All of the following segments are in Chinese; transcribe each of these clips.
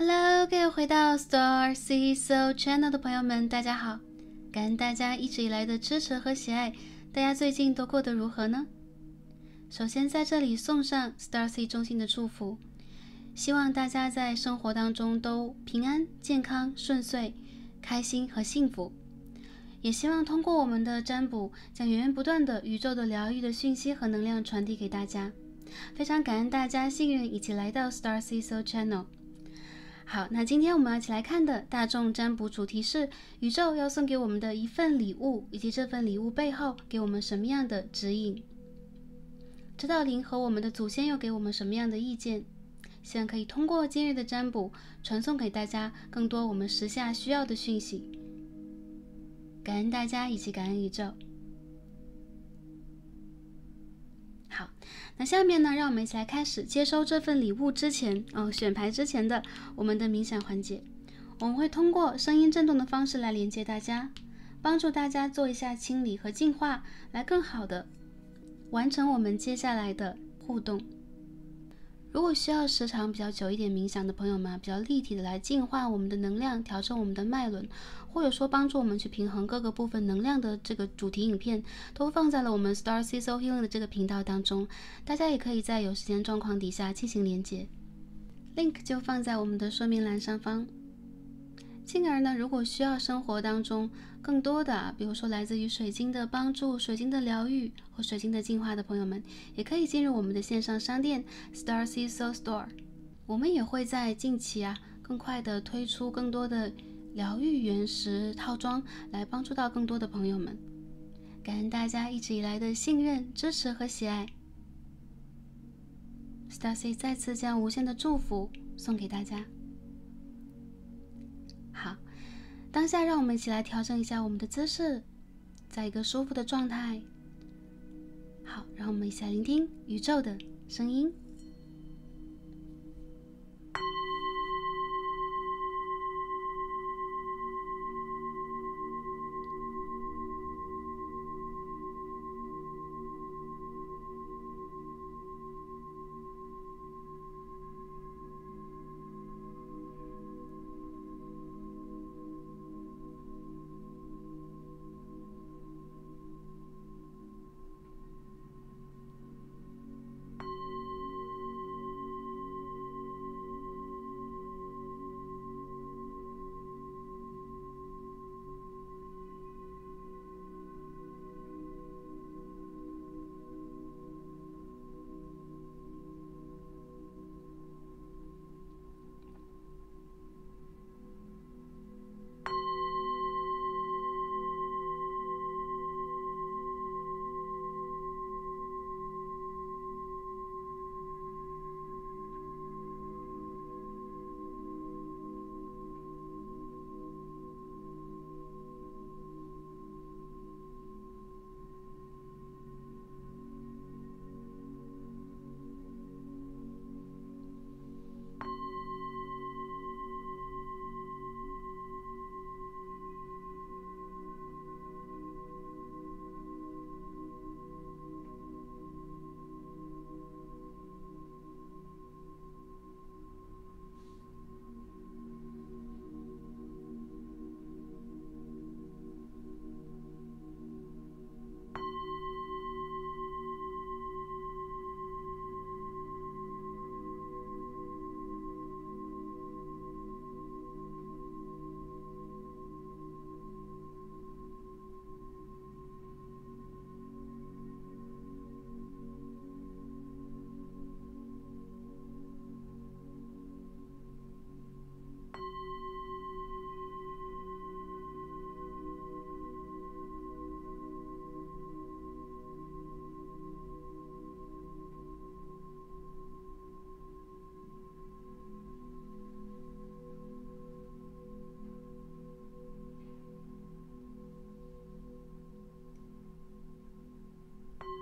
Hello，各位回到 Star Cecil Channel 的朋友们，大家好！感恩大家一直以来的支持和喜爱。大家最近都过得如何呢？首先在这里送上 Star Cecil 中心的祝福，希望大家在生活当中都平安、健康、顺遂、开心和幸福。也希望通过我们的占卜，将源源不断的宇宙的疗愈的讯息和能量传递给大家。非常感恩大家信任，一起来到 Star Cecil Channel。好，那今天我们一起来看的大众占卜主题是宇宙要送给我们的一份礼物，以及这份礼物背后给我们什么样的指引？指导灵和我们的祖先又给我们什么样的意见？希望可以通过今日的占卜，传送给大家更多我们时下需要的讯息。感恩大家，以及感恩宇宙。好，那下面呢，让我们一起来开始接收这份礼物之前，哦，选牌之前的我们的冥想环节。我们会通过声音震动的方式来连接大家，帮助大家做一下清理和净化，来更好的完成我们接下来的互动。如果需要时长比较久一点冥想的朋友们，比较立体的来净化我们的能量，调整我们的脉轮。或者说帮助我们去平衡各个部分能量的这个主题影片，都放在了我们 Star c e y s t l Healing 的这个频道当中。大家也可以在有时间状况底下进行连接，link 就放在我们的说明栏上方。进而呢，如果需要生活当中更多的，比如说来自于水晶的帮助、水晶的疗愈和水晶的净化的朋友们，也可以进入我们的线上商店 Star c e y s t l Store。我们也会在近期啊，更快的推出更多的。疗愈原石套装来帮助到更多的朋友们，感恩大家一直以来的信任、支持和喜爱。Stacy 再次将无限的祝福送给大家。好，当下让我们一起来调整一下我们的姿势，在一个舒服的状态。好，让我们一起来聆听宇宙的声音。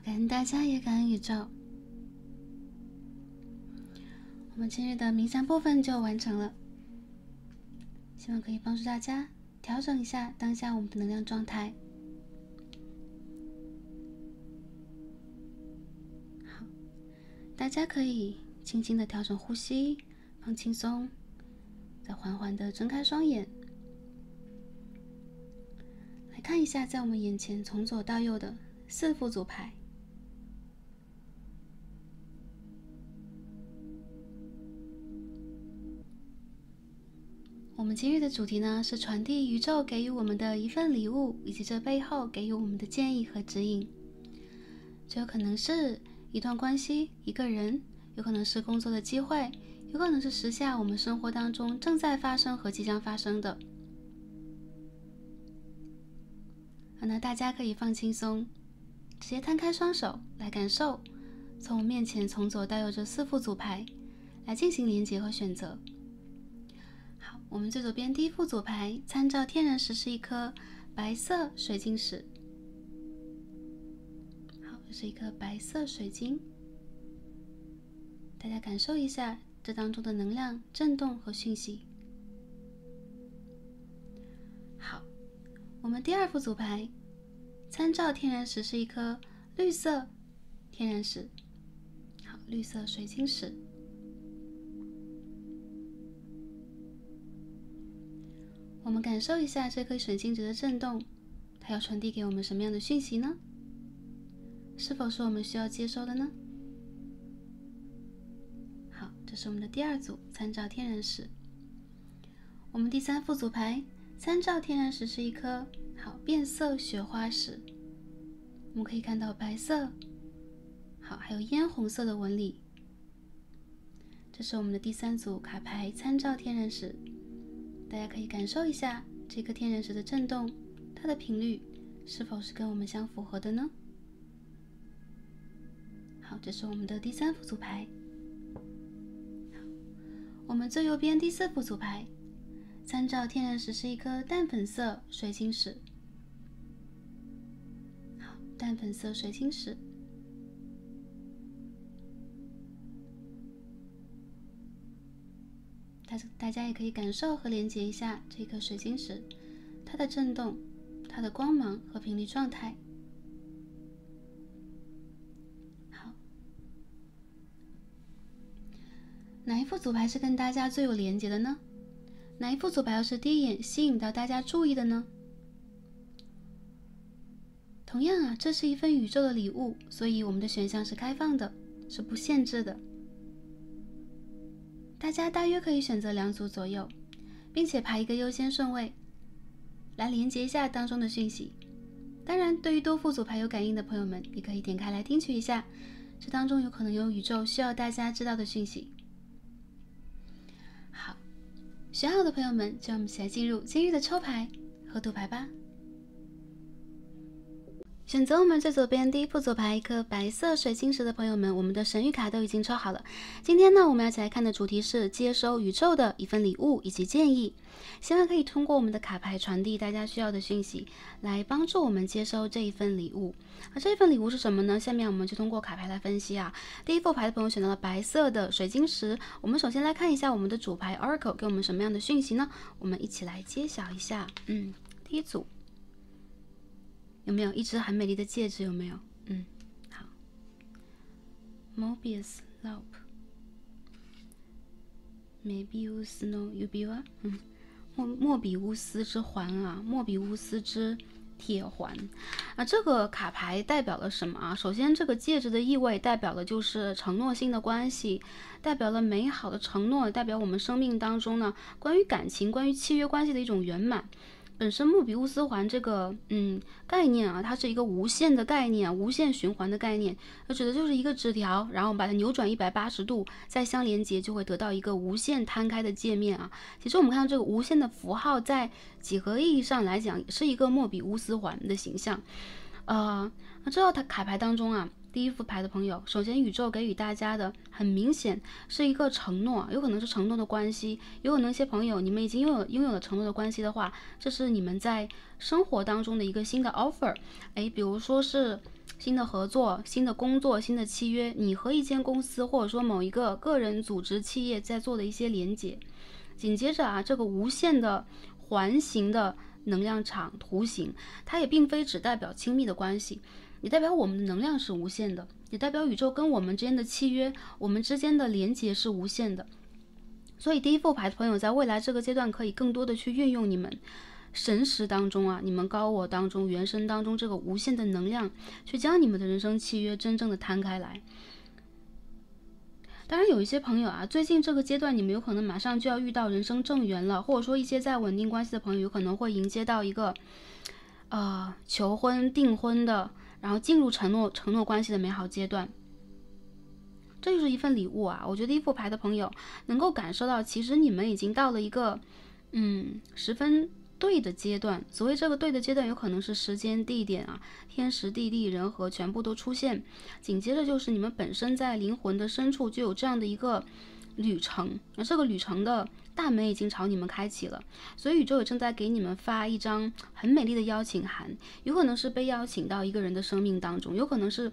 感恩大家，也感恩宇宙。我们今日的冥想部分就完成了，希望可以帮助大家调整一下当下我们的能量状态。好，大家可以轻轻的调整呼吸，放轻松，再缓缓的睁开双眼，来看一下在我们眼前从左到右的四副组牌。今日的主题呢，是传递宇宙给予我们的一份礼物，以及这背后给予我们的建议和指引。这有可能是一段关系，一个人，有可能是工作的机会，有可能是时下我们生活当中正在发生和即将发生的。那大家可以放轻松，直接摊开双手来感受，从我面前从左到右这四副组牌，来进行连接和选择。我们最左边第一副组牌，参照天然石是一颗白色水晶石，好，这是一颗白色水晶。大家感受一下这当中的能量、震动和讯息。好，我们第二副组牌，参照天然石是一颗绿色天然石，好，绿色水晶石。我们感受一下这颗水晶球的震动，它要传递给我们什么样的讯息呢？是否是我们需要接收的呢？好，这是我们的第二组参照天然石。我们第三副组牌参照天然石是一颗好变色雪花石，我们可以看到白色，好还有烟红色的纹理。这是我们的第三组卡牌参照天然石。大家可以感受一下这颗天然石的震动，它的频率是否是跟我们相符合的呢？好，这是我们的第三副组牌。我们最右边第四副组牌，参照天然石是一颗淡粉色水晶石。好，淡粉色水晶石。大大家也可以感受和连接一下这颗水晶石，它的震动、它的光芒和频率状态。好，哪一副组牌是跟大家最有连接的呢？哪一副组牌又是第一眼吸引到大家注意的呢？同样啊，这是一份宇宙的礼物，所以我们的选项是开放的，是不限制的。大家大约可以选择两组左右，并且排一个优先顺位，来连接一下当中的讯息。当然，对于多副组牌有感应的朋友们，也可以点开来听取一下，这当中有可能有宇宙需要大家知道的讯息。好，选好的朋友们，就让我们一起来进入今日的抽牌和读牌吧。选择我们最左边第一副左牌一颗白色水晶石的朋友们，我们的神谕卡都已经抽好了。今天呢，我们要一起来看的主题是接收宇宙的一份礼物以及建议，希望可以通过我们的卡牌传递大家需要的讯息，来帮助我们接收这一份礼物。而这一份礼物是什么呢？下面我们就通过卡牌来分析啊。第一副牌的朋友选择了白色的水晶石，我们首先来看一下我们的主牌 Oracle 给我们什么样的讯息呢？我们一起来揭晓一下。嗯，第一组。有没有一只很美丽的戒指？有没有？嗯，好。Mobius Loop，e Maybe y u 莫 o 乌斯诺有笔吗？嗯，莫莫比乌斯之环啊，莫比乌斯之铁环啊。这个卡牌代表了什么啊？首先，这个戒指的意味代表的就是承诺性的关系，代表了美好的承诺，代表我们生命当中呢关于感情、关于契约关系的一种圆满。本身莫比乌斯环这个嗯概念啊，它是一个无限的概念，无限循环的概念，它指的就是一个纸条，然后我们把它扭转一百八十度再相连接，就会得到一个无限摊开的界面啊。其实我们看到这个无限的符号，在几何意义上来讲，是一个莫比乌斯环的形象。呃，这道它卡牌当中啊。第一副牌的朋友，首先宇宙给予大家的很明显是一个承诺，有可能是承诺的关系。有可能一些朋友，你们已经拥有拥有了承诺的关系的话，这是你们在生活当中的一个新的 offer。哎，比如说是新的合作、新的工作、新的契约，你和一间公司或者说某一个个人组织企业在做的一些连接。紧接着啊，这个无限的环形的能量场图形，它也并非只代表亲密的关系。也代表我们的能量是无限的，也代表宇宙跟我们之间的契约，我们之间的连接是无限的。所以第一副牌的朋友，在未来这个阶段，可以更多的去运用你们神识当中啊，你们高我当中、原生当中这个无限的能量，去将你们的人生契约真正的摊开来。当然，有一些朋友啊，最近这个阶段，你们有可能马上就要遇到人生正缘了，或者说一些在稳定关系的朋友，有可能会迎接到一个，呃，求婚、订婚的。然后进入承诺承诺关系的美好阶段，这就是一份礼物啊！我觉得一副牌的朋友能够感受到，其实你们已经到了一个，嗯，十分对的阶段。所谓这个对的阶段，有可能是时间、地点啊，天时地利人和全部都出现。紧接着就是你们本身在灵魂的深处就有这样的一个旅程。那这个旅程的。大门已经朝你们开启了，所以宇宙也正在给你们发一张很美丽的邀请函，有可能是被邀请到一个人的生命当中，有可能是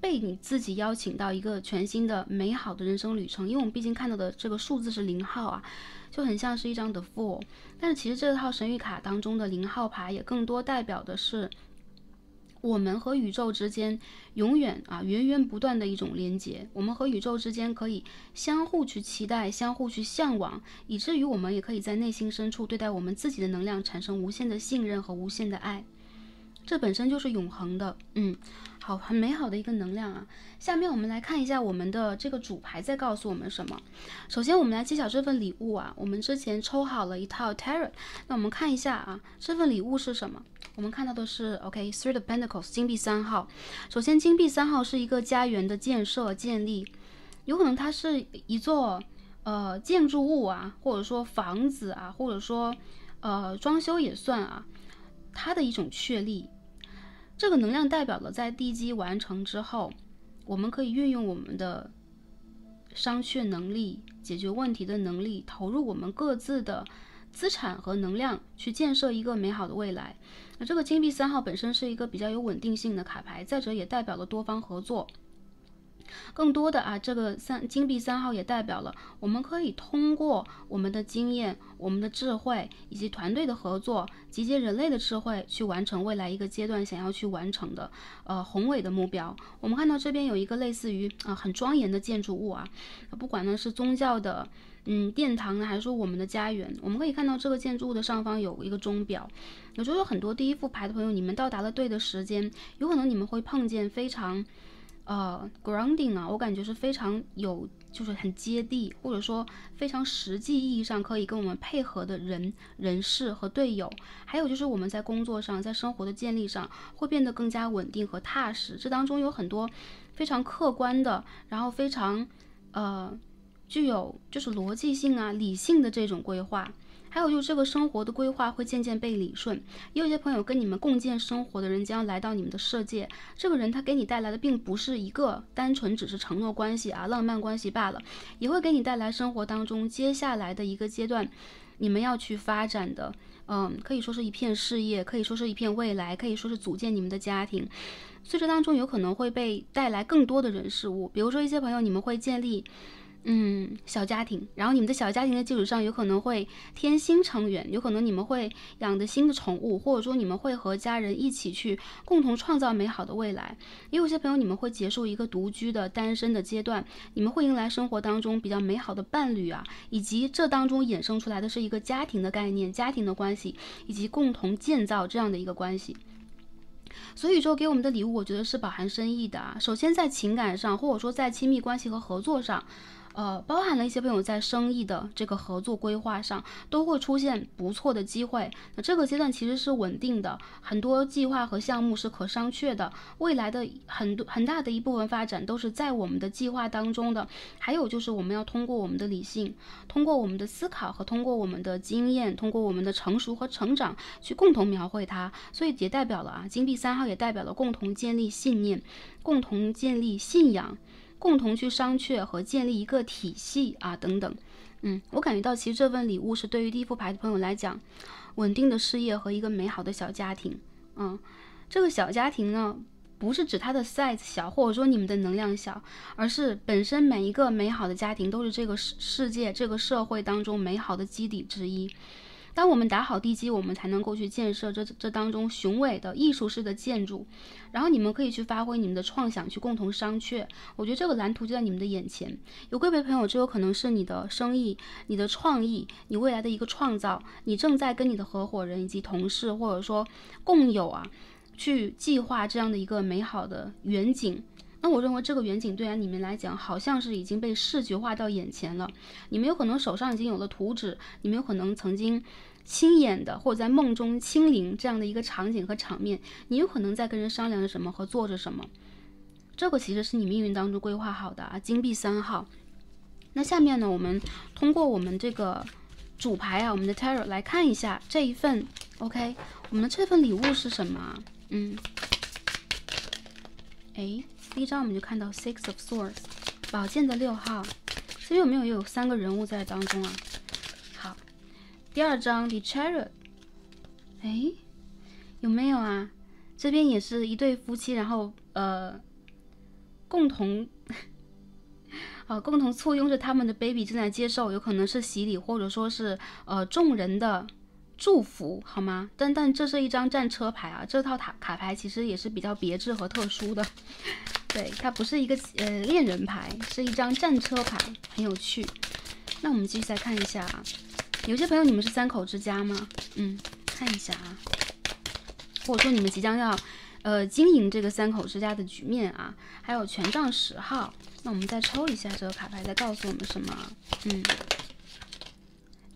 被你自己邀请到一个全新的美好的人生旅程。因为我们毕竟看到的这个数字是零号啊，就很像是一张的 Four，但是其实这套神谕卡当中的零号牌也更多代表的是。我们和宇宙之间永远啊源源不断的一种连接，我们和宇宙之间可以相互去期待，相互去向往，以至于我们也可以在内心深处对待我们自己的能量产生无限的信任和无限的爱。这本身就是永恒的，嗯，好，很美好的一个能量啊。下面我们来看一下我们的这个主牌在告诉我们什么。首先，我们来揭晓这份礼物啊。我们之前抽好了一套 Terra，那我们看一下啊，这份礼物是什么？我们看到的是 OK t h r e e d Pentacle s 金币三号。首先，金币三号是一个家园的建设建立，有可能它是一座呃建筑物啊，或者说房子啊，或者说呃装修也算啊，它的一种确立。这个能量代表了在地基完成之后，我们可以运用我们的商榷能力、解决问题的能力，投入我们各自的资产和能量去建设一个美好的未来。那这个金币三号本身是一个比较有稳定性的卡牌，再者也代表了多方合作。更多的啊，这个三金币三号也代表了我们可以通过我们的经验、我们的智慧以及团队的合作，集结人类的智慧去完成未来一个阶段想要去完成的呃宏伟的目标。我们看到这边有一个类似于啊很庄严的建筑物啊，不管呢是宗教的嗯殿堂呢，还是说我们的家园，我们可以看到这个建筑物的上方有一个钟表。有时候有很多第一副牌的朋友，你们到达了对的时间，有可能你们会碰见非常。呃，grounding 啊，我感觉是非常有，就是很接地，或者说非常实际意义上可以跟我们配合的人、人事和队友，还有就是我们在工作上、在生活的建立上会变得更加稳定和踏实。这当中有很多非常客观的，然后非常呃具有就是逻辑性啊、理性的这种规划。还有就是这个生活的规划会渐渐被理顺，也有一些朋友跟你们共建生活的人将来到你们的世界。这个人他给你带来的并不是一个单纯只是承诺关系啊，浪漫关系罢了，也会给你带来生活当中接下来的一个阶段，你们要去发展的，嗯，可以说是一片事业，可以说是一片未来，可以说是组建你们的家庭。所以这当中有可能会被带来更多的人事物，比如说一些朋友，你们会建立。嗯，小家庭，然后你们的小家庭的基础上，有可能会添新成员，有可能你们会养的新的宠物，或者说你们会和家人一起去共同创造美好的未来。也有些朋友，你们会结束一个独居的单身的阶段，你们会迎来生活当中比较美好的伴侣啊，以及这当中衍生出来的是一个家庭的概念、家庭的关系以及共同建造这样的一个关系。所以说，给我们的礼物，我觉得是饱含深意的啊。首先在情感上，或者说在亲密关系和合作上。呃，包含了一些朋友在生意的这个合作规划上，都会出现不错的机会。那这个阶段其实是稳定的，很多计划和项目是可商榷的。未来的很多很大的一部分发展都是在我们的计划当中的。还有就是我们要通过我们的理性，通过我们的思考和通过我们的经验，通过我们的成熟和成长去共同描绘它。所以也代表了啊，金币三号也代表了共同建立信念，共同建立信仰。共同去商榷和建立一个体系啊，等等。嗯，我感觉到其实这份礼物是对于第一副牌的朋友来讲，稳定的事业和一个美好的小家庭。嗯，这个小家庭呢，不是指它的 size 小，或者说你们的能量小，而是本身每一个美好的家庭都是这个世世界、这个社会当中美好的基底之一。当我们打好地基，我们才能够去建设这这当中雄伟的艺术式的建筑。然后你们可以去发挥你们的创想，去共同商榷。我觉得这个蓝图就在你们的眼前。有贵别朋友，这有可能是你的生意、你的创意、你未来的一个创造。你正在跟你的合伙人以及同事，或者说共有啊，去计划这样的一个美好的远景。那我认为这个远景对于你们来讲，好像是已经被视觉化到眼前了。你们有可能手上已经有了图纸，你们有可能曾经亲眼的，或者在梦中亲临这样的一个场景和场面。你有可能在跟人商量着什么和做着什么。这个其实是你命运当中规划好的啊，金币三号。那下面呢，我们通过我们这个主牌啊，我们的 Taro 来看一下这一份。OK，我们的这份礼物是什么？嗯，诶。第一张我们就看到 Six of Swords，宝剑的六号，这边有没有有三个人物在当中啊？好，第二张 The Chariot，哎，有没有啊？这边也是一对夫妻，然后呃，共同啊，共同簇拥着他们的 baby 正在接受，有可能是洗礼，或者说是呃众人的。祝福，好吗？但但这是一张战车牌啊！这套塔卡牌其实也是比较别致和特殊的。对，它不是一个呃恋人牌，是一张战车牌，很有趣。那我们继续再看一下啊，有些朋友你们是三口之家吗？嗯，看一下啊，或者说你们即将要呃经营这个三口之家的局面啊，还有权杖十号，那我们再抽一下这个卡牌，再告诉我们什么？嗯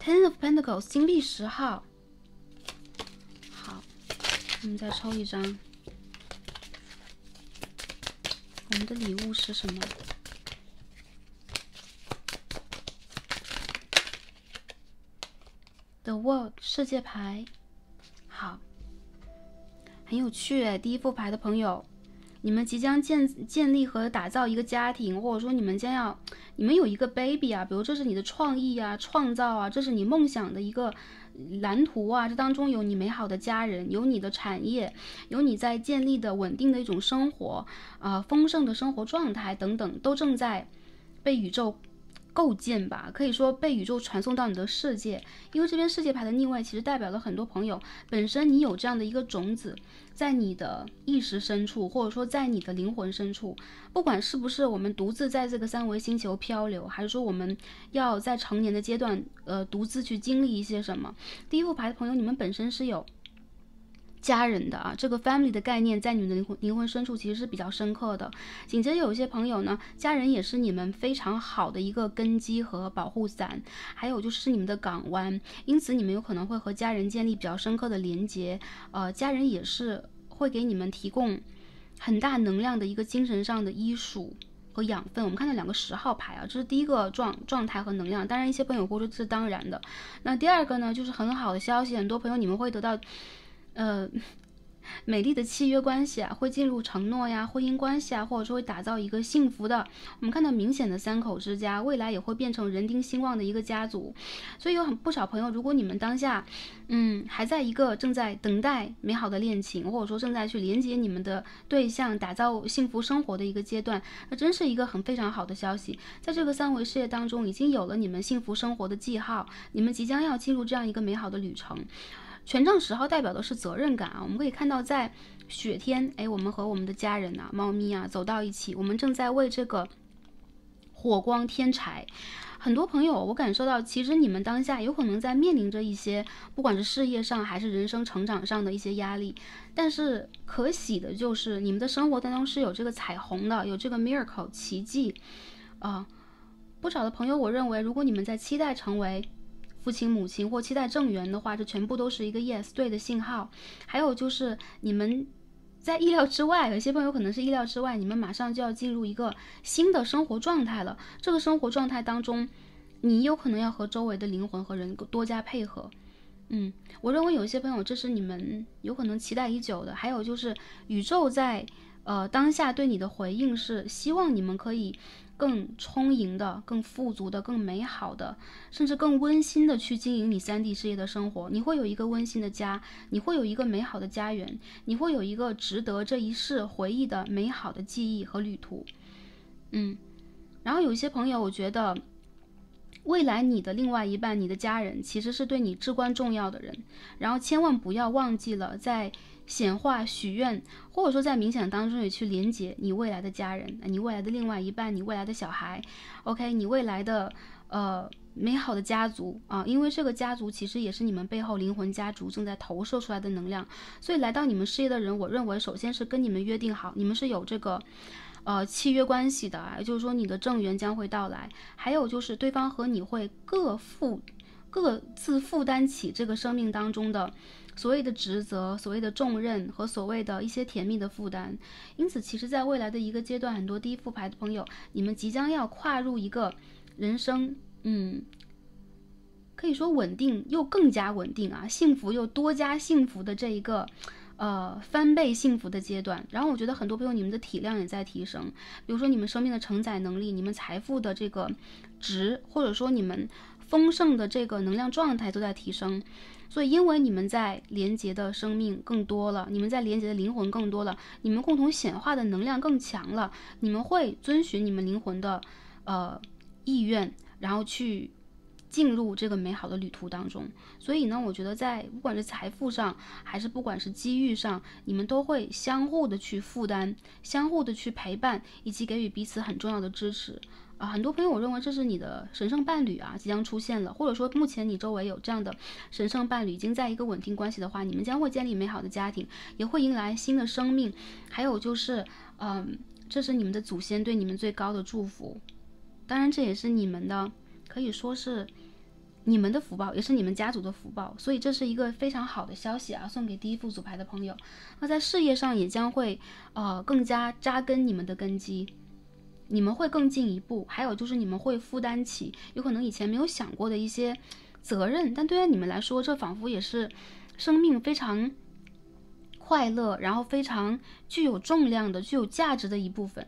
，Ten of Pentacles，金币十号。我们再抽一张，我们的礼物是什么？The World 世界牌，好，很有趣。第一副牌的朋友，你们即将建建立和打造一个家庭，或者说你们将要，你们有一个 baby 啊，比如这是你的创意啊，创造啊，这是你梦想的一个。蓝图啊，这当中有你美好的家人，有你的产业，有你在建立的稳定的一种生活啊，丰盛的生活状态等等，都正在被宇宙。构建吧，可以说被宇宙传送到你的世界，因为这边世界牌的逆位其实代表了很多朋友本身你有这样的一个种子，在你的意识深处，或者说在你的灵魂深处，不管是不是我们独自在这个三维星球漂流，还是说我们要在成年的阶段，呃，独自去经历一些什么，第一副牌的朋友，你们本身是有。家人的啊，这个 family 的概念在你们的灵魂灵魂深处其实是比较深刻的。紧接着有一些朋友呢，家人也是你们非常好的一个根基和保护伞，还有就是你们的港湾。因此，你们有可能会和家人建立比较深刻的连接。呃，家人也是会给你们提供很大能量的一个精神上的医属。和养分。我们看到两个十号牌啊，这是第一个状状态和能量。当然，一些朋友会说这是当然的。那第二个呢，就是很好的消息，很多朋友你们会得到。呃，美丽的契约关系啊，会进入承诺呀，婚姻关系啊，或者说会打造一个幸福的。我们看到明显的三口之家，未来也会变成人丁兴旺的一个家族。所以有很不少朋友，如果你们当下，嗯，还在一个正在等待美好的恋情，或者说正在去连接你们的对象，打造幸福生活的一个阶段，那真是一个很非常好的消息。在这个三维世界当中，已经有了你们幸福生活的记号，你们即将要进入这样一个美好的旅程。权杖十号代表的是责任感啊，我们可以看到，在雪天，哎，我们和我们的家人呐、猫咪啊走到一起，我们正在为这个火光添柴。很多朋友，我感受到，其实你们当下有可能在面临着一些，不管是事业上还是人生成长上的一些压力，但是可喜的就是你们的生活当中是有这个彩虹的，有这个 miracle 奇迹啊。不少的朋友，我认为，如果你们在期待成为。父亲、母亲或期待正缘的话，这全部都是一个 yes 对的信号。还有就是你们在意料之外，有些朋友可能是意料之外，你们马上就要进入一个新的生活状态了。这个生活状态当中，你有可能要和周围的灵魂和人多加配合。嗯，我认为有些朋友这是你们有可能期待已久的。还有就是宇宙在呃当下对你的回应是希望你们可以。更充盈的、更富足的、更美好的，甚至更温馨的去经营你三 D 事业的生活，你会有一个温馨的家，你会有一个美好的家园，你会有一个值得这一世回忆的美好的记忆和旅途。嗯，然后有些朋友，我觉得，未来你的另外一半、你的家人其实是对你至关重要的人，然后千万不要忘记了在。显化许愿，或者说在冥想当中也去连接你未来的家人，你未来的另外一半，你未来的小孩，OK，你未来的呃美好的家族啊，因为这个家族其实也是你们背后灵魂家族正在投射出来的能量，所以来到你们事业的人，我认为首先是跟你们约定好，你们是有这个呃契约关系的，啊，也就是说你的正缘将会到来，还有就是对方和你会各负各自负担起这个生命当中的。所谓的职责、所谓的重任和所谓的一些甜蜜的负担，因此，其实，在未来的一个阶段，很多第一副牌的朋友，你们即将要跨入一个人生，嗯，可以说稳定又更加稳定啊，幸福又多加幸福的这一个，呃，翻倍幸福的阶段。然后，我觉得很多朋友，你们的体量也在提升，比如说你们生命的承载能力，你们财富的这个值，或者说你们。丰盛的这个能量状态都在提升，所以因为你们在连接的生命更多了，你们在连接的灵魂更多了，你们共同显化的能量更强了，你们会遵循你们灵魂的，呃，意愿，然后去进入这个美好的旅途当中。所以呢，我觉得在不管是财富上，还是不管是机遇上，你们都会相互的去负担，相互的去陪伴，以及给予彼此很重要的支持。啊，很多朋友，我认为这是你的神圣伴侣啊，即将出现了，或者说目前你周围有这样的神圣伴侣，已经在一个稳定关系的话，你们将会建立美好的家庭，也会迎来新的生命。还有就是，嗯，这是你们的祖先对你们最高的祝福，当然这也是你们的，可以说是你们的福报，也是你们家族的福报。所以这是一个非常好的消息啊，送给第一副组牌的朋友。那在事业上也将会呃更加扎根你们的根基。你们会更进一步，还有就是你们会负担起有可能以前没有想过的一些责任，但对于你们来说，这仿佛也是生命非常快乐，然后非常具有重量的、具有价值的一部分，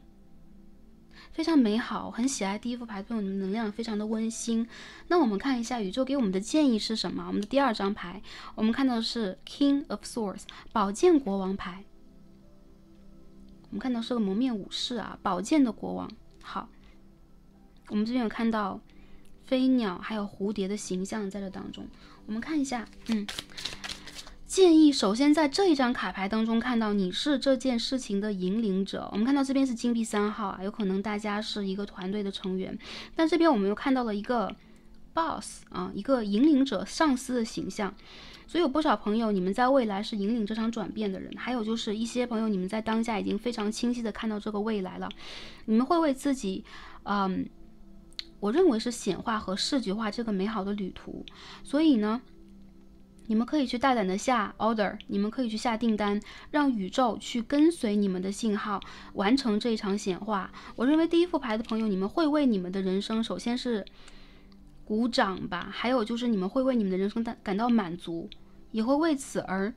非常美好，很喜爱。第一副牌，这们能量非常的温馨。那我们看一下宇宙给我们的建议是什么？我们的第二张牌，我们看到的是 King of Swords，宝剑国王牌。我们看到是个蒙面武士啊，宝剑的国王。好，我们这边有看到飞鸟还有蝴蝶的形象在这当中。我们看一下，嗯，建议首先在这一张卡牌当中看到你是这件事情的引领者。我们看到这边是金币三号啊，有可能大家是一个团队的成员。但这边我们又看到了一个 boss 啊，一个引领者、上司的形象。所以有不少朋友，你们在未来是引领这场转变的人；还有就是一些朋友，你们在当下已经非常清晰的看到这个未来了。你们会为自己，嗯，我认为是显化和视觉化这个美好的旅途。所以呢，你们可以去大胆的下 order，你们可以去下订单，让宇宙去跟随你们的信号，完成这一场显化。我认为第一副牌的朋友，你们会为你们的人生首先是鼓掌吧；还有就是你们会为你们的人生感感到满足。也会为此而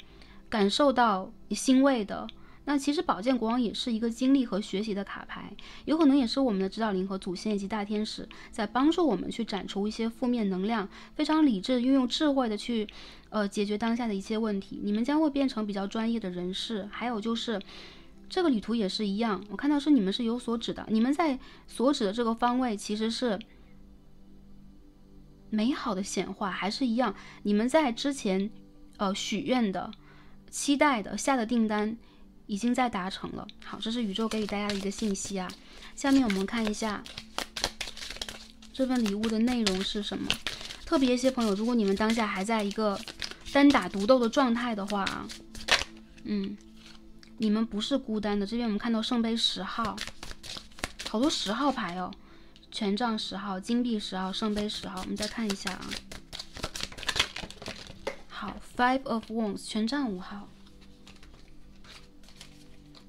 感受到欣慰的。那其实宝剑国王也是一个经历和学习的卡牌，有可能也是我们的指导灵和祖先以及大天使在帮助我们去斩除一些负面能量，非常理智运用智慧的去，呃，解决当下的一些问题。你们将会变成比较专业的人士。还有就是这个旅途也是一样，我看到是你们是有所指的。你们在所指的这个方位其实是美好的显化，还是一样？你们在之前。呃，许愿的、期待的、下的订单，已经在达成了。好，这是宇宙给予大家的一个信息啊。下面我们看一下这份礼物的内容是什么。特别一些朋友，如果你们当下还在一个单打独斗的状态的话啊，嗯，你们不是孤单的。这边我们看到圣杯十号，好多十号牌哦，权杖十号、金币十号、圣杯十号。我们再看一下啊。Five of Wands，权杖五号。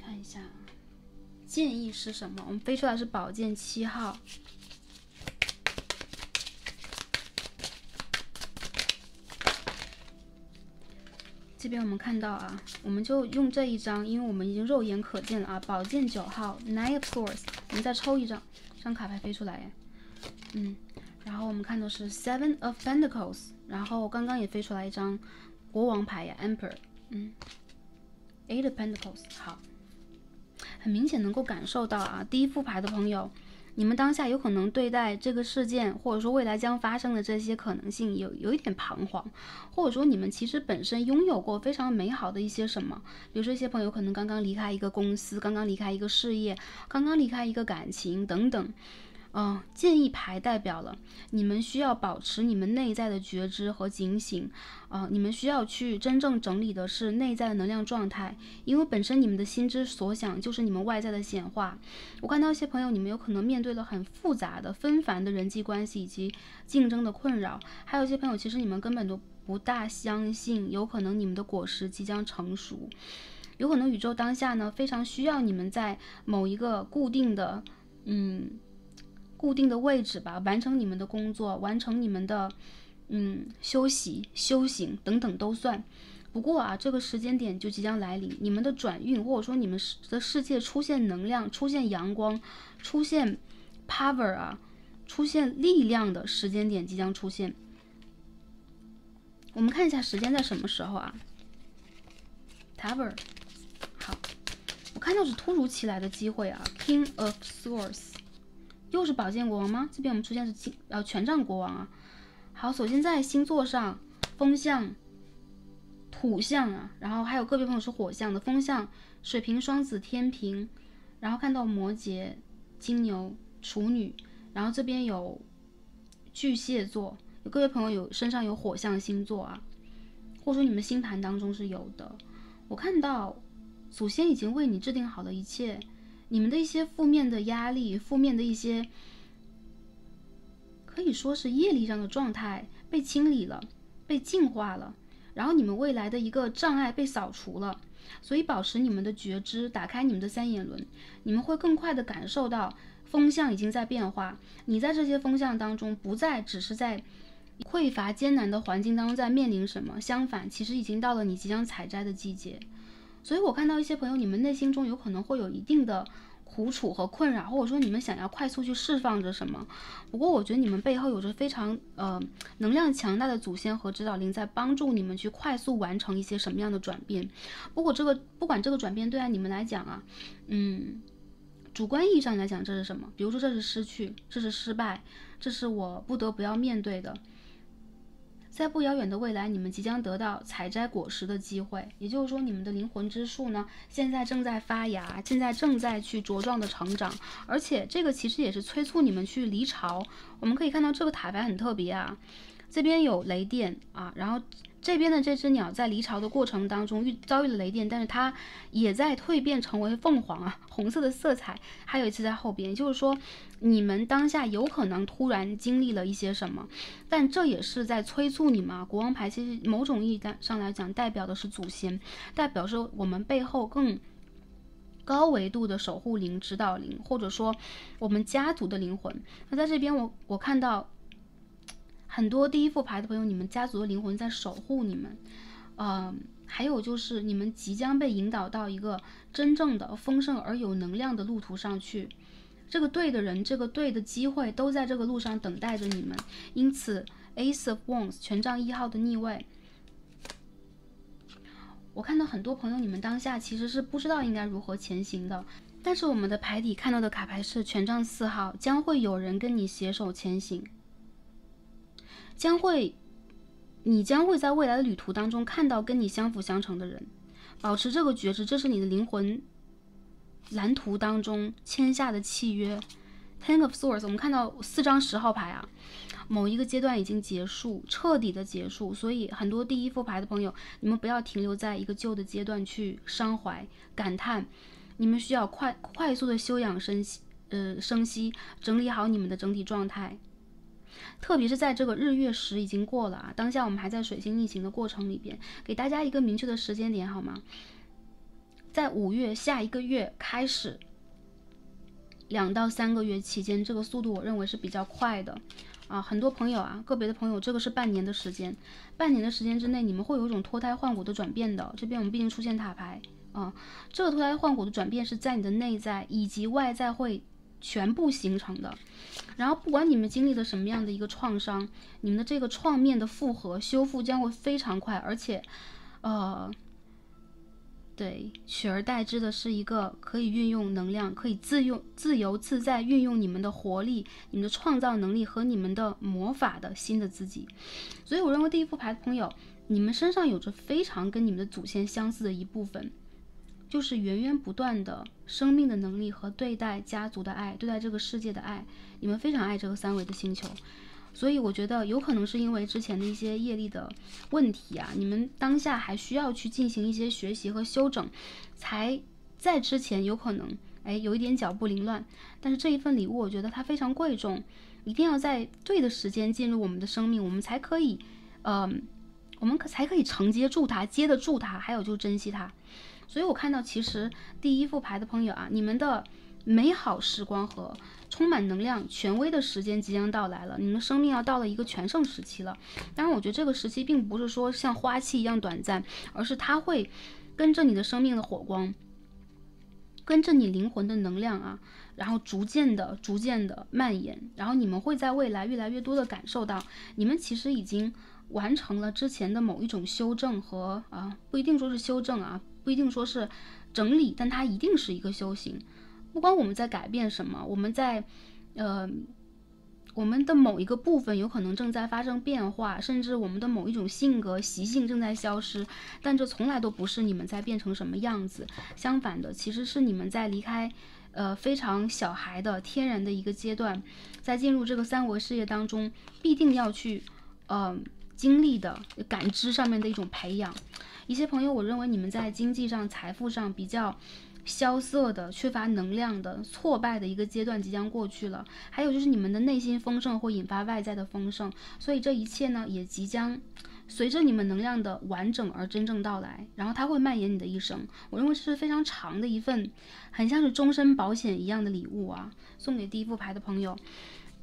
看一下，建议是什么？我们飞出来是宝剑七号。这边我们看到啊，我们就用这一张，因为我们已经肉眼可见了啊。宝剑九号，Nine of Swords。我们再抽一张，这张卡牌飞出来。嗯，然后我们看到是 Seven of Pentacles。然后刚刚也飞出来一张国王牌呀，Emperor，嗯，Eight Pentacles，好，很明显能够感受到啊，第一副牌的朋友，你们当下有可能对待这个事件，或者说未来将发生的这些可能性，有有一点彷徨，或者说你们其实本身拥有过非常美好的一些什么，比如说一些朋友可能刚刚离开一个公司，刚刚离开一个事业，刚刚离开一个感情等等。嗯，建议牌代表了你们需要保持你们内在的觉知和警醒，啊，你们需要去真正整理的是内在的能量状态，因为本身你们的心之所想就是你们外在的显化。我看到一些朋友，你们有可能面对了很复杂的、纷繁的人际关系以及竞争的困扰；还有一些朋友，其实你们根本都不大相信，有可能你们的果实即将成熟，有可能宇宙当下呢非常需要你们在某一个固定的，嗯。固定的位置吧，完成你们的工作，完成你们的，嗯，休息、修行等等都算。不过啊，这个时间点就即将来临，你们的转运，或者说你们的世界出现能量、出现阳光、出现 power 啊，出现力量的时间点即将出现。我们看一下时间在什么时候啊？Tower，好，我看到是突如其来的机会啊，King of Swords。又是宝剑国王吗？这边我们出现是金呃权杖国王啊。好，首先在星座上，风象、土象啊，然后还有个别朋友是火象的。风象：水瓶、双子、天平。然后看到摩羯、金牛、处女。然后这边有巨蟹座。有各位朋友有身上有火象星座啊，或者说你们星盘当中是有的。我看到祖先已经为你制定好了一切。你们的一些负面的压力、负面的一些可以说是业力上的状态被清理了、被净化了，然后你们未来的一个障碍被扫除了，所以保持你们的觉知，打开你们的三眼轮，你们会更快的感受到风向已经在变化。你在这些风向当中，不再只是在匮乏、艰难的环境当中在面临什么，相反，其实已经到了你即将采摘的季节。所以，我看到一些朋友，你们内心中有可能会有一定的苦楚和困扰，或者说你们想要快速去释放着什么。不过，我觉得你们背后有着非常呃能量强大的祖先和指导灵在帮助你们去快速完成一些什么样的转变。不过，这个不管这个转变对于你们来讲啊，嗯，主观意义上来讲这是什么？比如说这是失去，这是失败，这是我不得不要面对的。在不遥远的未来，你们即将得到采摘果实的机会。也就是说，你们的灵魂之树呢，现在正在发芽，现在正在去茁壮的成长。而且，这个其实也是催促你们去离巢。我们可以看到，这个塔牌很特别啊，这边有雷电啊，然后。这边的这只鸟在离巢的过程当中遇遭遇了雷电，但是它也在蜕变成为凤凰啊，红色的色彩。还有一次在后边，就是说你们当下有可能突然经历了一些什么，但这也是在催促你们。啊。国王牌其实某种意义上来讲，代表的是祖先，代表说我们背后更高维度的守护灵、指导灵，或者说我们家族的灵魂。那在这边，我我看到。很多第一副牌的朋友，你们家族的灵魂在守护你们，嗯，还有就是你们即将被引导到一个真正的丰盛而有能量的路途上去，这个对的人，这个对的机会都在这个路上等待着你们。因此，Ace of Wands（ 权杖一号）的逆位，我看到很多朋友你们当下其实是不知道应该如何前行的，但是我们的牌底看到的卡牌是权杖四号，将会有人跟你携手前行。将会，你将会在未来的旅途当中看到跟你相辅相成的人，保持这个觉知，这是你的灵魂蓝图当中签下的契约。Ten of Swords，我们看到四张十号牌啊，某一个阶段已经结束，彻底的结束。所以很多第一副牌的朋友，你们不要停留在一个旧的阶段去伤怀感叹，你们需要快快速的休养生息，呃，生息，整理好你们的整体状态。特别是在这个日月食已经过了啊，当下我们还在水星逆行的过程里边，给大家一个明确的时间点好吗？在五月下一个月开始，两到三个月期间，这个速度我认为是比较快的，啊，很多朋友啊，个别的朋友，这个是半年的时间，半年的时间之内，你们会有一种脱胎换骨的转变的。这边我们毕竟出现塔牌啊，这个脱胎换骨的转变是在你的内在以及外在会全部形成的。然后，不管你们经历了什么样的一个创伤，你们的这个创面的复合修复将会非常快，而且，呃，对，取而代之的是一个可以运用能量、可以自用、自由自在运用你们的活力、你们的创造能力和你们的魔法的新的自己。所以，我认为第一副牌的朋友，你们身上有着非常跟你们的祖先相似的一部分。就是源源不断的生命的能力和对待家族的爱，对待这个世界的爱，你们非常爱这个三维的星球，所以我觉得有可能是因为之前的一些业力的问题啊，你们当下还需要去进行一些学习和修整，才在之前有可能哎有一点脚步凌乱，但是这一份礼物我觉得它非常贵重，一定要在对的时间进入我们的生命，我们才可以，嗯，我们可才可以承接住它，接得住它，还有就珍惜它。所以，我看到其实第一副牌的朋友啊，你们的美好时光和充满能量、权威的时间即将到来了。你们生命要到了一个全盛时期了。当然，我觉得这个时期并不是说像花期一样短暂，而是它会跟着你的生命的火光，跟着你灵魂的能量啊，然后逐渐的、逐渐的蔓延。然后你们会在未来越来越多的感受到，你们其实已经完成了之前的某一种修正和啊，不一定说是修正啊。不一定说是整理，但它一定是一个修行。不管我们在改变什么，我们在，呃，我们的某一个部分有可能正在发生变化，甚至我们的某一种性格习性正在消失。但这从来都不是你们在变成什么样子，相反的，其实是你们在离开，呃，非常小孩的天然的一个阶段，在进入这个三维世界当中，必定要去，呃，经历的感知上面的一种培养。一些朋友，我认为你们在经济上、财富上比较萧瑟的、缺乏能量的、挫败的一个阶段即将过去了。还有就是你们的内心丰盛会引发外在的丰盛，所以这一切呢也即将随着你们能量的完整而真正到来。然后它会蔓延你的一生，我认为是非常长的一份，很像是终身保险一样的礼物啊，送给第一副牌的朋友。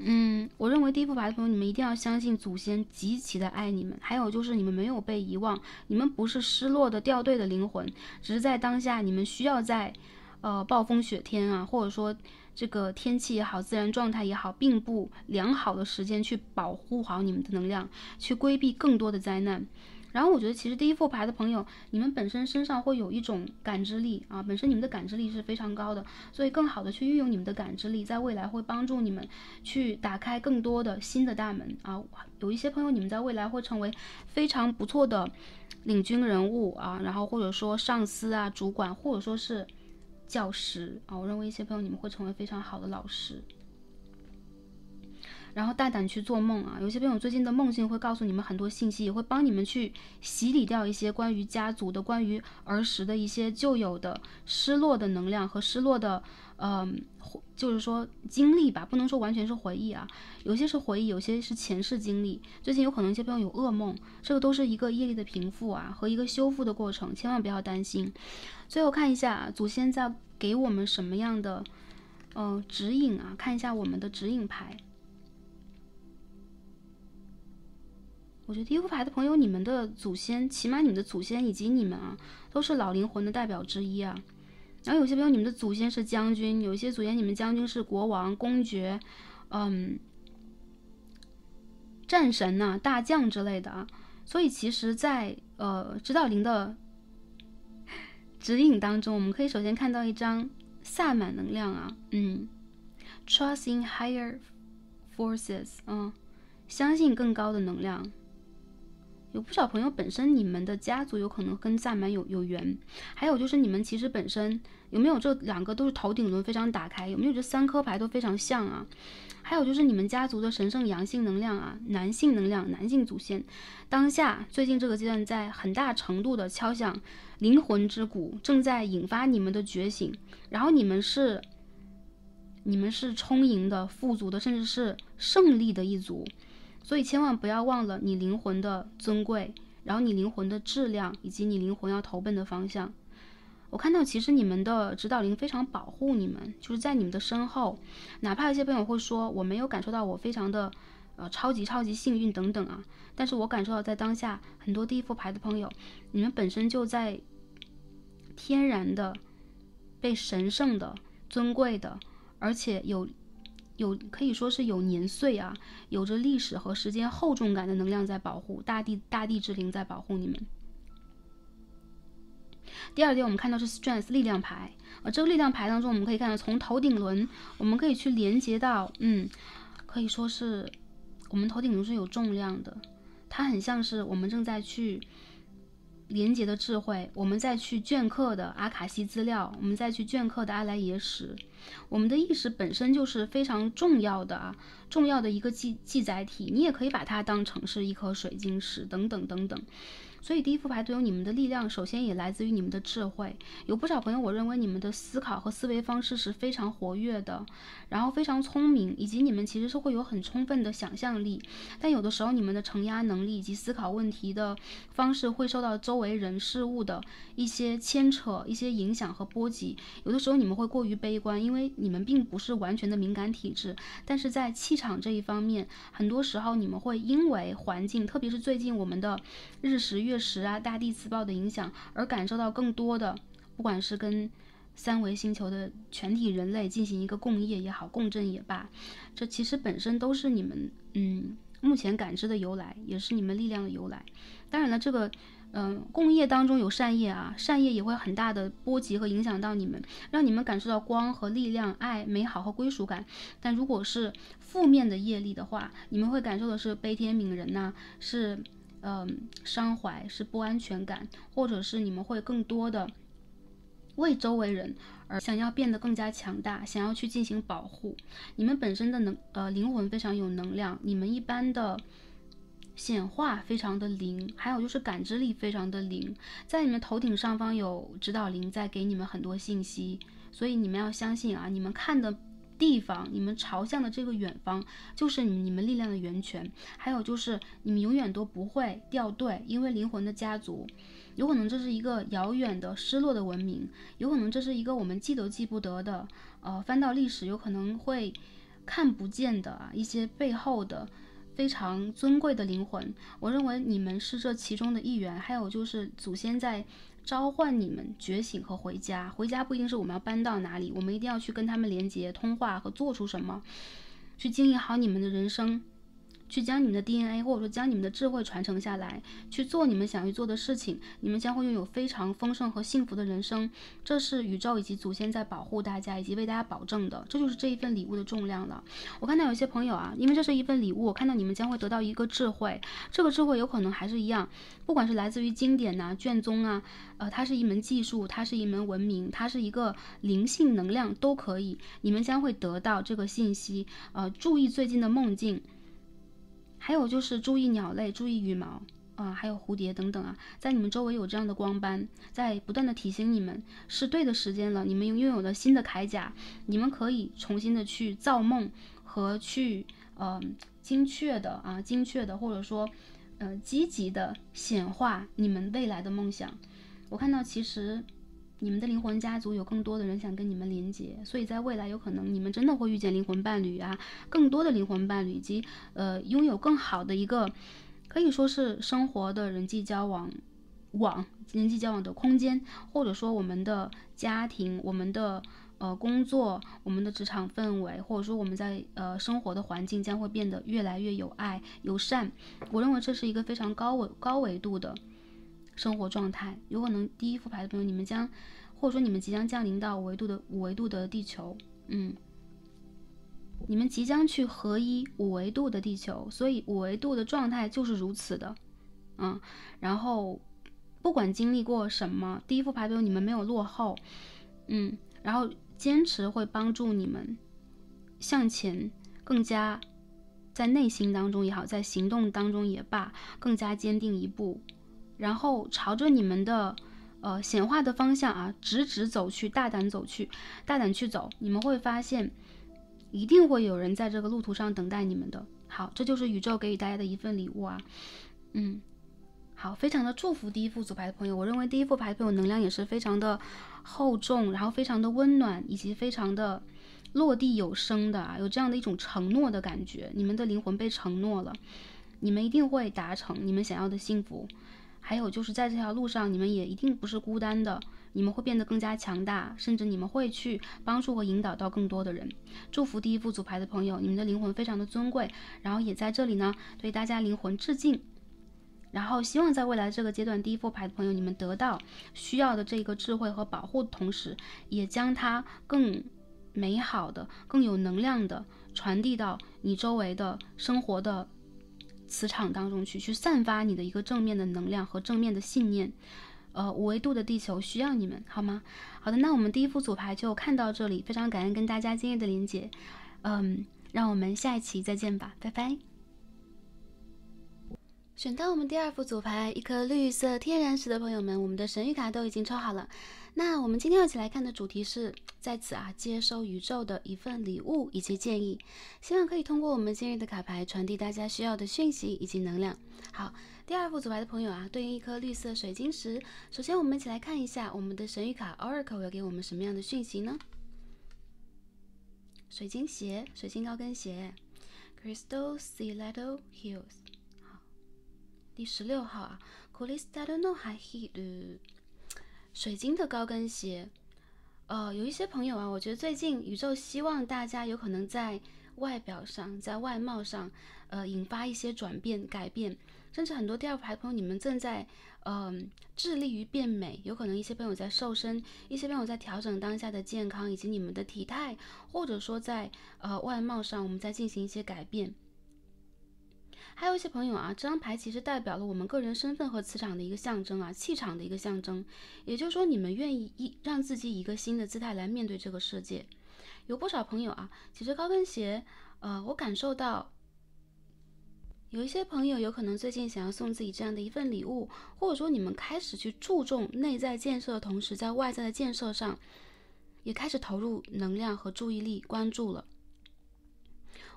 嗯，我认为第一副牌的朋友，你们一定要相信祖先极其的爱你们。还有就是你们没有被遗忘，你们不是失落的掉队的灵魂，只是在当下，你们需要在，呃，暴风雪天啊，或者说这个天气也好，自然状态也好，并不良好的时间去保护好你们的能量，去规避更多的灾难。然后我觉得，其实第一副牌的朋友，你们本身身上会有一种感知力啊，本身你们的感知力是非常高的，所以更好的去运用你们的感知力，在未来会帮助你们去打开更多的新的大门啊。有一些朋友，你们在未来会成为非常不错的领军人物啊，然后或者说上司啊、主管，或者说是教师啊，我认为一些朋友你们会成为非常好的老师。然后大胆去做梦啊！有些朋友最近的梦境会告诉你们很多信息，也会帮你们去洗礼掉一些关于家族的、关于儿时的一些旧有的失落的能量和失落的，嗯，就是说经历吧，不能说完全是回忆啊，有些是回忆，有些是前世经历。最近有可能一些朋友有噩梦，这个都是一个业力的平复啊和一个修复的过程，千万不要担心。最后看一下祖先在给我们什么样的，嗯，指引啊？看一下我们的指引牌。我觉得第一副牌的朋友，你们的祖先，起码你们的祖先以及你们啊，都是老灵魂的代表之一啊。然后有些朋友，你们的祖先是将军，有些祖先你们将军是国王、公爵，嗯，战神呐、大将之类的啊。所以其实，在呃指导灵的指引当中，我们可以首先看到一张萨满能量啊，嗯，Trust in higher forces，嗯，相信更高的能量。有不少朋友本身，你们的家族有可能跟萨满有有缘。还有就是你们其实本身有没有这两个都是头顶轮非常打开，有没有这三颗牌都非常像啊？还有就是你们家族的神圣阳性能量啊，男性能量，男性祖先，当下最近这个阶段在很大程度的敲响灵魂之鼓，正在引发你们的觉醒。然后你们是，你们是充盈的、富足的，甚至是胜利的一族。所以千万不要忘了你灵魂的尊贵，然后你灵魂的质量，以及你灵魂要投奔的方向。我看到其实你们的指导灵非常保护你们，就是在你们的身后。哪怕有些朋友会说我没有感受到，我非常的呃超级超级幸运等等啊，但是我感受到在当下很多第一副牌的朋友，你们本身就在天然的被神圣的、尊贵的，而且有。有可以说是有年岁啊，有着历史和时间厚重感的能量在保护大地，大地之灵在保护你们。第二点，我们看到是 Strength 力量牌，呃，这个力量牌当中我们可以看到从头顶轮，我们可以去连接到，嗯，可以说是我们头顶轮是有重量的，它很像是我们正在去。连接的智慧，我们再去镌刻的阿卡西资料，我们再去镌刻的阿莱耶识，我们的意识本身就是非常重要的啊，重要的一个记记载体。你也可以把它当成是一颗水晶石，等等等等。所以，第一副牌对你们的力量，首先也来自于你们的智慧。有不少朋友，我认为你们的思考和思维方式是非常活跃的，然后非常聪明，以及你们其实是会有很充分的想象力。但有的时候，你们的承压能力以及思考问题的方式会受到周围人事物的一些牵扯、一些影响和波及。有的时候，你们会过于悲观，因为你们并不是完全的敏感体质。但是在气场这一方面，很多时候你们会因为环境，特别是最近我们的日食月。确实啊，大地自爆的影响，而感受到更多的，不管是跟三维星球的全体人类进行一个共业也好，共振也罢，这其实本身都是你们，嗯，目前感知的由来，也是你们力量的由来。当然了，这个，嗯，共业当中有善业啊，善业也会很大的波及和影响到你们，让你们感受到光和力量、爱、美好和归属感。但如果是负面的业力的话，你们会感受的是悲天悯人呐，是。嗯，伤怀是不安全感，或者是你们会更多的为周围人而想要变得更加强大，想要去进行保护。你们本身的能，呃，灵魂非常有能量，你们一般的显化非常的灵，还有就是感知力非常的灵，在你们头顶上方有指导灵在给你们很多信息，所以你们要相信啊，你们看的。地方，你们朝向的这个远方，就是你们力量的源泉。还有就是，你们永远都不会掉队，因为灵魂的家族，有可能这是一个遥远的失落的文明，有可能这是一个我们记都记不得的，呃，翻到历史有可能会看不见的一些背后的非常尊贵的灵魂。我认为你们是这其中的一员。还有就是，祖先在。召唤你们觉醒和回家，回家不一定是我们要搬到哪里，我们一定要去跟他们连接、通话和做出什么，去经营好你们的人生。去将你们的 DNA，或者说将你们的智慧传承下来，去做你们想要做的事情，你们将会拥有非常丰盛和幸福的人生。这是宇宙以及祖先在保护大家以及为大家保证的。这就是这一份礼物的重量了。我看到有些朋友啊，因为这是一份礼物，我看到你们将会得到一个智慧，这个智慧有可能还是一样，不管是来自于经典呐、卷宗啊，呃，它是一门技术，它是一门文明，它是一个灵性能量都可以。你们将会得到这个信息，呃，注意最近的梦境。还有就是注意鸟类，注意羽毛啊，还有蝴蝶等等啊，在你们周围有这样的光斑，在不断的提醒你们，是对的时间了。你们拥有了新的铠甲，你们可以重新的去造梦和去，嗯，精确的啊，精确的或者说，嗯，积极的显化你们未来的梦想。我看到其实。你们的灵魂家族有更多的人想跟你们连接，所以在未来有可能你们真的会遇见灵魂伴侣啊，更多的灵魂伴侣，以及呃拥有更好的一个可以说是生活的人际交往网、人际交往的空间，或者说我们的家庭、我们的呃工作、我们的职场氛围，或者说我们在呃生活的环境将会变得越来越有爱、友善。我认为这是一个非常高维、高维度的。生活状态，如果能第一副牌的朋友，你们将，或者说你们即将降临到维度的五维度的地球，嗯，你们即将去合一五维度的地球，所以五维度的状态就是如此的，嗯，然后不管经历过什么，第一副牌朋友，你们没有落后，嗯，然后坚持会帮助你们向前，更加在内心当中也好，在行动当中也罢，更加坚定一步。然后朝着你们的，呃显化的方向啊，直直走去，大胆走去，大胆去走，你们会发现，一定会有人在这个路途上等待你们的。好，这就是宇宙给予大家的一份礼物啊。嗯，好，非常的祝福第一副组牌的朋友。我认为第一副牌朋友能量也是非常的厚重，然后非常的温暖，以及非常的落地有声的啊，有这样的一种承诺的感觉。你们的灵魂被承诺了，你们一定会达成你们想要的幸福。还有就是在这条路上，你们也一定不是孤单的，你们会变得更加强大，甚至你们会去帮助和引导到更多的人。祝福第一副组牌的朋友，你们的灵魂非常的尊贵，然后也在这里呢，对大家灵魂致敬。然后希望在未来这个阶段，第一副牌的朋友，你们得到需要的这个智慧和保护的同时，也将它更美好的、更有能量的传递到你周围的生活的。磁场当中去，去散发你的一个正面的能量和正面的信念，呃，五维度的地球需要你们，好吗？好的，那我们第一副组牌就看到这里，非常感恩跟大家今日的连接，嗯，让我们下一期再见吧，拜拜。选到我们第二副组牌，一颗绿色天然石的朋友们，我们的神谕卡都已经抽好了。那我们今天要一起来看的主题是，在此啊接收宇宙的一份礼物以及建议，希望可以通过我们今日的卡牌传递大家需要的讯息以及能量。好，第二副组牌的朋友啊，对应一颗绿色水晶石。首先，我们一起来看一下我们的神谕卡 Oracle 要给我们什么样的讯息呢？水晶鞋，水晶高跟鞋，Crystal Heel。s 好，第十六号啊 c l i s t a do No h a h i e e 水晶的高跟鞋，呃，有一些朋友啊，我觉得最近宇宙希望大家有可能在外表上，在外貌上，呃，引发一些转变、改变，甚至很多第二排朋友，你们正在，嗯，致力于变美，有可能一些朋友在瘦身，一些朋友在调整当下的健康以及你们的体态，或者说在呃外貌上，我们在进行一些改变。还有一些朋友啊，这张牌其实代表了我们个人身份和磁场的一个象征啊，气场的一个象征。也就是说，你们愿意一让自己以一个新的姿态来面对这个世界。有不少朋友啊，其实高跟鞋，呃，我感受到有一些朋友有可能最近想要送自己这样的一份礼物，或者说你们开始去注重内在建设的同时，在外在的建设上也开始投入能量和注意力关注了。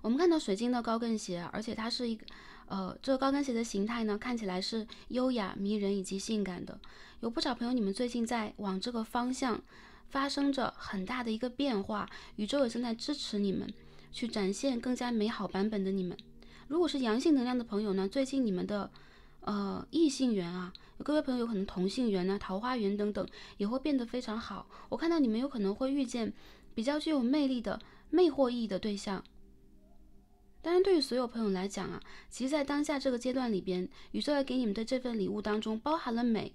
我们看到水晶的高跟鞋，而且它是一个。呃，这个高跟鞋的形态呢，看起来是优雅、迷人以及性感的。有不少朋友，你们最近在往这个方向发生着很大的一个变化。宇宙也正在支持你们去展现更加美好版本的你们。如果是阳性能量的朋友呢，最近你们的呃异性缘啊，各位朋友有可能同性缘呐、桃花缘等等也会变得非常好。我看到你们有可能会遇见比较具有魅力的、魅惑意义的对象。当然，对于所有朋友来讲啊，其实在当下这个阶段里边，宇宙要给你们的这份礼物当中，包含了美，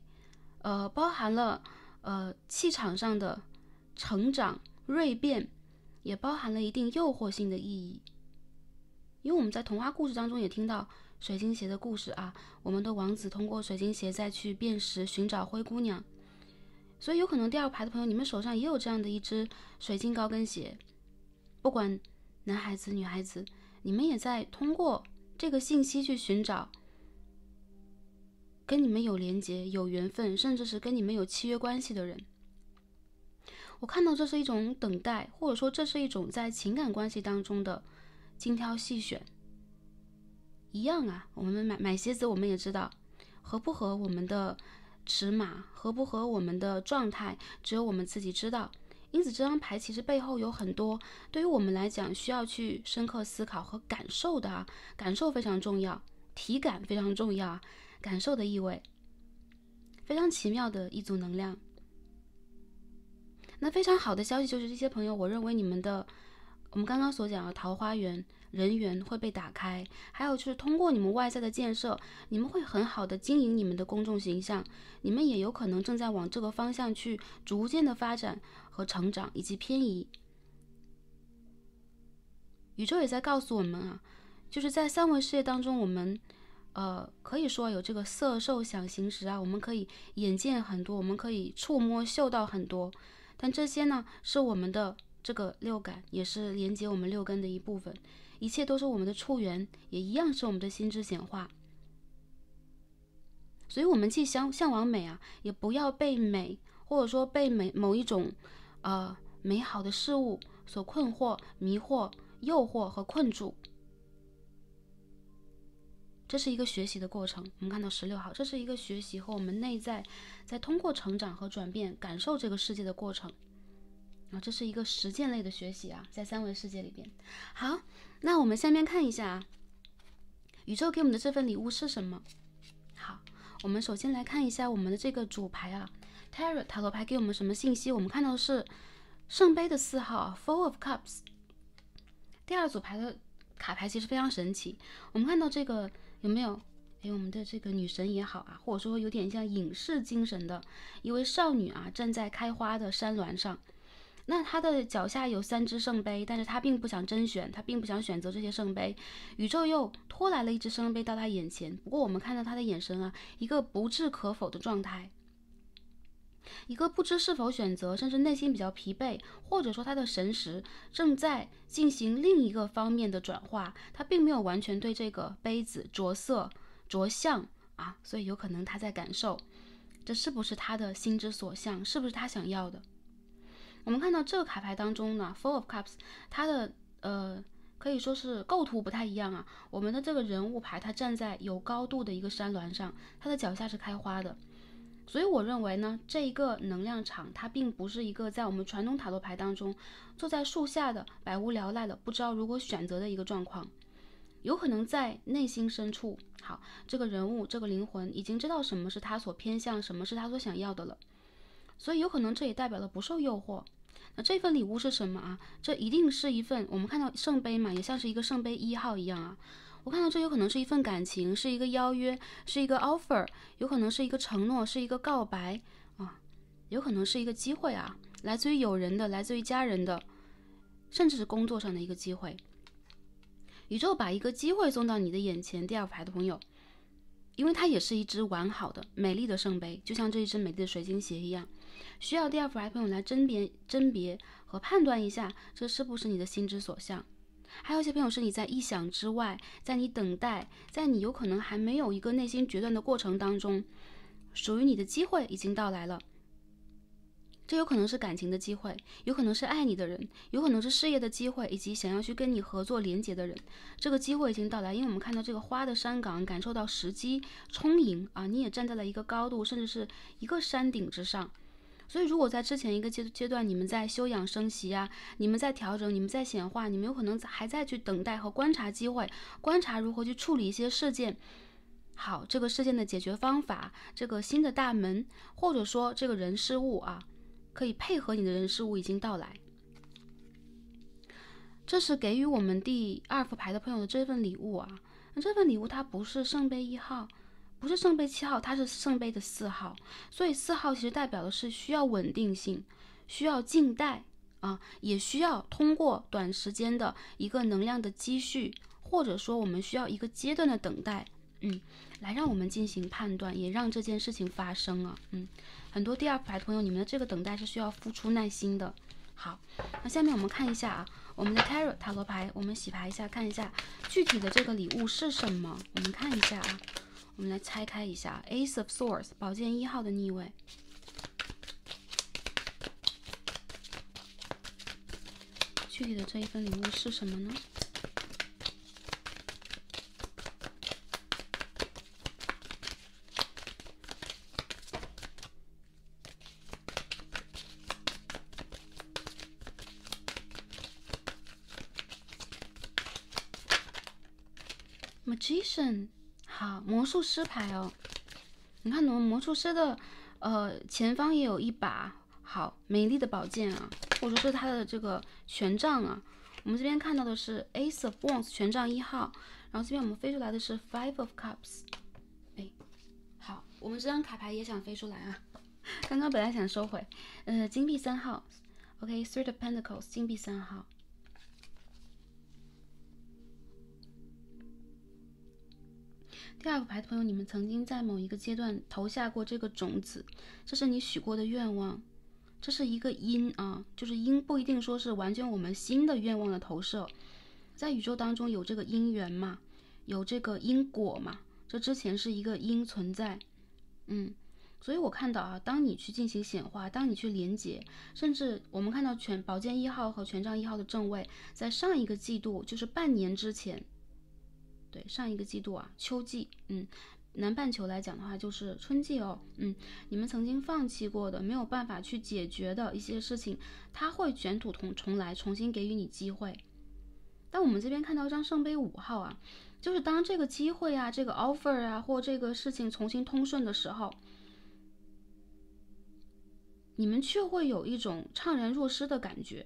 呃，包含了呃气场上的成长锐变，也包含了一定诱惑性的意义。因为我们在童话故事当中也听到水晶鞋的故事啊，我们的王子通过水晶鞋再去辨识寻找灰姑娘。所以，有可能第二排的朋友，你们手上也有这样的一只水晶高跟鞋，不管男孩子女孩子。你们也在通过这个信息去寻找，跟你们有连接、有缘分，甚至是跟你们有契约关系的人。我看到这是一种等待，或者说这是一种在情感关系当中的精挑细选。一样啊，我们买买鞋子，我们也知道合不合我们的尺码，合不合我们的状态，只有我们自己知道。因此，这张牌其实背后有很多对于我们来讲需要去深刻思考和感受的。啊，感受非常重要，体感非常重要啊，感受的意味非常奇妙的一组能量。那非常好的消息就是，这些朋友，我认为你们的，我们刚刚所讲的桃花源。人缘会被打开，还有就是通过你们外在的建设，你们会很好的经营你们的公众形象，你们也有可能正在往这个方向去逐渐的发展和成长以及偏移。宇宙也在告诉我们啊，就是在三维世界当中，我们呃可以说有这个色、受、想、行、识啊，我们可以眼见很多，我们可以触摸、嗅到很多，但这些呢，是我们的这个六感，也是连接我们六根的一部分。一切都是我们的触缘，也一样是我们的心智显化。所以，我们既向向往美啊，也不要被美，或者说被美某一种，呃，美好的事物所困惑、迷惑、诱惑和困住。这是一个学习的过程。我们看到十六号，这是一个学习和我们内在在通过成长和转变感受这个世界的过程啊，这是一个实践类的学习啊，在三维世界里边。好。那我们下面看一下，宇宙给我们的这份礼物是什么？好，我们首先来看一下我们的这个主牌啊，t o 罗塔罗牌给我们什么信息？我们看到是圣杯的四号，Full of Cups。第二组牌的卡牌其实非常神奇，我们看到这个有没有？哎，我们的这个女神也好啊，或者说有点像影视精神的一位少女啊，站在开花的山峦上。那他的脚下有三只圣杯，但是他并不想甄选，他并不想选择这些圣杯。宇宙又拖来了一只圣杯到他眼前，不过我们看到他的眼神啊，一个不置可否的状态，一个不知是否选择，甚至内心比较疲惫，或者说他的神识正在进行另一个方面的转化，他并没有完全对这个杯子着色、着相啊，所以有可能他在感受，这是不是他的心之所向，是不是他想要的？我们看到这个卡牌当中呢，Four of Cups，它的呃可以说是构图不太一样啊。我们的这个人物牌，它站在有高度的一个山峦上，它的脚下是开花的。所以我认为呢，这一个能量场，它并不是一个在我们传统塔罗牌当中坐在树下的百无聊赖的，不知道如何选择的一个状况。有可能在内心深处，好，这个人物这个灵魂已经知道什么是他所偏向，什么是他所想要的了。所以有可能这也代表了不受诱惑。那这份礼物是什么啊？这一定是一份我们看到圣杯嘛，也像是一个圣杯一号一样啊。我看到这有可能是一份感情，是一个邀约，是一个 offer，有可能是一个承诺，是一个告白啊，有可能是一个机会啊，来自于友人的，来自于家人的，甚至是工作上的一个机会。宇宙把一个机会送到你的眼前第二排的朋友，因为它也是一只完好的、美丽的圣杯，就像这一只美丽的水晶鞋一样。需要第二幅牌朋友来甄别、甄别和判断一下，这是不是你的心之所向？还有一些朋友是你在意想之外，在你等待，在你有可能还没有一个内心决断的过程当中，属于你的机会已经到来了。这有可能是感情的机会，有可能是爱你的人，有可能是事业的机会，以及想要去跟你合作联结的人，这个机会已经到来。因为我们看到这个花的山岗，感受到时机充盈啊，你也站在了一个高度，甚至是一个山顶之上。所以，如果在之前一个阶阶段，你们在休养生息呀，你们在调整，你们在显化，你们有可能还在去等待和观察机会，观察如何去处理一些事件。好，这个事件的解决方法，这个新的大门，或者说这个人事物啊，可以配合你的人事物已经到来。这是给予我们第二副牌的朋友的这份礼物啊。那这份礼物它不是圣杯一号。不是圣杯七号，它是圣杯的四号，所以四号其实代表的是需要稳定性，需要静待啊，也需要通过短时间的一个能量的积蓄，或者说我们需要一个阶段的等待，嗯，来让我们进行判断，也让这件事情发生啊，嗯，很多第二排朋友，你们的这个等待是需要付出耐心的。好，那下面我们看一下啊，我们的塔罗塔罗牌，我们洗牌一下，看一下具体的这个礼物是什么，我们看一下啊。我们来拆开一下 Ace of Swords，宝剑一号的逆位。具体的这一份礼物是什么呢？Magician。好，魔术师牌哦，你看我们魔术师的，呃，前方也有一把好美丽的宝剑啊，或者说他的这个权杖啊。我们这边看到的是 Ace of Wands 权杖一号，然后这边我们飞出来的是 Five of Cups。哎，好，我们这张卡牌也想飞出来啊。刚刚本来想收回，呃，金币三号，OK Three of Pentacles 金币三号。第二副牌的朋友，你们曾经在某一个阶段投下过这个种子，这是你许过的愿望，这是一个因啊，就是因不一定说是完全我们新的愿望的投射，在宇宙当中有这个因缘嘛，有这个因果嘛，这之前是一个因存在，嗯，所以我看到啊，当你去进行显化，当你去连接，甚至我们看到权宝剑一号和权杖一号的正位，在上一个季度就是半年之前。对上一个季度啊，秋季，嗯，南半球来讲的话就是春季哦，嗯，你们曾经放弃过的、没有办法去解决的一些事情，它会卷土重重来，重新给予你机会。但我们这边看到一张圣杯五号啊，就是当这个机会啊、这个 offer 啊或这个事情重新通顺的时候，你们却会有一种怅然若失的感觉，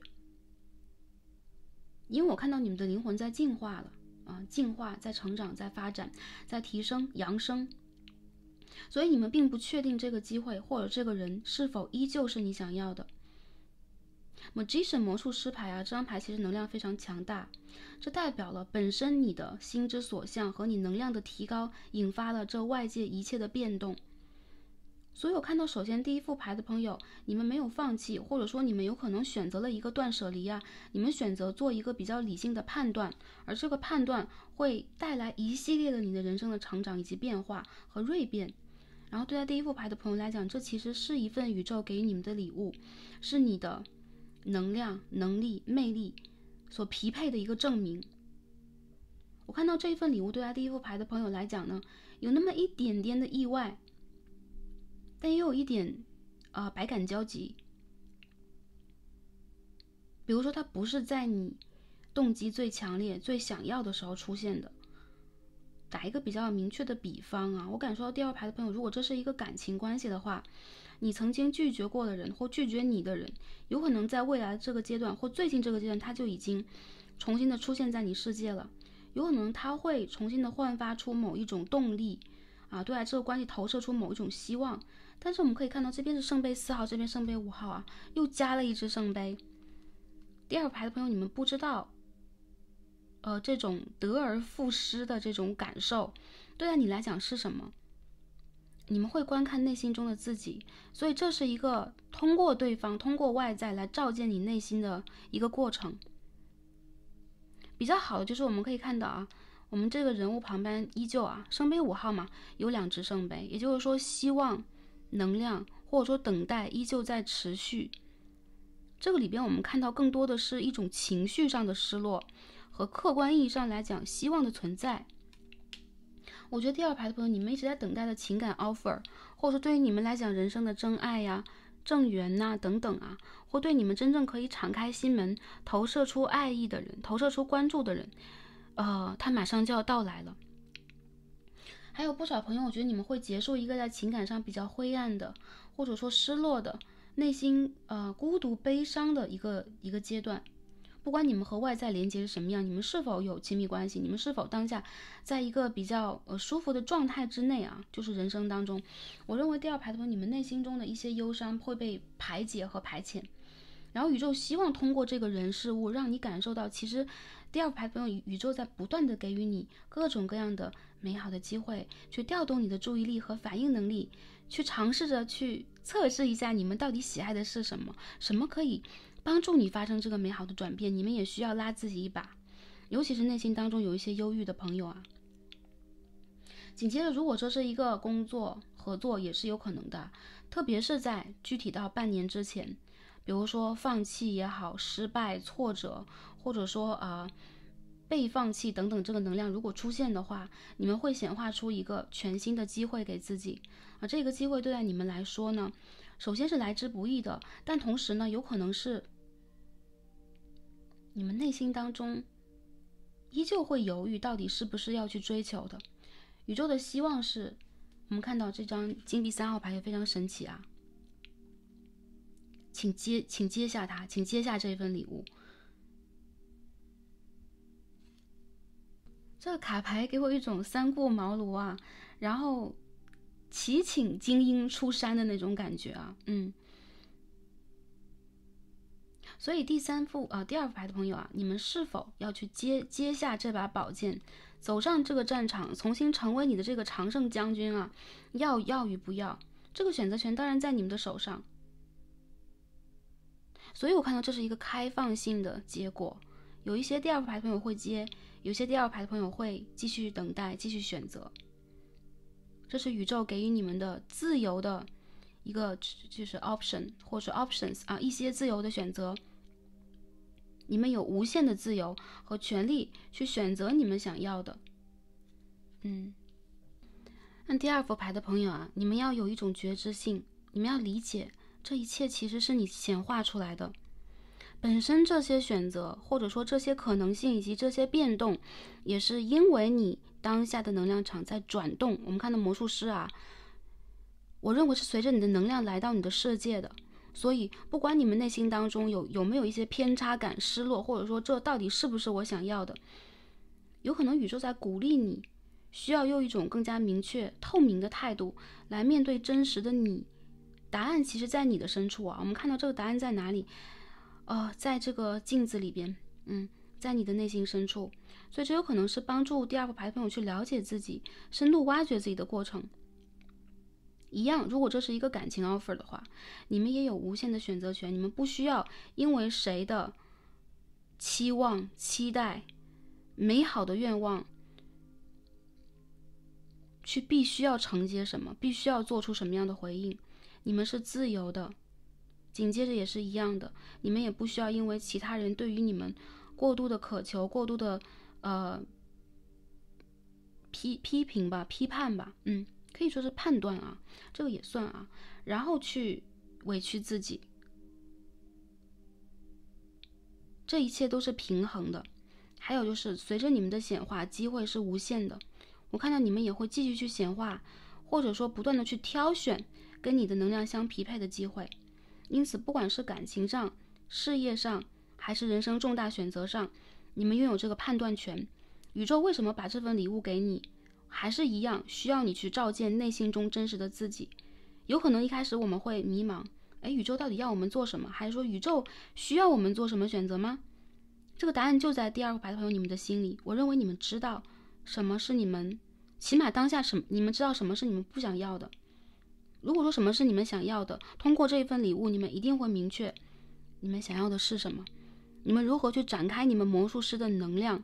因为我看到你们的灵魂在进化了。啊，进化在成长，在发展，在提升、扬升，所以你们并不确定这个机会或者这个人是否依旧是你想要的。那么，a n 魔术师牌啊，这张牌其实能量非常强大，这代表了本身你的心之所向和你能量的提高，引发了这外界一切的变动。所以，我看到首先第一副牌的朋友，你们没有放弃，或者说你们有可能选择了一个断舍离啊，你们选择做一个比较理性的判断，而这个判断会带来一系列的你的人生的成长以及变化和锐变。然后，对待第一副牌的朋友来讲，这其实是一份宇宙给你们的礼物，是你的能量、能力、魅力所匹配的一个证明。我看到这一份礼物，对待第一副牌的朋友来讲呢，有那么一点点的意外。但又有一点，啊，百感交集。比如说，它不是在你动机最强烈、最想要的时候出现的。打一个比较明确的比方啊，我感受到第二排的朋友，如果这是一个感情关系的话，你曾经拒绝过的人或拒绝你的人，有可能在未来这个阶段或最近这个阶段，他就已经重新的出现在你世界了。有可能他会重新的焕发出某一种动力啊，对啊，这个关系投射出某一种希望。但是我们可以看到，这边是圣杯四号，这边圣杯五号啊，又加了一只圣杯。第二排的朋友，你们不知道，呃，这种得而复失的这种感受，对待你来讲是什么？你们会观看内心中的自己，所以这是一个通过对方、通过外在来照见你内心的一个过程。比较好的就是我们可以看到啊，我们这个人物旁边依旧啊，圣杯五号嘛，有两只圣杯，也就是说希望。能量或者说等待依旧在持续，这个里边我们看到更多的是一种情绪上的失落和客观意义上来讲希望的存在。我觉得第二排的朋友，你们一直在等待的情感 offer，或者说对于你们来讲人生的真爱呀、正缘呐等等啊，或对你们真正可以敞开心门、投射出爱意的人、投射出关注的人，呃，他马上就要到来了。还有不少朋友，我觉得你们会结束一个在情感上比较灰暗的，或者说失落的内心，呃，孤独、悲伤的一个一个阶段。不管你们和外在连接是什么样，你们是否有亲密关系，你们是否当下在一个比较呃舒服的状态之内啊？就是人生当中，我认为第二排的朋友，你们内心中的一些忧伤会被排解和排遣。然后宇宙希望通过这个人事物，让你感受到其实。第二排朋友，宇宙在不断的给予你各种各样的美好的机会，去调动你的注意力和反应能力，去尝试着去测试一下你们到底喜爱的是什么，什么可以帮助你发生这个美好的转变。你们也需要拉自己一把，尤其是内心当中有一些忧郁的朋友啊。紧接着，如果说是一个工作合作，也是有可能的，特别是在具体到半年之前，比如说放弃也好，失败、挫折。或者说啊，被放弃等等，这个能量如果出现的话，你们会显化出一个全新的机会给自己啊。这个机会对待你们来说呢，首先是来之不易的，但同时呢，有可能是你们内心当中依旧会犹豫，到底是不是要去追求的。宇宙的希望是，我们看到这张金币三号牌也非常神奇啊，请接，请接下它，请接下这份礼物。这个卡牌给我一种三顾茅庐啊，然后齐请精英出山的那种感觉啊，嗯。所以第三副啊，第二副牌的朋友啊，你们是否要去接接下这把宝剑，走上这个战场，重新成为你的这个常胜将军啊？要要与不要，这个选择权当然在你们的手上。所以我看到这是一个开放性的结果，有一些第二副牌朋友会接。有些第二排的朋友会继续等待，继续选择，这是宇宙给予你们的自由的一个，就是 option 或者 options 啊，一些自由的选择。你们有无限的自由和权利去选择你们想要的。嗯，那第二副牌的朋友啊，你们要有一种觉知性，你们要理解这一切其实是你显化出来的。本身这些选择，或者说这些可能性以及这些变动，也是因为你当下的能量场在转动。我们看到魔术师啊，我认为是随着你的能量来到你的世界的。所以，不管你们内心当中有有没有一些偏差感、失落，或者说这到底是不是我想要的，有可能宇宙在鼓励你，需要用一种更加明确、透明的态度来面对真实的你。答案其实，在你的深处啊。我们看到这个答案在哪里？哦，在这个镜子里边，嗯，在你的内心深处，所以这有可能是帮助第二副牌朋友去了解自己、深度挖掘自己的过程。一样，如果这是一个感情 offer 的话，你们也有无限的选择权，你们不需要因为谁的期望、期待、美好的愿望，去必须要承接什么，必须要做出什么样的回应，你们是自由的。紧接着也是一样的，你们也不需要因为其他人对于你们过度的渴求、过度的呃批批评吧、批判吧，嗯，可以说是判断啊，这个也算啊，然后去委屈自己，这一切都是平衡的。还有就是随着你们的显化，机会是无限的。我看到你们也会继续去显化，或者说不断的去挑选跟你的能量相匹配的机会。因此，不管是感情上、事业上，还是人生重大选择上，你们拥有这个判断权。宇宙为什么把这份礼物给你，还是一样需要你去照见内心中真实的自己。有可能一开始我们会迷茫，哎，宇宙到底要我们做什么？还是说宇宙需要我们做什么选择吗？这个答案就在第二个牌的朋友你们的心里。我认为你们知道什么是你们，起码当下什你们知道什么是你们不想要的。如果说什么是你们想要的，通过这一份礼物，你们一定会明确你们想要的是什么，你们如何去展开你们魔术师的能量，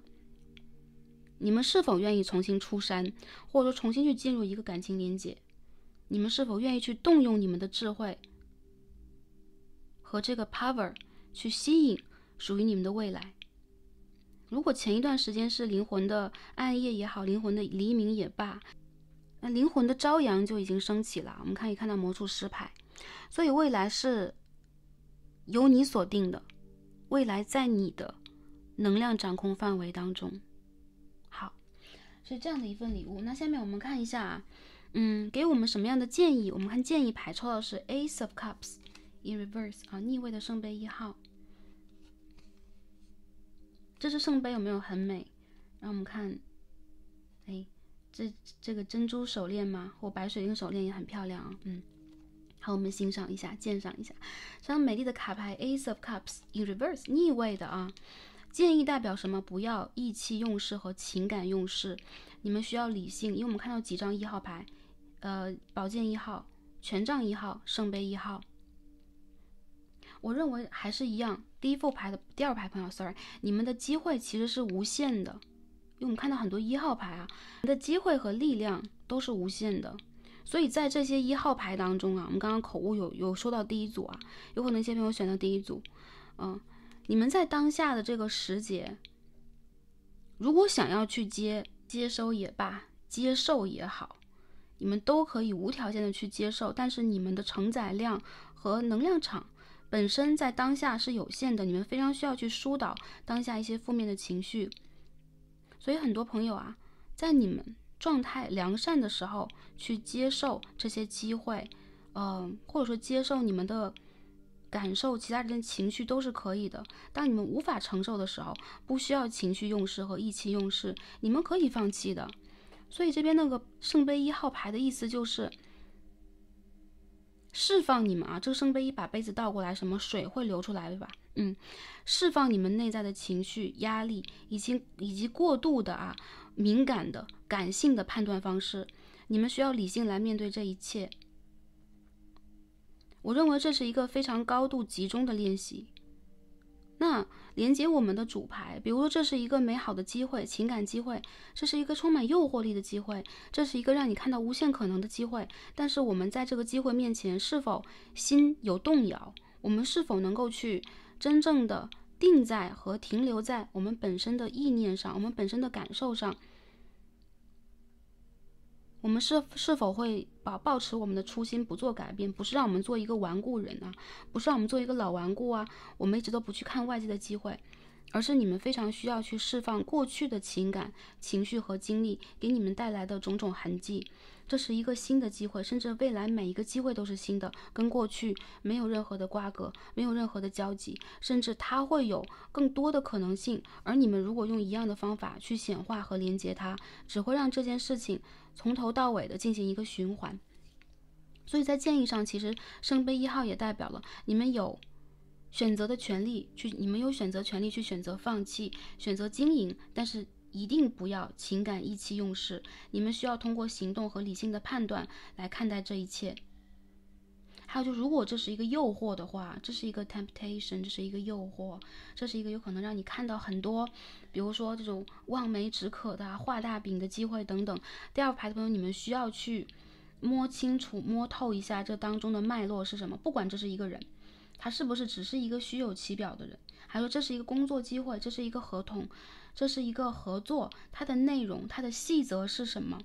你们是否愿意重新出山，或者说重新去进入一个感情连接，你们是否愿意去动用你们的智慧和这个 power 去吸引属于你们的未来？如果前一段时间是灵魂的暗夜也好，灵魂的黎明也罢。那灵魂的朝阳就已经升起了，我们可以看到魔术师牌，所以未来是由你所定的，未来在你的能量掌控范围当中。好，是这样的一份礼物。那下面我们看一下，嗯，给我们什么样的建议？我们看建议牌，抽到是 Ace of Cups in Reverse 啊，逆位的圣杯一号。这只圣杯有没有很美？让我们看。这这个珍珠手链吗？或白水晶手链也很漂亮啊。嗯，好，我们欣赏一下，鉴赏一下。这张美丽的卡牌 Ace of Cups in Reverse，逆位的啊。建议代表什么？不要意气用事和情感用事，你们需要理性。因为我们看到几张一号牌，呃，宝剑一号，权杖一号，圣杯一号。我认为还是一样，第一副牌的第二排朋友，sorry，你们的机会其实是无限的。因为我们看到很多一号牌啊，你的机会和力量都是无限的，所以在这些一号牌当中啊，我们刚刚口误有有说到第一组啊，有可能一些朋友选到第一组，嗯，你们在当下的这个时节，如果想要去接接收也罢，接受也好，你们都可以无条件的去接受，但是你们的承载量和能量场本身在当下是有限的，你们非常需要去疏导当下一些负面的情绪。所以很多朋友啊，在你们状态良善的时候去接受这些机会，嗯，或者说接受你们的感受，其他人的情绪都是可以的。当你们无法承受的时候，不需要情绪用事和意气用事，你们可以放弃的。所以这边那个圣杯一号牌的意思就是释放你们啊，这个圣杯一把杯子倒过来，什么水会流出来对吧？嗯，释放你们内在的情绪压力，以及以及过度的啊敏感的感性的判断方式，你们需要理性来面对这一切。我认为这是一个非常高度集中的练习。那连接我们的主牌，比如说这是一个美好的机会，情感机会，这是一个充满诱惑力的机会，这是一个让你看到无限可能的机会。但是我们在这个机会面前，是否心有动摇？我们是否能够去？真正的定在和停留在我们本身的意念上，我们本身的感受上。我们是是否会保保持我们的初心不做改变？不是让我们做一个顽固人啊，不是让我们做一个老顽固啊？我们一直都不去看外界的机会，而是你们非常需要去释放过去的情感、情绪和经历给你们带来的种种痕迹。这是一个新的机会，甚至未来每一个机会都是新的，跟过去没有任何的瓜葛，没有任何的交集，甚至它会有更多的可能性。而你们如果用一样的方法去显化和连接它，只会让这件事情从头到尾的进行一个循环。所以在建议上，其实圣杯一号也代表了你们有选择的权利去，你们有选择权利去选择放弃，选择经营，但是。一定不要情感意气用事，你们需要通过行动和理性的判断来看待这一切。还有，就如果这是一个诱惑的话，这是一个 temptation，这是一个诱惑，这是一个有可能让你看到很多，比如说这种望梅止渴的、画大饼的机会等等。第二排的朋友，你们需要去摸清楚、摸透一下这当中的脉络是什么。不管这是一个人，他是不是只是一个虚有其表的人，还说这是一个工作机会，这是一个合同。这是一个合作，它的内容、它的细则是什么？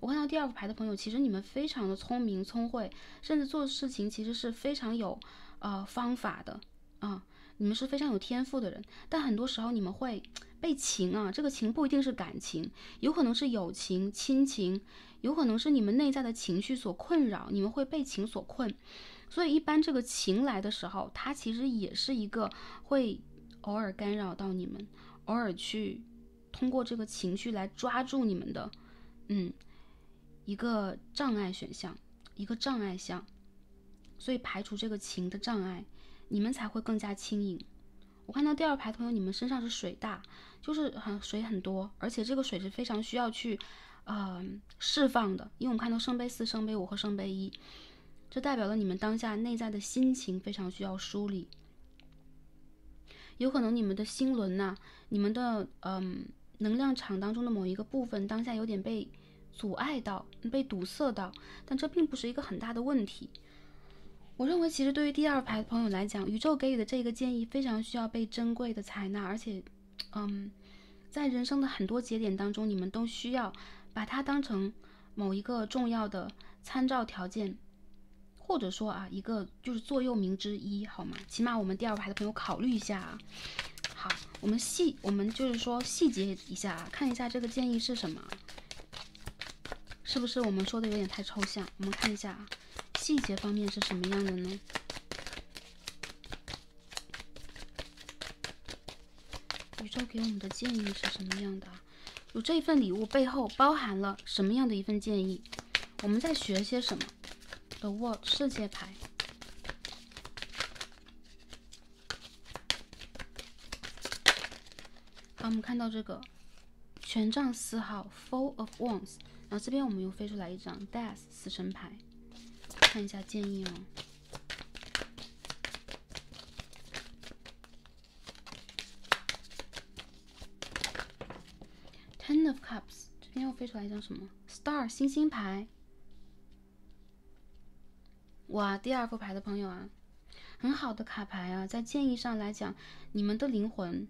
我看到第二副牌的朋友，其实你们非常的聪明、聪慧，甚至做事情其实是非常有，呃，方法的啊。你们是非常有天赋的人，但很多时候你们会被情啊，这个情不一定是感情，有可能是友情、亲情，有可能是你们内在的情绪所困扰，你们会被情所困。所以一般这个情来的时候，它其实也是一个会偶尔干扰到你们。偶尔去通过这个情绪来抓住你们的，嗯，一个障碍选项，一个障碍项，所以排除这个情的障碍，你们才会更加轻盈。我看到第二排朋友，你们身上是水大，就是很水很多，而且这个水是非常需要去，呃，释放的，因为我们看到圣杯四、圣杯五和圣杯一，这代表了你们当下内在的心情非常需要梳理，有可能你们的心轮呐。你们的嗯能量场当中的某一个部分，当下有点被阻碍到、被堵塞到，但这并不是一个很大的问题。我认为，其实对于第二排的朋友来讲，宇宙给予的这个建议非常需要被珍贵的采纳，而且，嗯，在人生的很多节点当中，你们都需要把它当成某一个重要的参照条件，或者说啊，一个就是座右铭之一，好吗？起码我们第二排的朋友考虑一下。啊。我们细，我们就是说细节一下，看一下这个建议是什么，是不是我们说的有点太抽象？我们看一下啊，细节方面是什么样的呢？宇宙给我们的建议是什么样的？有这一份礼物背后包含了什么样的一份建议？我们在学些什么 t h e w o r l d 世界牌。我们看到这个权杖四号，Full of w o n d s 然后这边我们又飞出来一张 Death 死神牌，看一下建议哦。t e n of Cups，这边又飞出来一张什么 Star 星星牌，哇，第二副牌的朋友啊，很好的卡牌啊，在建议上来讲，你们的灵魂。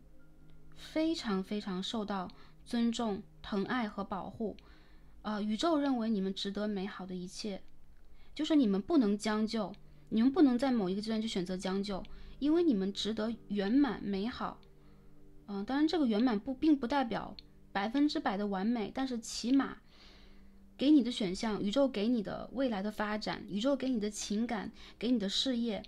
非常非常受到尊重、疼爱和保护，呃，宇宙认为你们值得美好的一切，就是你们不能将就，你们不能在某一个阶段就选择将就，因为你们值得圆满美好。嗯，当然这个圆满不并不代表百分之百的完美，但是起码给你的选项，宇宙给你的未来的发展，宇宙给你的情感，给你的事业，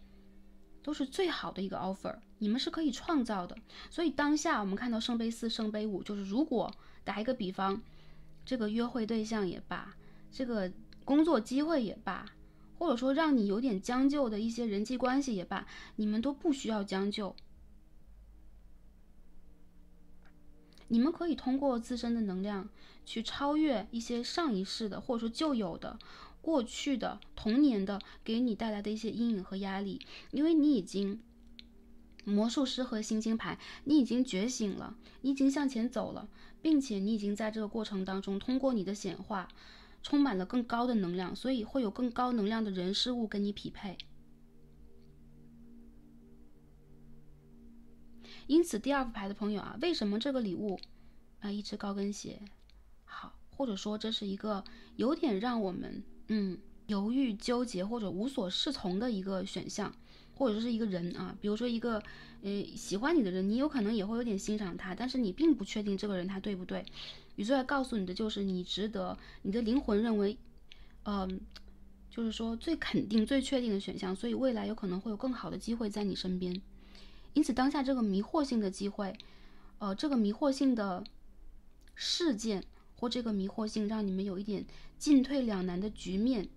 都是最好的一个 offer。你们是可以创造的，所以当下我们看到圣杯四、圣杯五，就是如果打一个比方，这个约会对象也罢，这个工作机会也罢，或者说让你有点将就的一些人际关系也罢，你们都不需要将就，你们可以通过自身的能量去超越一些上一世的，或者说旧有的、过去的、童年的给你带来的一些阴影和压力，因为你已经。魔术师和星星牌，你已经觉醒了，你已经向前走了，并且你已经在这个过程当中，通过你的显化，充满了更高的能量，所以会有更高能量的人事物跟你匹配。因此，第二副牌的朋友啊，为什么这个礼物啊，一只高跟鞋？好，或者说这是一个有点让我们嗯犹豫、纠结或者无所适从的一个选项。或者是一个人啊，比如说一个，呃，喜欢你的人，你有可能也会有点欣赏他，但是你并不确定这个人他对不对。宇宙在告诉你的就是，你值得，你的灵魂认为，嗯，就是说最肯定、最确定的选项。所以未来有可能会有更好的机会在你身边。因此，当下这个迷惑性的机会，呃，这个迷惑性的事件或这个迷惑性让你们有一点进退两难的局面，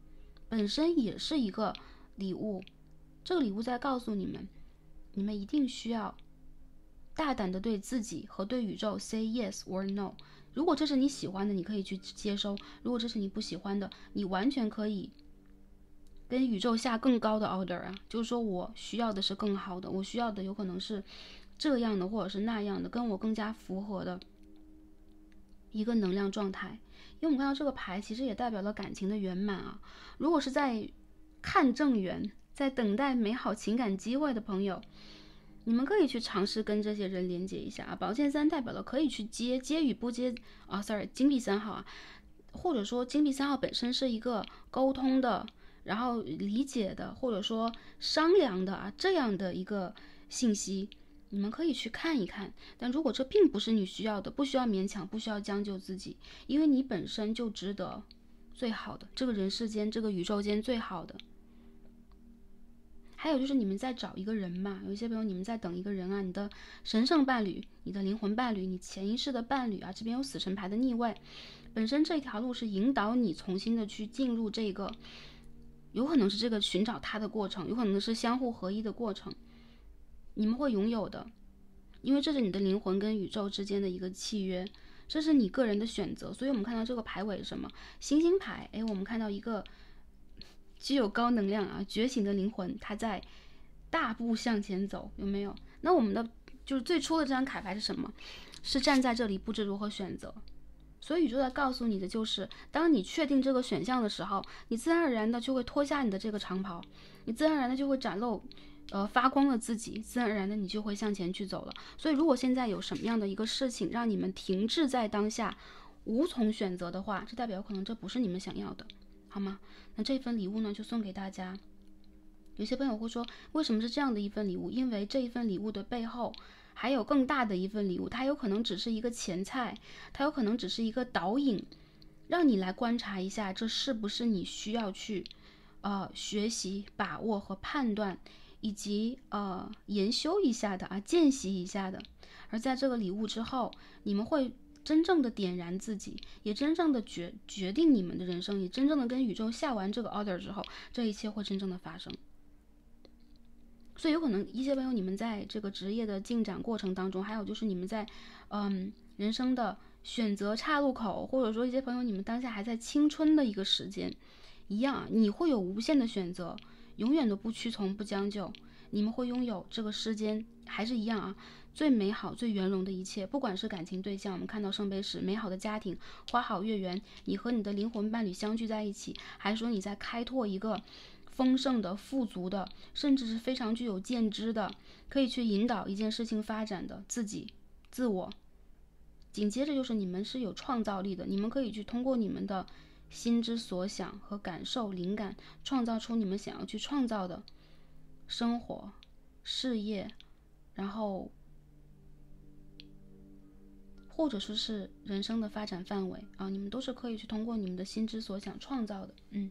本身也是一个礼物。这个礼物在告诉你们，你们一定需要大胆的对自己和对宇宙 say yes or no。如果这是你喜欢的，你可以去接收；如果这是你不喜欢的，你完全可以跟宇宙下更高的 order 啊，就是说我需要的是更好的，我需要的有可能是这样的或者是那样的，跟我更加符合的一个能量状态。因为我们看到这个牌其实也代表了感情的圆满啊。如果是在看正缘。在等待美好情感机会的朋友，你们可以去尝试跟这些人连接一下啊。宝剑三代表了可以去接，接与不接啊。Sorry，金币三号啊，或者说金币三号本身是一个沟通的，然后理解的，或者说商量的啊这样的一个信息，你们可以去看一看。但如果这并不是你需要的，不需要勉强，不需要将就自己，因为你本身就值得最好的，这个人世间，这个宇宙间最好的。还有就是你们在找一个人嘛？有一些朋友你们在等一个人啊，你的神圣伴侣，你的灵魂伴侣，你潜意识的伴侣啊。这边有死神牌的逆位，本身这条路是引导你重新的去进入这个，有可能是这个寻找他的过程，有可能是相互合一的过程，你们会拥有的，因为这是你的灵魂跟宇宙之间的一个契约，这是你个人的选择。所以我们看到这个牌尾什么星星牌，哎，我们看到一个。具有高能量啊，觉醒的灵魂，它在大步向前走，有没有？那我们的就是最初的这张卡牌是什么？是站在这里不知如何选择。所以宇宙在告诉你的就是，当你确定这个选项的时候，你自然而然的就会脱下你的这个长袍，你自然而然的就会展露呃发光的自己，自然而然的你就会向前去走了。所以如果现在有什么样的一个事情让你们停滞在当下，无从选择的话，这代表可能这不是你们想要的，好吗？那这份礼物呢，就送给大家。有些朋友会说，为什么是这样的一份礼物？因为这一份礼物的背后，还有更大的一份礼物。它有可能只是一个前菜，它有可能只是一个导引，让你来观察一下，这是不是你需要去，呃，学习、把握和判断，以及呃，研修一下的啊，见习一下的。而在这个礼物之后，你们会。真正的点燃自己，也真正的决决定你们的人生，也真正的跟宇宙下完这个 order 之后，这一切会真正的发生。所以，有可能一些朋友，你们在这个职业的进展过程当中，还有就是你们在，嗯，人生的选择岔路口，或者说一些朋友，你们当下还在青春的一个时间，一样，你会有无限的选择，永远都不屈从、不将就，你们会拥有这个时间，还是一样啊。最美好、最圆融的一切，不管是感情对象，我们看到圣杯时，美好的家庭、花好月圆，你和你的灵魂伴侣相聚在一起，还是说你在开拓一个丰盛的、富足的，甚至是非常具有见知的，可以去引导一件事情发展的自己、自我。紧接着就是你们是有创造力的，你们可以去通过你们的心之所想和感受、灵感，创造出你们想要去创造的生活、事业，然后。或者说是人生的发展范围啊，你们都是可以去通过你们的心之所想创造的，嗯，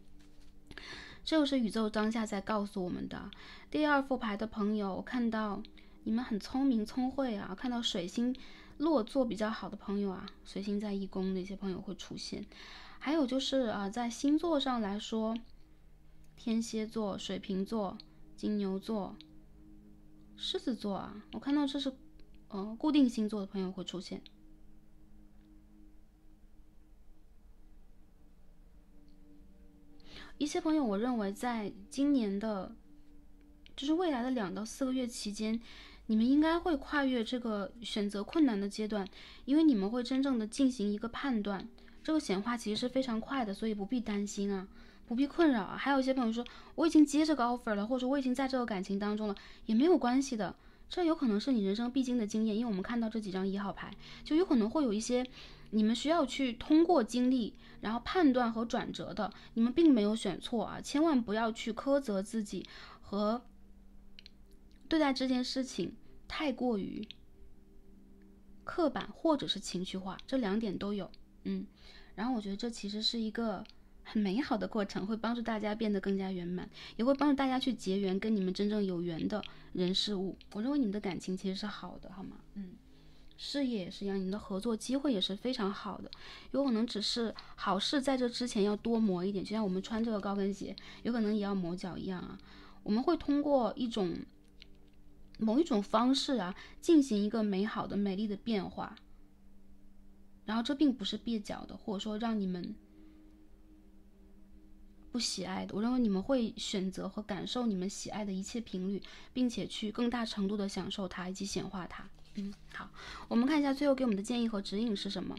这就是宇宙当下在告诉我们的。第二副牌的朋友，我看到你们很聪明聪慧啊，看到水星落座比较好的朋友啊，水星在一宫的一些朋友会出现。还有就是啊，在星座上来说，天蝎座、水瓶座、金牛座、狮子座啊，我看到这是呃固定星座的朋友会出现。一些朋友，我认为在今年的，就是未来的两到四个月期间，你们应该会跨越这个选择困难的阶段，因为你们会真正的进行一个判断。这个显化其实是非常快的，所以不必担心啊，不必困扰。啊。还有一些朋友说，我已经接这个 offer 了，或者我已经在这个感情当中了，也没有关系的。这有可能是你人生必经的经验，因为我们看到这几张一号牌，就有可能会有一些。你们需要去通过经历，然后判断和转折的，你们并没有选错啊！千万不要去苛责自己和对待这件事情太过于刻板或者是情绪化，这两点都有。嗯，然后我觉得这其实是一个很美好的过程，会帮助大家变得更加圆满，也会帮助大家去结缘，跟你们真正有缘的人事物。我认为你们的感情其实是好的，好吗？嗯。事业也是一样，你的合作机会也是非常好的，有可能只是好事在这之前要多磨一点，就像我们穿这个高跟鞋，有可能也要磨脚一样啊。我们会通过一种某一种方式啊，进行一个美好的、美丽的变化。然后这并不是蹩脚的，或者说让你们不喜爱的。我认为你们会选择和感受你们喜爱的一切频率，并且去更大程度的享受它以及显化它。嗯，好，我们看一下最后给我们的建议和指引是什么。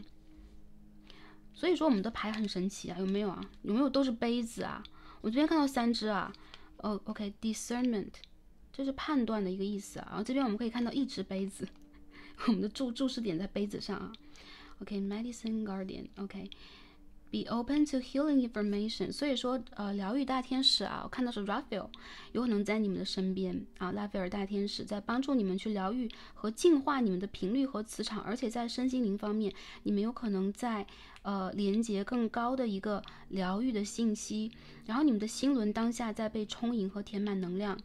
所以说我们的牌很神奇啊，有没有啊？有没有都是杯子啊？我这边看到三只啊。哦，OK，discernment，这是判断的一个意思啊。然后这边我们可以看到一只杯子，我们的注注视点在杯子上啊。OK，medicine guardian，OK。Be open to healing information。所以说，呃，疗愈大天使啊，我看到是 Raphael，有可能在你们的身边啊，拉斐尔大天使在帮助你们去疗愈和净化你们的频率和磁场，而且在身心灵方面，你们有可能在呃连接更高的一个疗愈的信息，然后你们的心轮当下在被充盈和填满能量。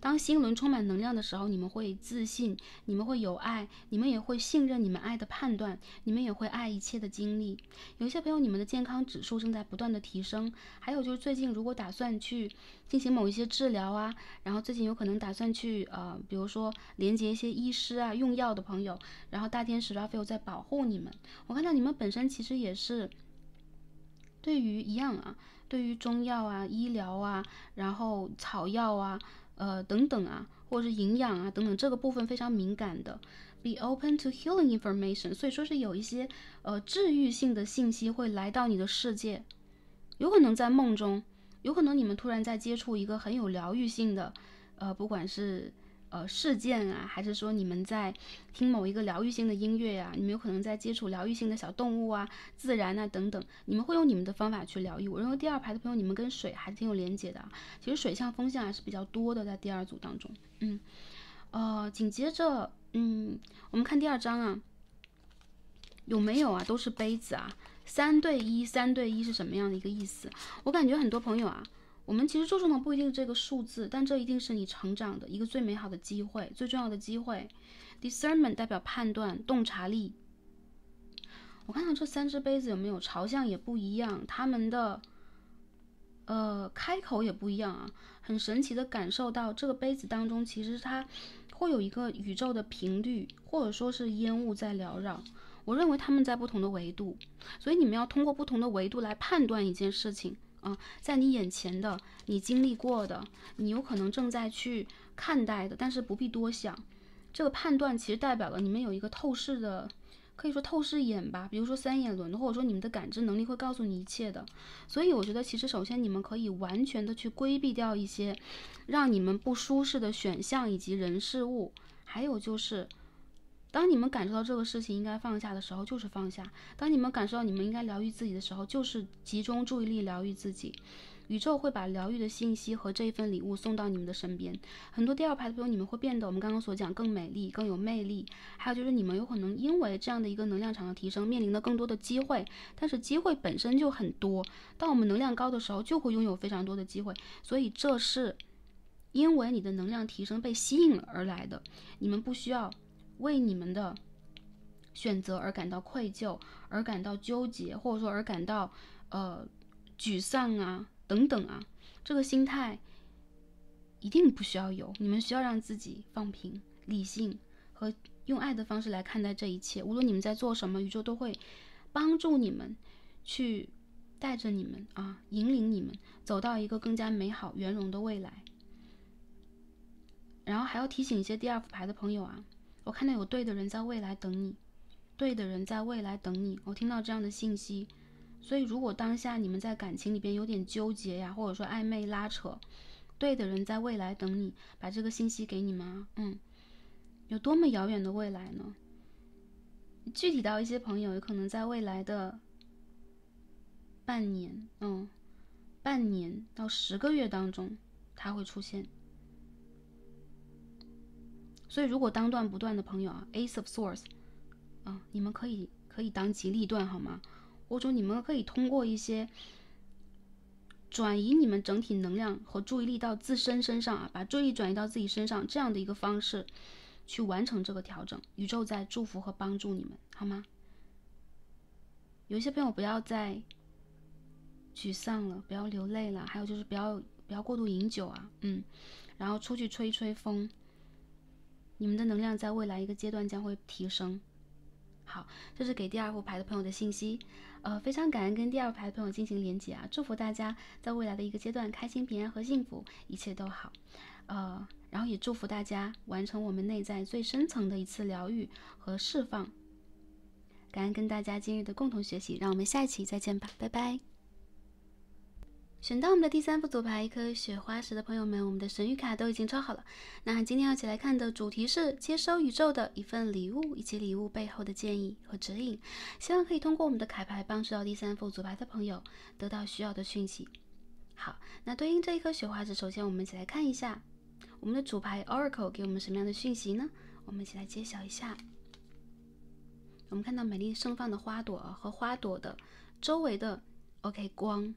当星轮充满能量的时候，你们会自信，你们会有爱，你们也会信任你们爱的判断，你们也会爱一切的经历。有些朋友，你们的健康指数正在不断的提升。还有就是最近，如果打算去进行某一些治疗啊，然后最近有可能打算去呃，比如说连接一些医师啊、用药的朋友，然后大天使 Raphael 在保护你们。我看到你们本身其实也是对于一样啊，对于中药啊、医疗啊，然后草药啊。呃，等等啊，或者是营养啊，等等，这个部分非常敏感的，be open to healing information，所以说是有一些呃治愈性的信息会来到你的世界，有可能在梦中，有可能你们突然在接触一个很有疗愈性的，呃，不管是。呃，事件啊，还是说你们在听某一个疗愈性的音乐呀？你们有可能在接触疗愈性的小动物啊、自然啊等等，你们会用你们的方法去疗愈。我认为第二排的朋友，你们跟水还是挺有连接的。其实水象、风象还是比较多的，在第二组当中。嗯，呃，紧接着，嗯，我们看第二张啊，有没有啊？都是杯子啊，三对一，三对一是什么样的一个意思？我感觉很多朋友啊。我们其实注重的不一定这个数字，但这一定是你成长的一个最美好的机会、最重要的机会。Discernment 代表判断、洞察力。我看到这三只杯子有没有朝向也不一样，它们的呃开口也不一样啊，很神奇的感受到这个杯子当中其实它会有一个宇宙的频率，或者说是烟雾在缭绕。我认为他们在不同的维度，所以你们要通过不同的维度来判断一件事情。啊，在你眼前的，你经历过的，你有可能正在去看待的，但是不必多想。这个判断其实代表了你们有一个透视的，可以说透视眼吧。比如说三眼轮，或者说你们的感知能力会告诉你一切的。所以我觉得，其实首先你们可以完全的去规避掉一些让你们不舒适的选项以及人事物，还有就是。当你们感受到这个事情应该放下的时候，就是放下；当你们感受到你们应该疗愈自己的时候，就是集中注意力疗愈自己。宇宙会把疗愈的信息和这一份礼物送到你们的身边。很多第二排的朋友，你们会变得我们刚刚所讲更美丽、更有魅力。还有就是你们有可能因为这样的一个能量场的提升，面临的更多的机会。但是机会本身就很多，当我们能量高的时候，就会拥有非常多的机会。所以这是因为你的能量提升被吸引而来的。你们不需要。为你们的选择而感到愧疚，而感到纠结，或者说而感到呃沮丧啊等等啊，这个心态一定不需要有。你们需要让自己放平、理性，和用爱的方式来看待这一切。无论你们在做什么，宇宙都会帮助你们去带着你们啊，引领你们走到一个更加美好、圆融的未来。然后还要提醒一些第二副牌的朋友啊。我看到有对的人在未来等你，对的人在未来等你。我听到这样的信息，所以如果当下你们在感情里边有点纠结呀，或者说暧昧拉扯，对的人在未来等你，把这个信息给你们。啊，嗯，有多么遥远的未来呢？具体到一些朋友，有可能在未来的半年，嗯，半年到十个月当中，他会出现。所以，如果当断不断的朋友啊，Ace of Swords，啊，你们可以可以当机立断好吗？我说你们可以通过一些转移你们整体能量和注意力到自身身上啊，把注意转移到自己身上这样的一个方式去完成这个调整。宇宙在祝福和帮助你们好吗？有些朋友不要再沮丧了，不要流泪了，还有就是不要不要过度饮酒啊，嗯，然后出去吹吹风。你们的能量在未来一个阶段将会提升。好，这是给第二副牌的朋友的信息。呃，非常感恩跟第二副牌朋友进行连接啊，祝福大家在未来的一个阶段开心、平安和幸福，一切都好。呃，然后也祝福大家完成我们内在最深层的一次疗愈和释放。感恩跟大家今日的共同学习，让我们下一期再见吧，拜拜。选到我们的第三副组牌，一颗雪花石的朋友们，我们的神谕卡都已经抽好了。那今天要一起来看的主题是接收宇宙的一份礼物以及礼物背后的建议和指引，希望可以通过我们的卡牌帮助到第三副组牌的朋友得到需要的讯息。好，那对应这一颗雪花石，首先我们一起来看一下我们的主牌 Oracle 给我们什么样的讯息呢？我们一起来揭晓一下。我们看到美丽盛放的花朵和花朵的周围的 OK 光。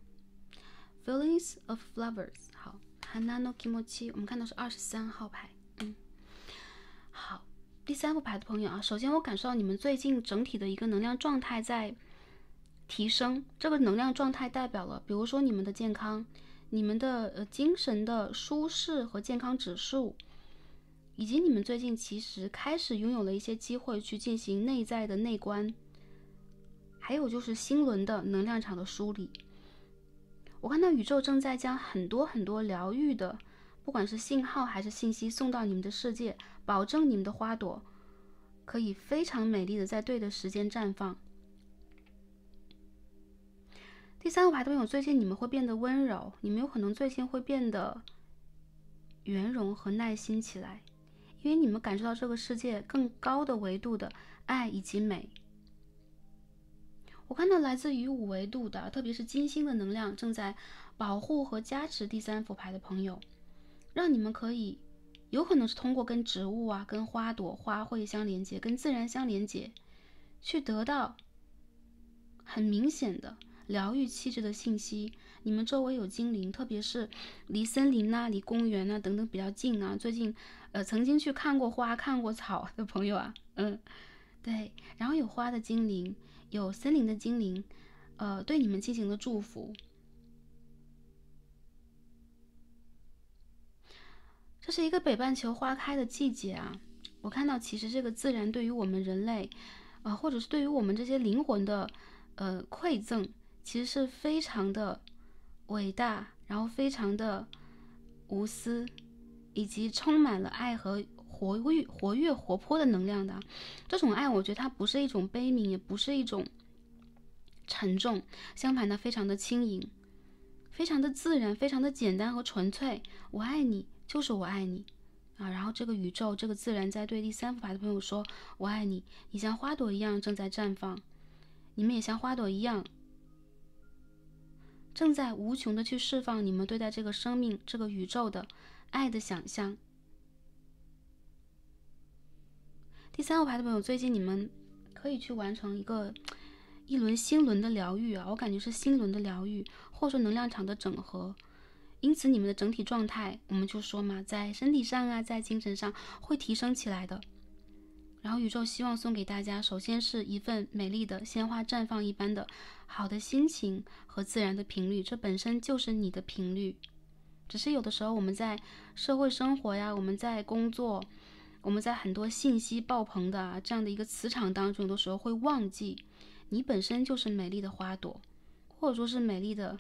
Feelings of flowers，好，Hanano Kimochi，我们看到是二十三号牌，嗯，好，第三副牌的朋友啊，首先我感受到你们最近整体的一个能量状态在提升，这个能量状态代表了，比如说你们的健康，你们的呃精神的舒适和健康指数，以及你们最近其实开始拥有了一些机会去进行内在的内观，还有就是心轮的能量场的梳理。我看到宇宙正在将很多很多疗愈的，不管是信号还是信息，送到你们的世界，保证你们的花朵可以非常美丽的在对的时间绽放。第三个牌的朋友，最近你们会变得温柔，你们有可能最近会变得圆融和耐心起来，因为你们感受到这个世界更高的维度的爱以及美。我看到来自于五维度的，特别是金星的能量正在保护和加持第三副牌的朋友，让你们可以有可能是通过跟植物啊、跟花朵、花卉相连接，跟自然相连接，去得到很明显的疗愈气质的信息。你们周围有精灵，特别是离森林啊、离公园啊等等比较近啊。最近呃，曾经去看过花、看过草的朋友啊，嗯，对，然后有花的精灵。有森林的精灵，呃，对你们进行了祝福。这是一个北半球花开的季节啊！我看到，其实这个自然对于我们人类，啊，或者是对于我们这些灵魂的，呃，馈赠，其实是非常的伟大，然后非常的无私，以及充满了爱和。活跃、活跃、活泼的能量的这种爱，我觉得它不是一种悲悯，也不是一种沉重，相反它非常的轻盈，非常的自然，非常的简单和纯粹。我爱你，就是我爱你啊！然后这个宇宙，这个自然在对第三副牌的朋友说：“我爱你，你像花朵一样正在绽放，你们也像花朵一样正在无穷的去释放你们对待这个生命、这个宇宙的爱的想象。”第三号牌的朋友，最近你们可以去完成一个一轮新轮的疗愈啊，我感觉是星轮的疗愈，或者说能量场的整合。因此，你们的整体状态，我们就说嘛，在身体上啊，在精神上会提升起来的。然后，宇宙希望送给大家，首先是一份美丽的鲜花绽放一般的好的心情和自然的频率，这本身就是你的频率。只是有的时候我们在社会生活呀，我们在工作。我们在很多信息爆棚的这样的一个磁场当中，有的时候会忘记，你本身就是美丽的花朵，或者说是美丽的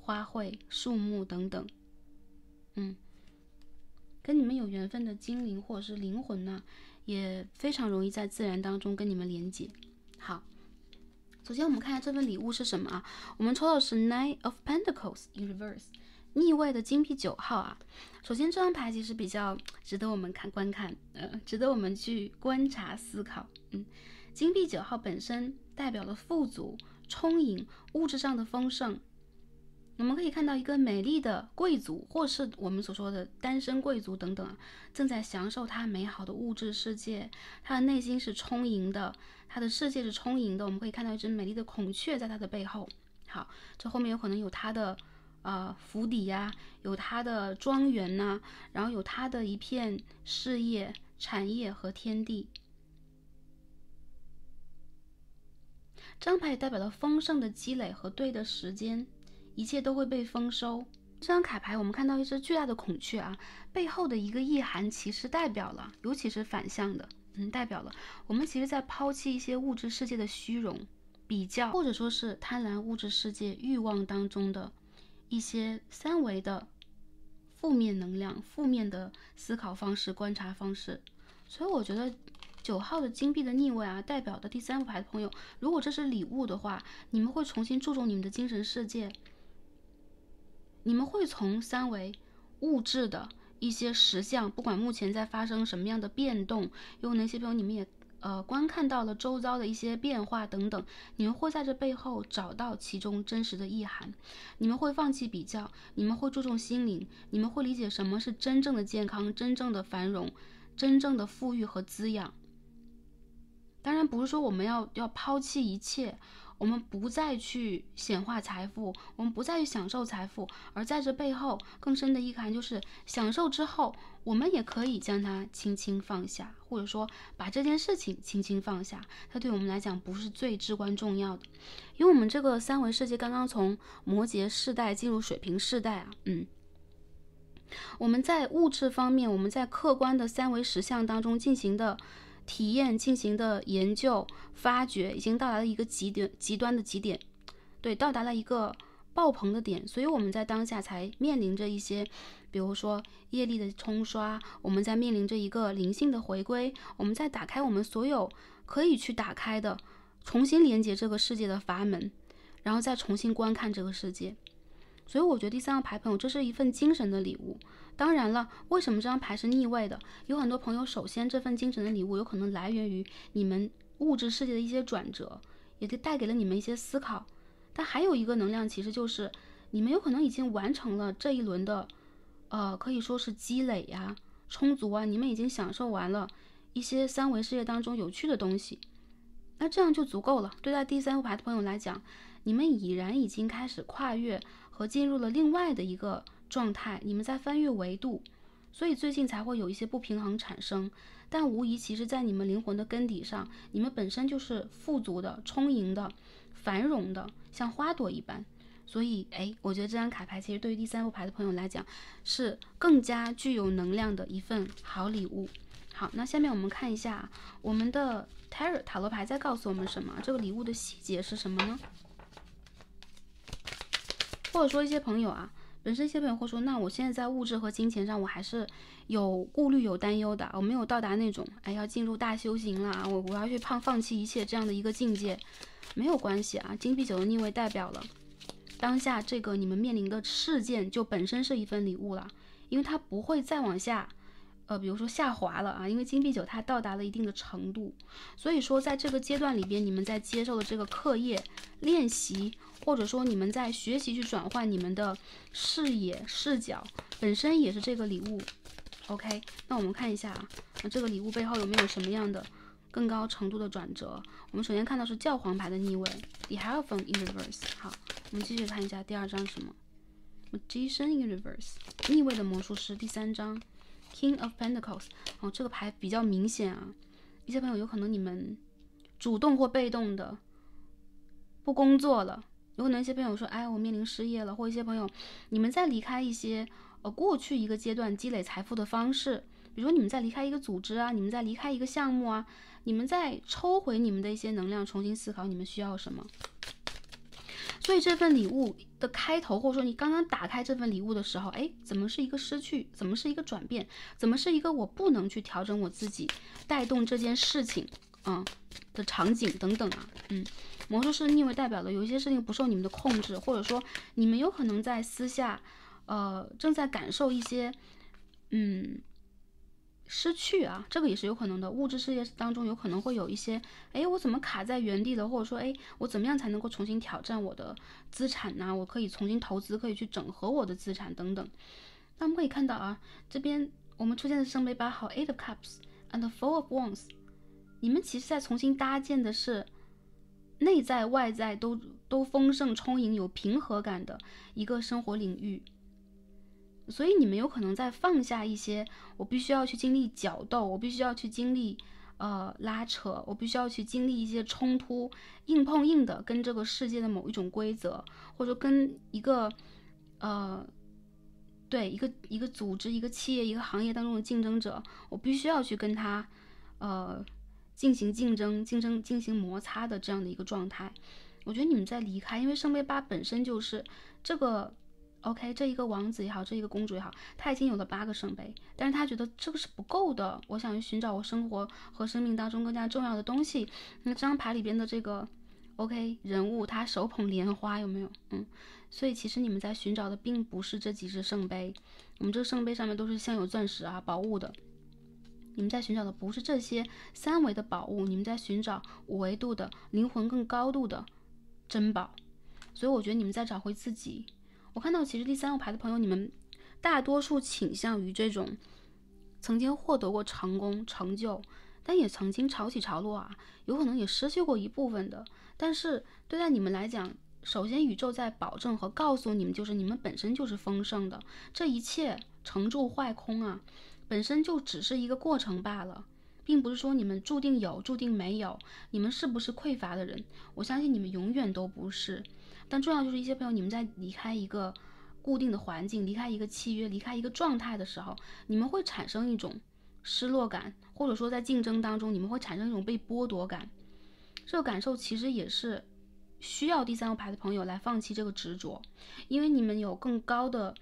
花卉、树木等等。嗯，跟你们有缘分的精灵或者是灵魂呢，也非常容易在自然当中跟你们连接。好，首先我们看下这份礼物是什么啊？我们抽到的是 Nine of Pentacles in Reverse。逆位的金币九号啊，首先这张牌其实比较值得我们看观看，呃，值得我们去观察思考。嗯，金币九号本身代表了富足、充盈、物质上的丰盛。我们可以看到一个美丽的贵族，或是我们所说的单身贵族等等，正在享受他美好的物质世界，他的内心是充盈的，他的世界是充盈的。我们可以看到一只美丽的孔雀在他的背后。好，这后面有可能有他的。啊，府邸呀，有他的庄园呐，然后有他的一片事业、产业和天地。这张牌代表了丰盛的积累和对的时间，一切都会被丰收。这张卡牌，我们看到一只巨大的孔雀啊，背后的一个意涵其实代表了，尤其是反向的，嗯，代表了我们其实在抛弃一些物质世界的虚荣、比较，或者说是贪婪物质世界欲望当中的。一些三维的负面能量、负面的思考方式、观察方式，所以我觉得九号的金币的逆位啊，代表的第三副牌的朋友，如果这是礼物的话，你们会重新注重你们的精神世界，你们会从三维物质的一些实相，不管目前在发生什么样的变动，有哪些朋友你们也。呃，观看到了周遭的一些变化等等，你们会在这背后找到其中真实的意涵。你们会放弃比较，你们会注重心灵，你们会理解什么是真正的健康、真正的繁荣、真正的富裕和滋养。当然，不是说我们要要抛弃一切。我们不再去显化财富，我们不再去享受财富，而在这背后更深的一层就是，享受之后，我们也可以将它轻轻放下，或者说把这件事情轻轻放下，它对我们来讲不是最至关重要的。因为我们这个三维世界刚刚从摩羯世代进入水瓶世代啊，嗯，我们在物质方面，我们在客观的三维实像当中进行的。体验进行的研究发掘，已经到达了一个极点，极端的极点，对，到达了一个爆棚的点。所以我们在当下才面临着一些，比如说业力的冲刷，我们在面临着一个灵性的回归，我们在打开我们所有可以去打开的，重新连接这个世界的阀门，然后再重新观看这个世界。所以我觉得第三个牌朋友，这是一份精神的礼物。当然了，为什么这张牌是逆位的？有很多朋友，首先这份精神的礼物有可能来源于你们物质世界的一些转折，也就带给了你们一些思考。但还有一个能量，其实就是你们有可能已经完成了这一轮的，呃，可以说是积累呀、充足啊，你们已经享受完了一些三维世界当中有趣的东西，那这样就足够了。对待第三副牌的朋友来讲，你们已然已经开始跨越和进入了另外的一个。状态，你们在翻越维度，所以最近才会有一些不平衡产生。但无疑，其实在你们灵魂的根底上，你们本身就是富足的、充盈的、繁荣的，像花朵一般。所以，哎，我觉得这张卡牌其实对于第三副牌的朋友来讲，是更加具有能量的一份好礼物。好，那下面我们看一下我们的 t e r o r 塔罗牌在告诉我们什么，这个礼物的细节是什么呢？或者说一些朋友啊。人生一些朋友会说：“那我现在在物质和金钱上，我还是有顾虑、有担忧的。我没有到达那种，哎，要进入大修行了，我我要去胖，放弃一切这样的一个境界，没有关系啊。”金币九的逆位代表了当下这个你们面临的事件就本身是一份礼物了，因为它不会再往下。呃，比如说下滑了啊，因为金币九它到达了一定的程度，所以说在这个阶段里边，你们在接受的这个课业练习，或者说你们在学习去转换你们的视野视角，本身也是这个礼物。OK，那我们看一下啊，那这个礼物背后有没有什么样的更高程度的转折？我们首先看到是教皇牌的逆位，也还要翻 in reverse。好，我们继续看一下第二张什么，magician in reverse，逆位的魔术师。第三张。King of Pentacles，哦，这个牌比较明显啊。一些朋友有可能你们主动或被动的不工作了，有可能一些朋友说，哎，我面临失业了，或一些朋友你们在离开一些呃过去一个阶段积累财富的方式，比如说你们在离开一个组织啊，你们在离开一个项目啊，你们在抽回你们的一些能量，重新思考你们需要什么。所以这份礼物的开头，或者说你刚刚打开这份礼物的时候，哎，怎么是一个失去？怎么是一个转变？怎么是一个我不能去调整我自己，带动这件事情啊的场景等等啊？嗯，魔术师逆位代表的有一些事情不受你们的控制，或者说你们有可能在私下，呃，正在感受一些，嗯。失去啊，这个也是有可能的。物质世界当中有可能会有一些，哎，我怎么卡在原地了？或者说，哎，我怎么样才能够重新挑战我的资产呢？我可以重新投资，可以去整合我的资产等等。那我们可以看到啊，这边我们出现的圣杯八号，Eight Cups and Four of Wands，你们其实在重新搭建的是内在外在都都丰盛充盈、有平和感的一个生活领域。所以你们有可能在放下一些，我必须要去经历角斗，我必须要去经历呃拉扯，我必须要去经历一些冲突、硬碰硬的跟这个世界的某一种规则，或者跟一个呃对一个一个组织、一个企业、一个行业当中的竞争者，我必须要去跟他呃进行竞争、竞争、进行摩擦的这样的一个状态。我觉得你们在离开，因为圣杯八本身就是这个。O.K. 这一个王子也好，这一个公主也好，他已经有了八个圣杯，但是他觉得这个是不够的。我想寻找我生活和生命当中更加重要的东西。那这张牌里边的这个 O.K. 人物，他手捧莲花，有没有？嗯，所以其实你们在寻找的并不是这几只圣杯，我们这个圣杯上面都是镶有钻石啊宝物的。你们在寻找的不是这些三维的宝物，你们在寻找五维度的灵魂更高度的珍宝。所以我觉得你们在找回自己。我看到，其实第三副牌的朋友，你们大多数倾向于这种曾经获得过成功成就，但也曾经潮起潮落啊，有可能也失去过一部分的。但是对待你们来讲，首先宇宙在保证和告诉你们，就是你们本身就是丰盛的，这一切成住坏空啊，本身就只是一个过程罢了，并不是说你们注定有，注定没有。你们是不是匮乏的人？我相信你们永远都不是。但重要就是一些朋友，你们在离开一个固定的环境，离开一个契约，离开一个状态的时候，你们会产生一种失落感，或者说在竞争当中，你们会产生一种被剥夺感。这个感受其实也是需要第三个牌的朋友来放弃这个执着，因为你们有更高的，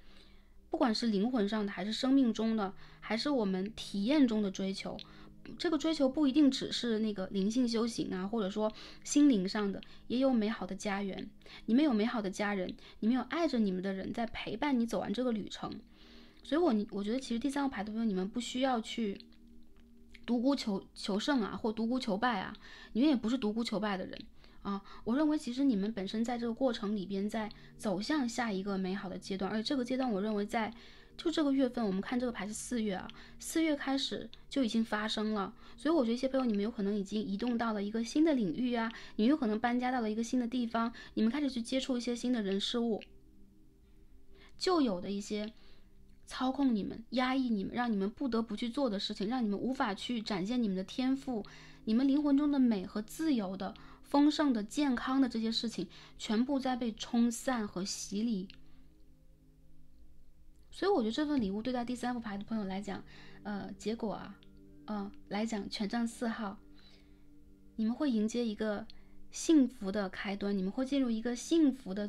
不管是灵魂上的，还是生命中的，还是我们体验中的追求。这个追求不一定只是那个灵性修行啊，或者说心灵上的，也有美好的家园，你们有美好的家人，你们有爱着你们的人在陪伴你走完这个旅程。所以，我我觉得其实第三个牌的朋友，你们不需要去独孤求求胜啊，或独孤求败啊，你们也不是独孤求败的人啊。我认为，其实你们本身在这个过程里边，在走向下一个美好的阶段，而且这个阶段，我认为在。就这个月份，我们看这个牌是四月啊，四月开始就已经发生了，所以我觉得一些朋友你们有可能已经移动到了一个新的领域啊，你们有可能搬家到了一个新的地方，你们开始去接触一些新的人事物，旧有的一些操控你们、压抑你们、让你们不得不去做的事情，让你们无法去展现你们的天赋、你们灵魂中的美和自由的、丰盛的、健康的这些事情，全部在被冲散和洗礼。所以我觉得这份礼物对待第三副牌的朋友来讲，呃，结果啊，嗯，来讲权杖四号，你们会迎接一个幸福的开端，你们会进入一个幸福的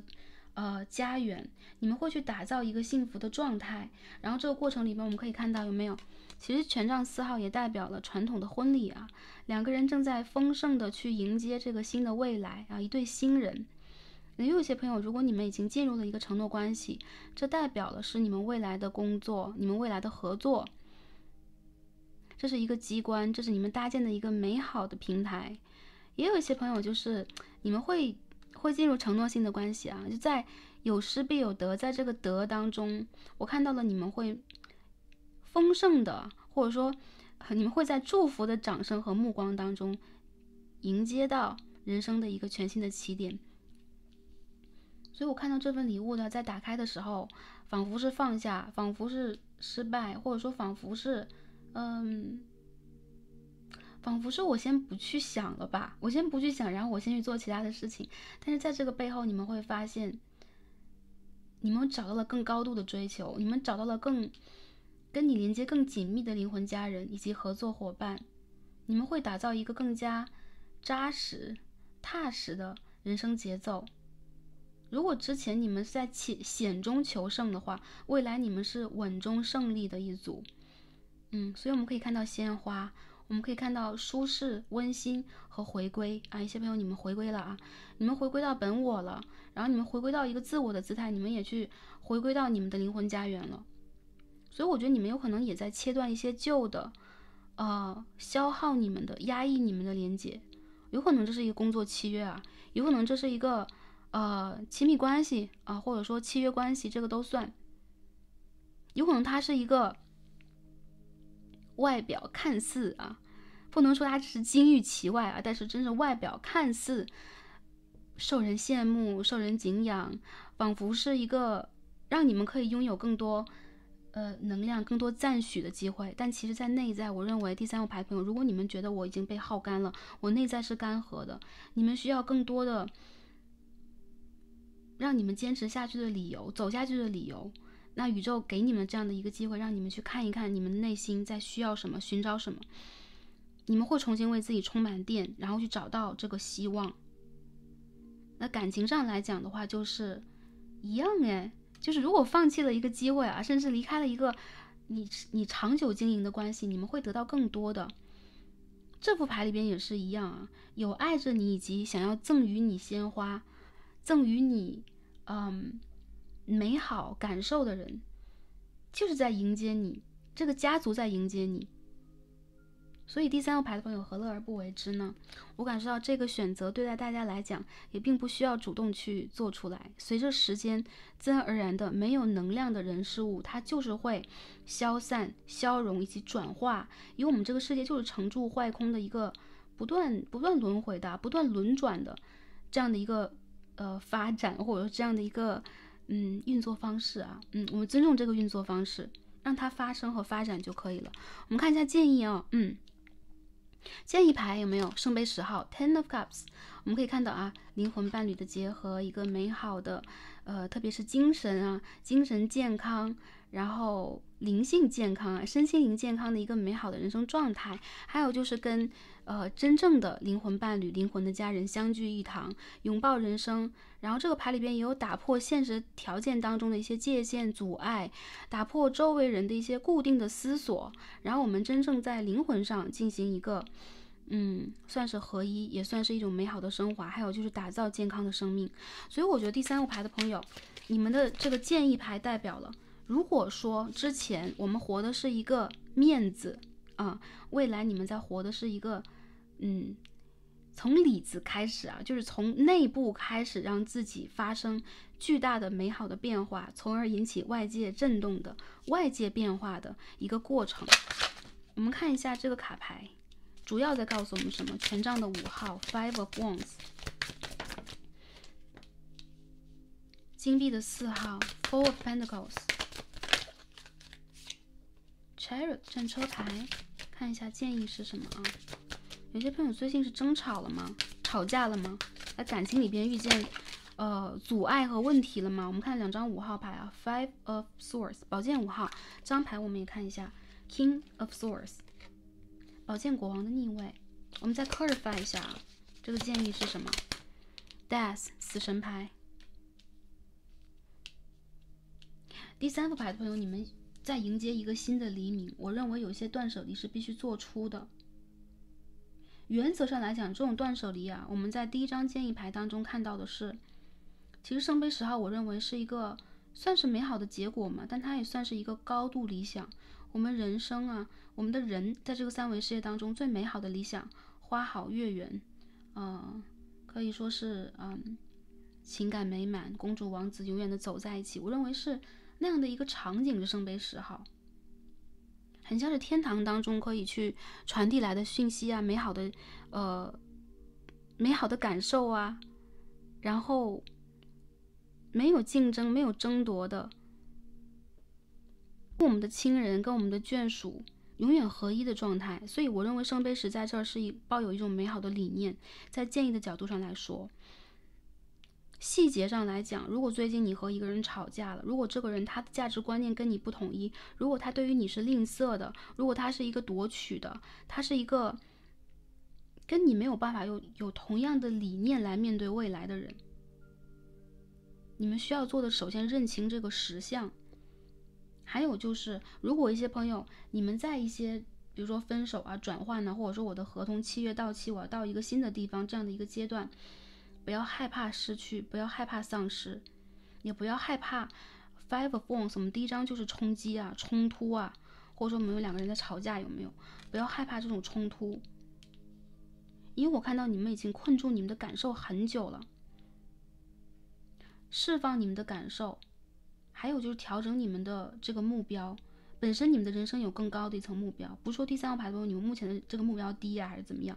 呃家园，你们会去打造一个幸福的状态。然后这个过程里面，我们可以看到有没有？其实权杖四号也代表了传统的婚礼啊，两个人正在丰盛的去迎接这个新的未来啊，一对新人。也有一些朋友，如果你们已经进入了一个承诺关系，这代表的是你们未来的工作，你们未来的合作，这是一个机关，这是你们搭建的一个美好的平台。也有一些朋友，就是你们会会进入承诺性的关系啊，就在有失必有得，在这个得当中，我看到了你们会丰盛的，或者说你们会在祝福的掌声和目光当中，迎接到人生的一个全新的起点。所以我看到这份礼物呢，在打开的时候，仿佛是放下，仿佛是失败，或者说仿佛是，嗯，仿佛是我先不去想了吧，我先不去想，然后我先去做其他的事情。但是在这个背后，你们会发现，你们找到了更高度的追求，你们找到了更跟你连接更紧密的灵魂家人以及合作伙伴，你们会打造一个更加扎实、踏实的人生节奏。如果之前你们是在险险中求胜的话，未来你们是稳中胜利的一组。嗯，所以我们可以看到鲜花，我们可以看到舒适、温馨和回归啊。一些朋友，你们回归了啊，你们回归到本我了，然后你们回归到一个自我的姿态，你们也去回归到你们的灵魂家园了。所以我觉得你们有可能也在切断一些旧的，呃，消耗你们的、压抑你们的连接，有可能这是一个工作契约啊，有可能这是一个。呃，亲密关系啊，或者说契约关系，这个都算。有可能他是一个外表看似啊，不能说他只是金玉其外啊，但是真是外表看似受人羡慕、受人敬仰，仿佛是一个让你们可以拥有更多呃能量、更多赞许的机会。但其实，在内在，我认为第三副牌朋友，如果你们觉得我已经被耗干了，我内在是干涸的，你们需要更多的。让你们坚持下去的理由，走下去的理由，那宇宙给你们这样的一个机会，让你们去看一看你们内心在需要什么，寻找什么，你们会重新为自己充满电，然后去找到这个希望。那感情上来讲的话，就是一样哎，就是如果放弃了一个机会啊，甚至离开了一个你你长久经营的关系，你们会得到更多的。这副牌里边也是一样啊，有爱着你以及想要赠予你鲜花，赠予你。嗯，美好感受的人，就是在迎接你，这个家族在迎接你，所以第三个牌的朋友何乐而不为之呢？我感受到这个选择对待大家来讲也并不需要主动去做出来，随着时间自然而然的，没有能量的人事物它就是会消散、消融以及转化，因为我们这个世界就是成住坏空的一个不断、不断轮回的、不断轮转的这样的一个。呃，发展或者说这样的一个，嗯，运作方式啊，嗯，我们尊重这个运作方式，让它发生和发展就可以了。我们看一下建议啊，嗯，建议牌有没有圣杯十号 Ten of Cups？我们可以看到啊，灵魂伴侣的结合，一个美好的，呃，特别是精神啊，精神健康，然后灵性健康啊，身心灵健康的一个美好的人生状态，还有就是跟。呃，真正的灵魂伴侣、灵魂的家人相聚一堂，拥抱人生。然后这个牌里边也有打破现实条件当中的一些界限阻碍，打破周围人的一些固定的思索。然后我们真正在灵魂上进行一个，嗯，算是合一，也算是一种美好的升华。还有就是打造健康的生命。所以我觉得第三个牌的朋友，你们的这个建议牌代表了，如果说之前我们活的是一个面子啊，未来你们在活的是一个。嗯，从里子开始啊，就是从内部开始让自己发生巨大的、美好的变化，从而引起外界震动的、外界变化的一个过程。我们看一下这个卡牌，主要在告诉我们什么？权杖的五号 Five of Wands，金币的四号 Four of Pentacles，Cherry 战车牌，看一下建议是什么啊？有些朋友最近是争吵了吗？吵架了吗？在感情里边遇见呃阻碍和问题了吗？我们看两张五号牌啊，Five of Swords，宝剑五号，这张牌我们也看一下，King of Swords，宝剑国王的逆位，我们再 Clarify 一下，啊，这个建议是什么？Death，死神牌。第三副牌，的朋友，你们在迎接一个新的黎明。我认为有些断舍离是必须做出的。原则上来讲，这种断舍离啊，我们在第一张建议牌当中看到的是，其实圣杯十号，我认为是一个算是美好的结果嘛，但它也算是一个高度理想。我们人生啊，我们的人在这个三维世界当中最美好的理想，花好月圆，嗯，可以说是嗯，情感美满，公主王子永远的走在一起，我认为是那样的一个场景的圣杯十号。很像是天堂当中可以去传递来的讯息啊，美好的，呃，美好的感受啊，然后没有竞争、没有争夺的，我们的亲人跟我们的眷属永远合一的状态。所以，我认为圣杯十在这儿是一抱有一种美好的理念，在建议的角度上来说。细节上来讲，如果最近你和一个人吵架了，如果这个人他的价值观念跟你不统一，如果他对于你是吝啬的，如果他是一个夺取的，他是一个跟你没有办法有有同样的理念来面对未来的人，你们需要做的首先认清这个实相。还有就是，如果一些朋友，你们在一些比如说分手啊、转换呢，或者说我的合同契约到期，我要到一个新的地方这样的一个阶段。不要害怕失去，不要害怕丧失，也不要害怕。Five bones，我们第一章就是冲击啊、冲突啊，或者说我们有两个人在吵架，有没有？不要害怕这种冲突，因为我看到你们已经困住你们的感受很久了，释放你们的感受，还有就是调整你们的这个目标。本身你们的人生有更高的一层目标，不说第三张牌多，你们目前的这个目标低啊还是怎么样？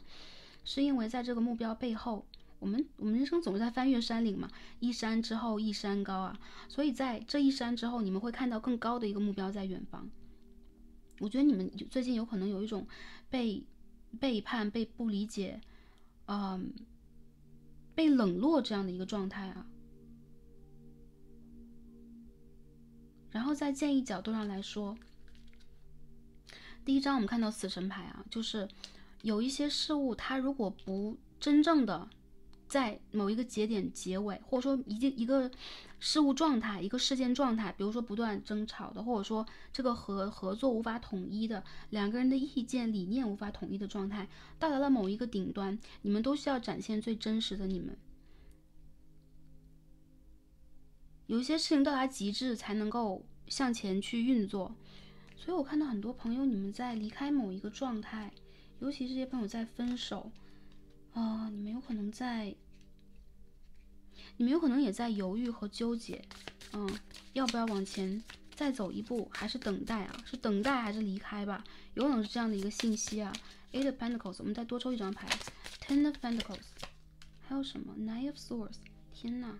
是因为在这个目标背后。我们我们人生总是在翻越山岭嘛，一山之后一山高啊，所以在这一山之后，你们会看到更高的一个目标在远方。我觉得你们最近有可能有一种被背叛、被不理解、嗯，被冷落这样的一个状态啊。然后在建议角度上来说，第一张我们看到死神牌啊，就是有一些事物它如果不真正的。在某一个节点结尾，或者说一定一个事物状态、一个事件状态，比如说不断争吵的，或者说这个合合作无法统一的，两个人的意见理念无法统一的状态，到达了某一个顶端，你们都需要展现最真实的你们。有一些事情到达极致才能够向前去运作，所以我看到很多朋友你们在离开某一个状态，尤其这些朋友在分手，啊，你们有可能在。你们有可能也在犹豫和纠结，嗯，要不要往前再走一步，还是等待啊？是等待还是离开吧？有可能是这样的一个信息啊。Eight of Pentacles，我们再多抽一张牌，Ten of Pentacles，还有什么 Nine of Swords？天哪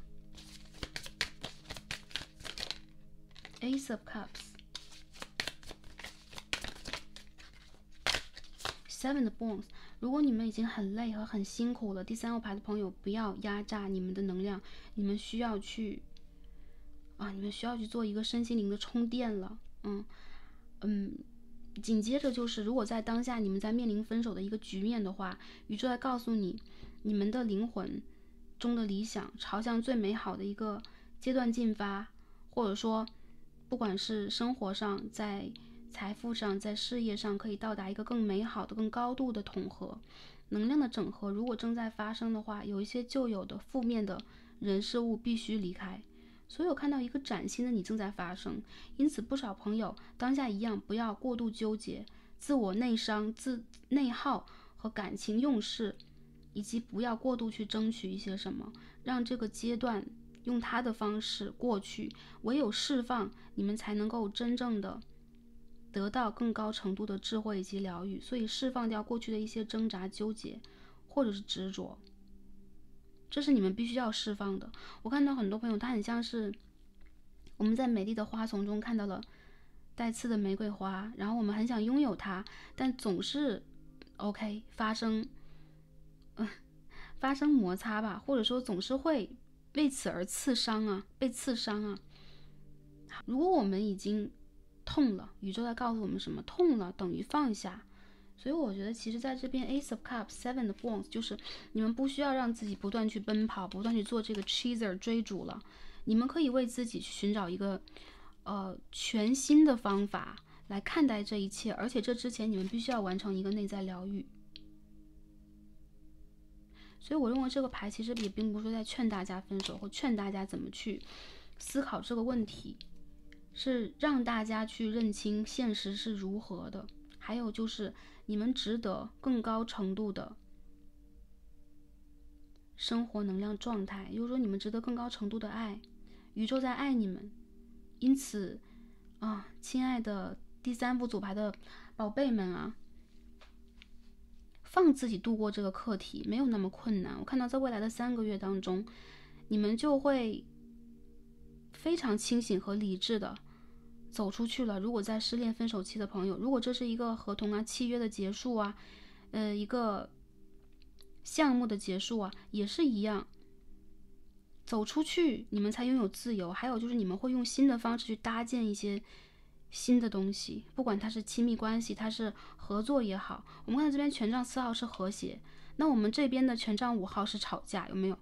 ！Ace of Cups，Seven of Bones。如果你们已经很累和很辛苦了，第三副牌的朋友不要压榨你们的能量，你们需要去啊，你们需要去做一个身心灵的充电了，嗯嗯。紧接着就是，如果在当下你们在面临分手的一个局面的话，宇宙在告诉你，你们的灵魂中的理想朝向最美好的一个阶段进发，或者说，不管是生活上在。财富上，在事业上可以到达一个更美好的、更高度的统合，能量的整合。如果正在发生的话，有一些旧有的负面的人事物必须离开。所有看到一个崭新的你正在发生。因此，不少朋友当下一样不要过度纠结、自我内伤、自内耗和感情用事，以及不要过度去争取一些什么，让这个阶段用他的方式过去。唯有释放，你们才能够真正的。得到更高程度的智慧以及疗愈，所以释放掉过去的一些挣扎、纠结或者是执着，这是你们必须要释放的。我看到很多朋友，他很像是我们在美丽的花丛中看到了带刺的玫瑰花，然后我们很想拥有它，但总是 OK 发生嗯、发生摩擦吧，或者说总是会为此而刺伤啊，被刺伤啊。如果我们已经。痛了，宇宙在告诉我们什么？痛了等于放下，所以我觉得其实在这边 Ace of Cups Seven of Bones 就是你们不需要让自己不断去奔跑，不断去做这个 Chaser 追逐了，你们可以为自己去寻找一个呃全新的方法来看待这一切，而且这之前你们必须要完成一个内在疗愈。所以我认为这个牌其实也并不是在劝大家分手，或劝大家怎么去思考这个问题。是让大家去认清现实是如何的，还有就是你们值得更高程度的生活能量状态，也就是说你们值得更高程度的爱，宇宙在爱你们，因此啊，亲爱的第三副组牌的宝贝们啊，放自己度过这个课题没有那么困难。我看到在未来的三个月当中，你们就会。非常清醒和理智的走出去了。如果在失恋分手期的朋友，如果这是一个合同啊、契约的结束啊，呃，一个项目的结束啊，也是一样。走出去，你们才拥有自由。还有就是，你们会用新的方式去搭建一些新的东西，不管它是亲密关系，它是合作也好。我们看到这边权杖四号是和谐，那我们这边的权杖五号是吵架，有没有？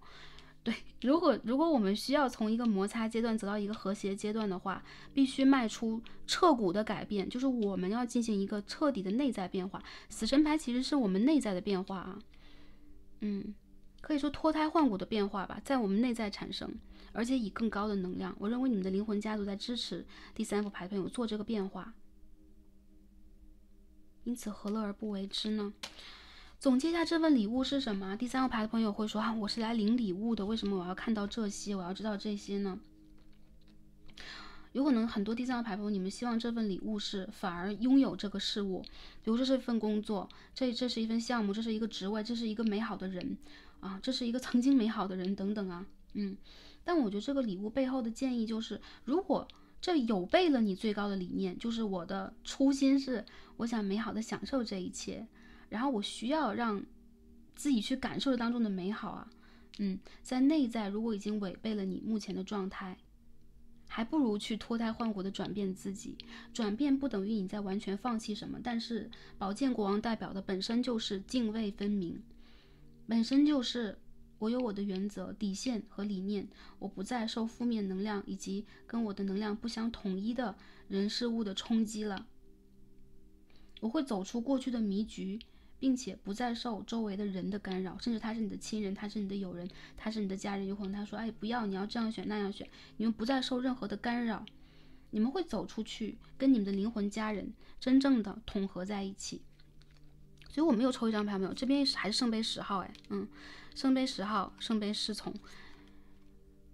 对，如果如果我们需要从一个摩擦阶段走到一个和谐阶段的话，必须迈出彻骨的改变，就是我们要进行一个彻底的内在变化。死神牌其实是我们内在的变化啊，嗯，可以说脱胎换骨的变化吧，在我们内在产生，而且以更高的能量。我认为你们的灵魂家族在支持第三副牌团有做这个变化，因此何乐而不为之呢？总结一下这份礼物是什么？第三个牌的朋友会说啊，我是来领礼物的，为什么我要看到这些？我要知道这些呢？有可能很多第三个牌朋友，你们希望这份礼物是反而拥有这个事物，比如说这份工作，这这是一份项目，这是一个职位，这是一个美好的人啊，这是一个曾经美好的人等等啊，嗯。但我觉得这个礼物背后的建议就是，如果这有背了你最高的理念，就是我的初心是我想美好的享受这一切。然后我需要让自己去感受当中的美好啊，嗯，在内在如果已经违背了你目前的状态，还不如去脱胎换骨的转变自己。转变不等于你在完全放弃什么，但是宝剑国王代表的本身就是泾渭分明，本身就是我有我的原则、底线和理念，我不再受负面能量以及跟我的能量不相统一的人事物的冲击了，我会走出过去的迷局。并且不再受周围的人的干扰，甚至他是你的亲人，他是你的友人，他是你的家人，有可能他说：“哎，不要，你要这样选那样选。”你们不再受任何的干扰，你们会走出去，跟你们的灵魂家人真正的统合在一起。所以我们又抽一张牌，没有，这边还是圣杯十号，哎，嗯，圣杯十号，圣杯侍从，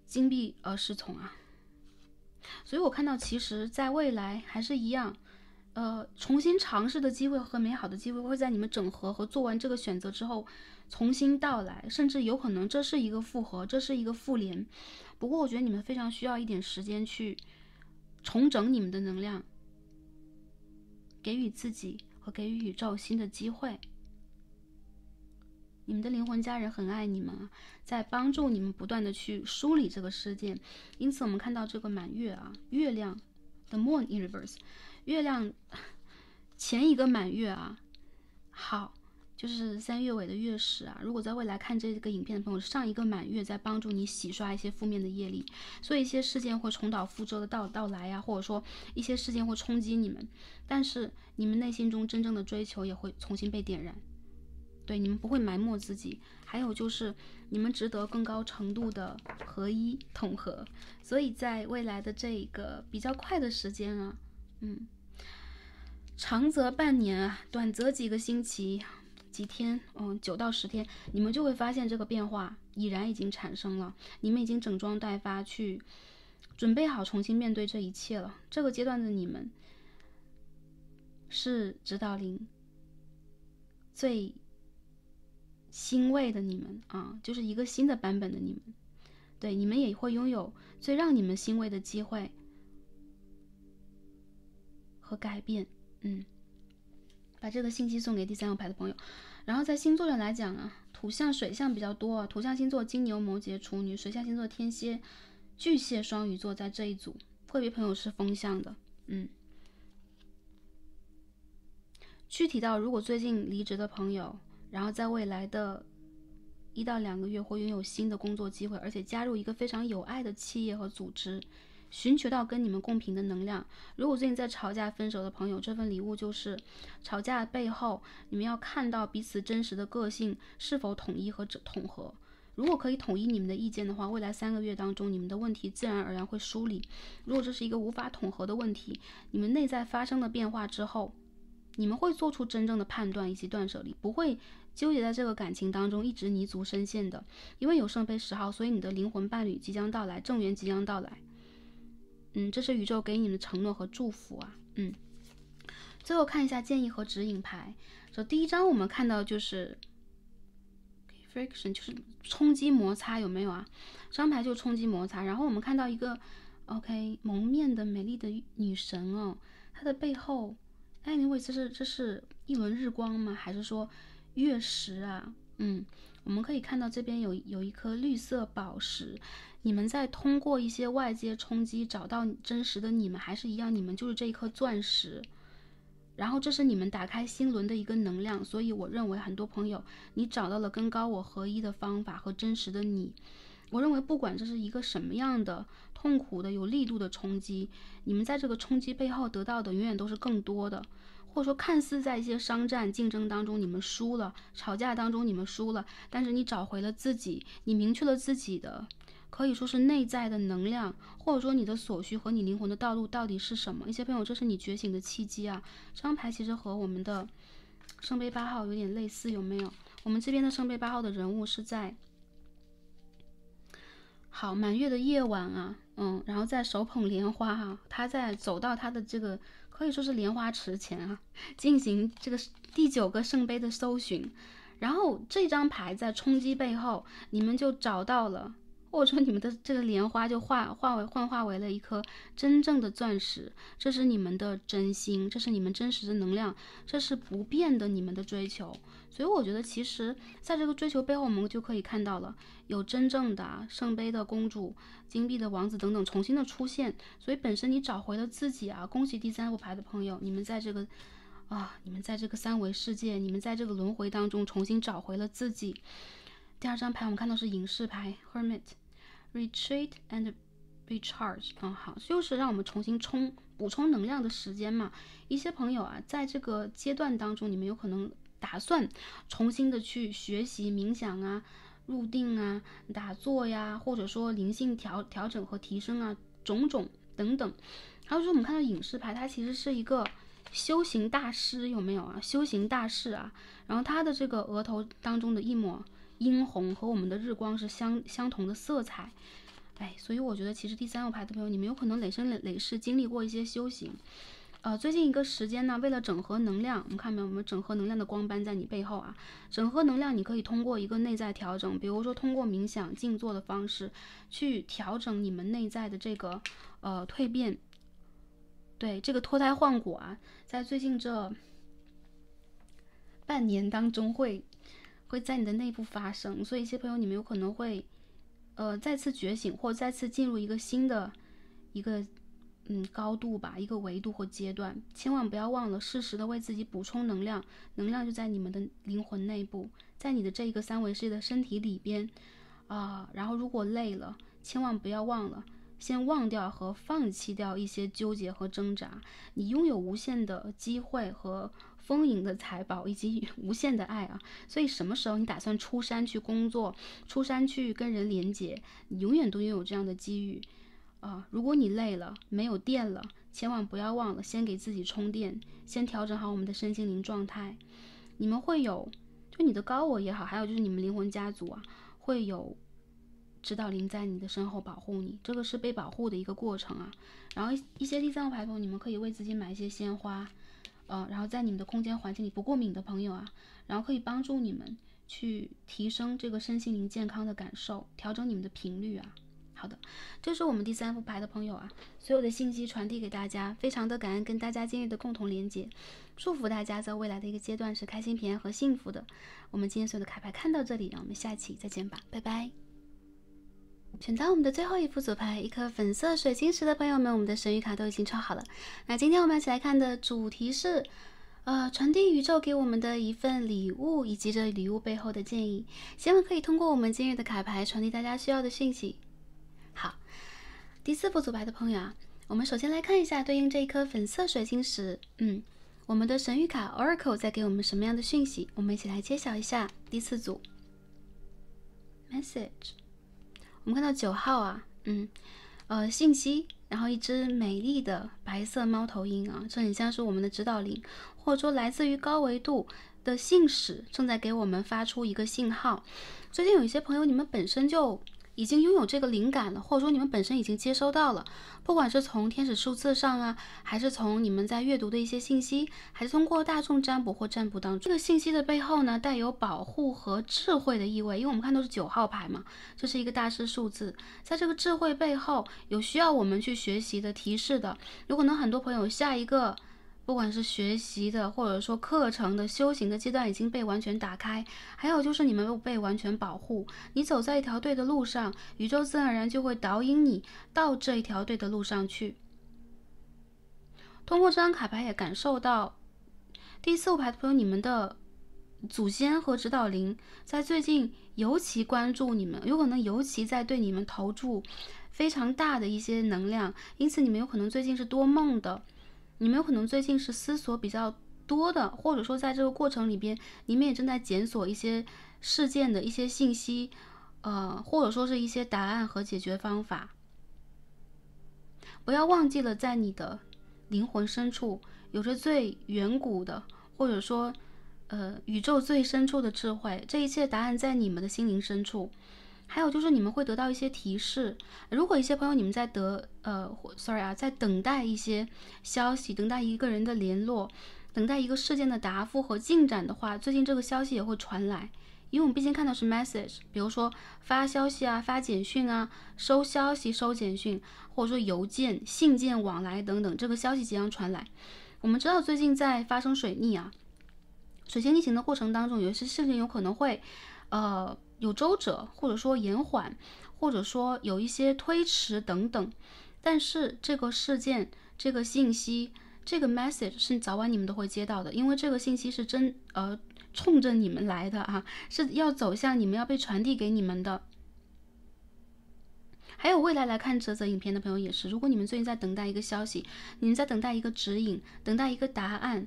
金币呃是从啊，所以我看到其实在未来还是一样。呃，重新尝试的机会和美好的机会会在你们整合和做完这个选择之后重新到来，甚至有可能这是一个复合，这是一个复联。不过，我觉得你们非常需要一点时间去重整你们的能量，给予自己和给予宇宙新的机会。你们的灵魂家人很爱你们，在帮助你们不断的去梳理这个世界。因此，我们看到这个满月啊，月亮。The moon in reverse，月亮前一个满月啊，好，就是三月尾的月食啊。如果在未来看这个影片的朋友，上一个满月在帮助你洗刷一些负面的业力，所以一些事件会重蹈覆辙的到到来呀，或者说一些事件会冲击你们，但是你们内心中真正的追求也会重新被点燃。对你们不会埋没自己，还有就是你们值得更高程度的合一统合，所以在未来的这个比较快的时间啊，嗯，长则半年啊，短则几个星期、几天，嗯，九到十天，你们就会发现这个变化已然已经产生了，你们已经整装待发去准备好重新面对这一切了。这个阶段的你们是指导灵最。欣慰的你们啊，就是一个新的版本的你们，对你们也会拥有最让你们欣慰的机会和改变。嗯，把这个信息送给第三个牌的朋友。然后在星座上来讲啊，土象、水象比较多。土象星座：金牛、摩羯、处女；水象星座：天蝎、巨蟹、双鱼座。在这一组，个别朋友是风象的。嗯，具体到如果最近离职的朋友。然后在未来的一到两个月会拥有新的工作机会，而且加入一个非常有爱的企业和组织，寻求到跟你们共频的能量。如果最近在吵架分手的朋友，这份礼物就是吵架背后你们要看到彼此真实的个性是否统一和统合。如果可以统一你们的意见的话，未来三个月当中你们的问题自然而然会梳理。如果这是一个无法统合的问题，你们内在发生了变化之后，你们会做出真正的判断以及断舍离，不会。纠结在这个感情当中，一直泥足深陷的，因为有圣杯十号，所以你的灵魂伴侣即将到来，正缘即将到来。嗯，这是宇宙给你的承诺和祝福啊。嗯，最后看一下建议和指引牌。就第一张，我们看到就是 friction，就是冲击摩擦，有没有啊？这张牌就是冲击摩擦。然后我们看到一个 OK 蒙面的美丽的女神哦，她的背后哎，你会这是这是一轮日光吗？还是说？月食啊，嗯，我们可以看到这边有有一颗绿色宝石，你们在通过一些外界冲击找到真实的你们还是一样，你们就是这一颗钻石，然后这是你们打开心轮的一个能量，所以我认为很多朋友你找到了跟高我合一的方法和真实的你，我认为不管这是一个什么样的痛苦的有力度的冲击，你们在这个冲击背后得到的永远都是更多的。或者说，看似在一些商战竞争当中你们输了，吵架当中你们输了，但是你找回了自己，你明确了自己的，可以说是内在的能量，或者说你的所需和你灵魂的道路到底是什么？一些朋友，这是你觉醒的契机啊！这张牌其实和我们的圣杯八号有点类似，有没有？我们这边的圣杯八号的人物是在好满月的夜晚啊，嗯，然后在手捧莲花哈，他在走到他的这个。可以说是莲花池前啊，进行这个第九个圣杯的搜寻，然后这张牌在冲击背后，你们就找到了，或者说你们的这个莲花就化化为幻化为了一颗真正的钻石，这是你们的真心，这是你们真实的能量，这是不变的你们的追求。所以我觉得，其实，在这个追求背后，我们就可以看到了有真正的圣杯的公主、金币的王子等等重新的出现。所以，本身你找回了自己啊！恭喜第三副牌的朋友，你们在这个啊，你们在这个三维世界，你们在这个轮回当中重新找回了自己。第二张牌，我们看到是隐士牌，Hermit，Retreat and recharge。啊，好，就是让我们重新充补充能量的时间嘛。一些朋友啊，在这个阶段当中，你们有可能。打算重新的去学习冥想啊、入定啊、打坐呀，或者说灵性调调整和提升啊，种种等等。还有说我们看到影视牌，它其实是一个修行大师，有没有啊？修行大师啊，然后他的这个额头当中的一抹殷红和我们的日光是相相同的色彩。哎，所以我觉得其实第三个牌的朋友，你们有可能累生累累世经历过一些修行。呃，最近一个时间呢，为了整合能量，我们看没有？我们整合能量的光斑在你背后啊。整合能量，你可以通过一个内在调整，比如说通过冥想、静坐的方式，去调整你们内在的这个呃蜕变，对这个脱胎换骨啊，在最近这半年当中会会在你的内部发生，所以一些朋友你们有可能会呃再次觉醒，或再次进入一个新的一个。嗯，高度吧，一个维度或阶段，千万不要忘了适时的为自己补充能量，能量就在你们的灵魂内部，在你的这一个三维世界的身体里边啊。然后如果累了，千万不要忘了先忘掉和放弃掉一些纠结和挣扎。你拥有无限的机会和丰盈的财宝以及无限的爱啊。所以什么时候你打算出山去工作，出山去跟人连接，你永远都拥有这样的机遇。啊，如果你累了，没有电了，千万不要忘了先给自己充电，先调整好我们的身心灵状态。你们会有，就你的高我也好，还有就是你们灵魂家族啊，会有指导灵在你的身后保护你，这个是被保护的一个过程啊。然后一些第三号牌友，你们可以为自己买一些鲜花，呃，然后在你们的空间环境里不过敏的朋友啊，然后可以帮助你们去提升这个身心灵健康的感受，调整你们的频率啊。好的，这是我们第三副牌的朋友啊，所有的信息传递给大家，非常的感恩跟大家今日的共同连接，祝福大家在未来的一个阶段是开心、平安和幸福的。我们今天所有的卡牌看到这里，让我们下期再见吧，拜拜。选到我们的最后一副组牌，一颗粉色水晶石的朋友们，我们的神谕卡都已经抽好了。那今天我们一起来看的主题是，呃，传递宇宙给我们的一份礼物，以及这礼物背后的建议，希望可以通过我们今日的卡牌传递大家需要的信息。好，第四副组牌的朋友啊，我们首先来看一下对应这一颗粉色水晶石，嗯，我们的神谕卡 Oracle 在给我们什么样的讯息？我们一起来揭晓一下第四组 message。我们看到九号啊，嗯，呃，信息，然后一只美丽的白色猫头鹰啊，这里像是我们的指导灵，或者说来自于高维度的信使正在给我们发出一个信号。最近有一些朋友，你们本身就。已经拥有这个灵感了，或者说你们本身已经接收到了，不管是从天使数字上啊，还是从你们在阅读的一些信息，还是通过大众占卜或占卜当中，这个信息的背后呢，带有保护和智慧的意味。因为我们看都是九号牌嘛，这是一个大师数字，在这个智慧背后有需要我们去学习的提示的。有可能很多朋友下一个。不管是学习的，或者说课程的、修行的阶段已经被完全打开，还有就是你们被完全保护，你走在一条对的路上，宇宙自然而然就会导引你到这一条对的路上去。通过这张卡牌也感受到，第四副牌的朋友，你们的祖先和指导灵在最近尤其关注你们，有可能尤其在对你们投注非常大的一些能量，因此你们有可能最近是多梦的。你们有可能最近是思索比较多的，或者说在这个过程里边，你们也正在检索一些事件的一些信息，呃，或者说是一些答案和解决方法。不要忘记了，在你的灵魂深处有着最远古的，或者说，呃，宇宙最深处的智慧，这一切答案在你们的心灵深处。还有就是你们会得到一些提示，如果一些朋友你们在得呃，sorry 啊，在等待一些消息，等待一个人的联络，等待一个事件的答复和进展的话，最近这个消息也会传来，因为我们毕竟看到是 message，比如说发消息啊，发简讯啊，收消息收简讯，或者说邮件、信件往来等等，这个消息即将传来。我们知道最近在发生水逆啊，水星逆行的过程当中，有些事情有可能会，呃。有周折，或者说延缓，或者说有一些推迟等等，但是这个事件、这个信息、这个 message 是早晚你们都会接到的，因为这个信息是真呃冲着你们来的啊，是要走向你们，要被传递给你们的。还有未来来看这则影片的朋友也是，如果你们最近在等待一个消息，你们在等待一个指引，等待一个答案，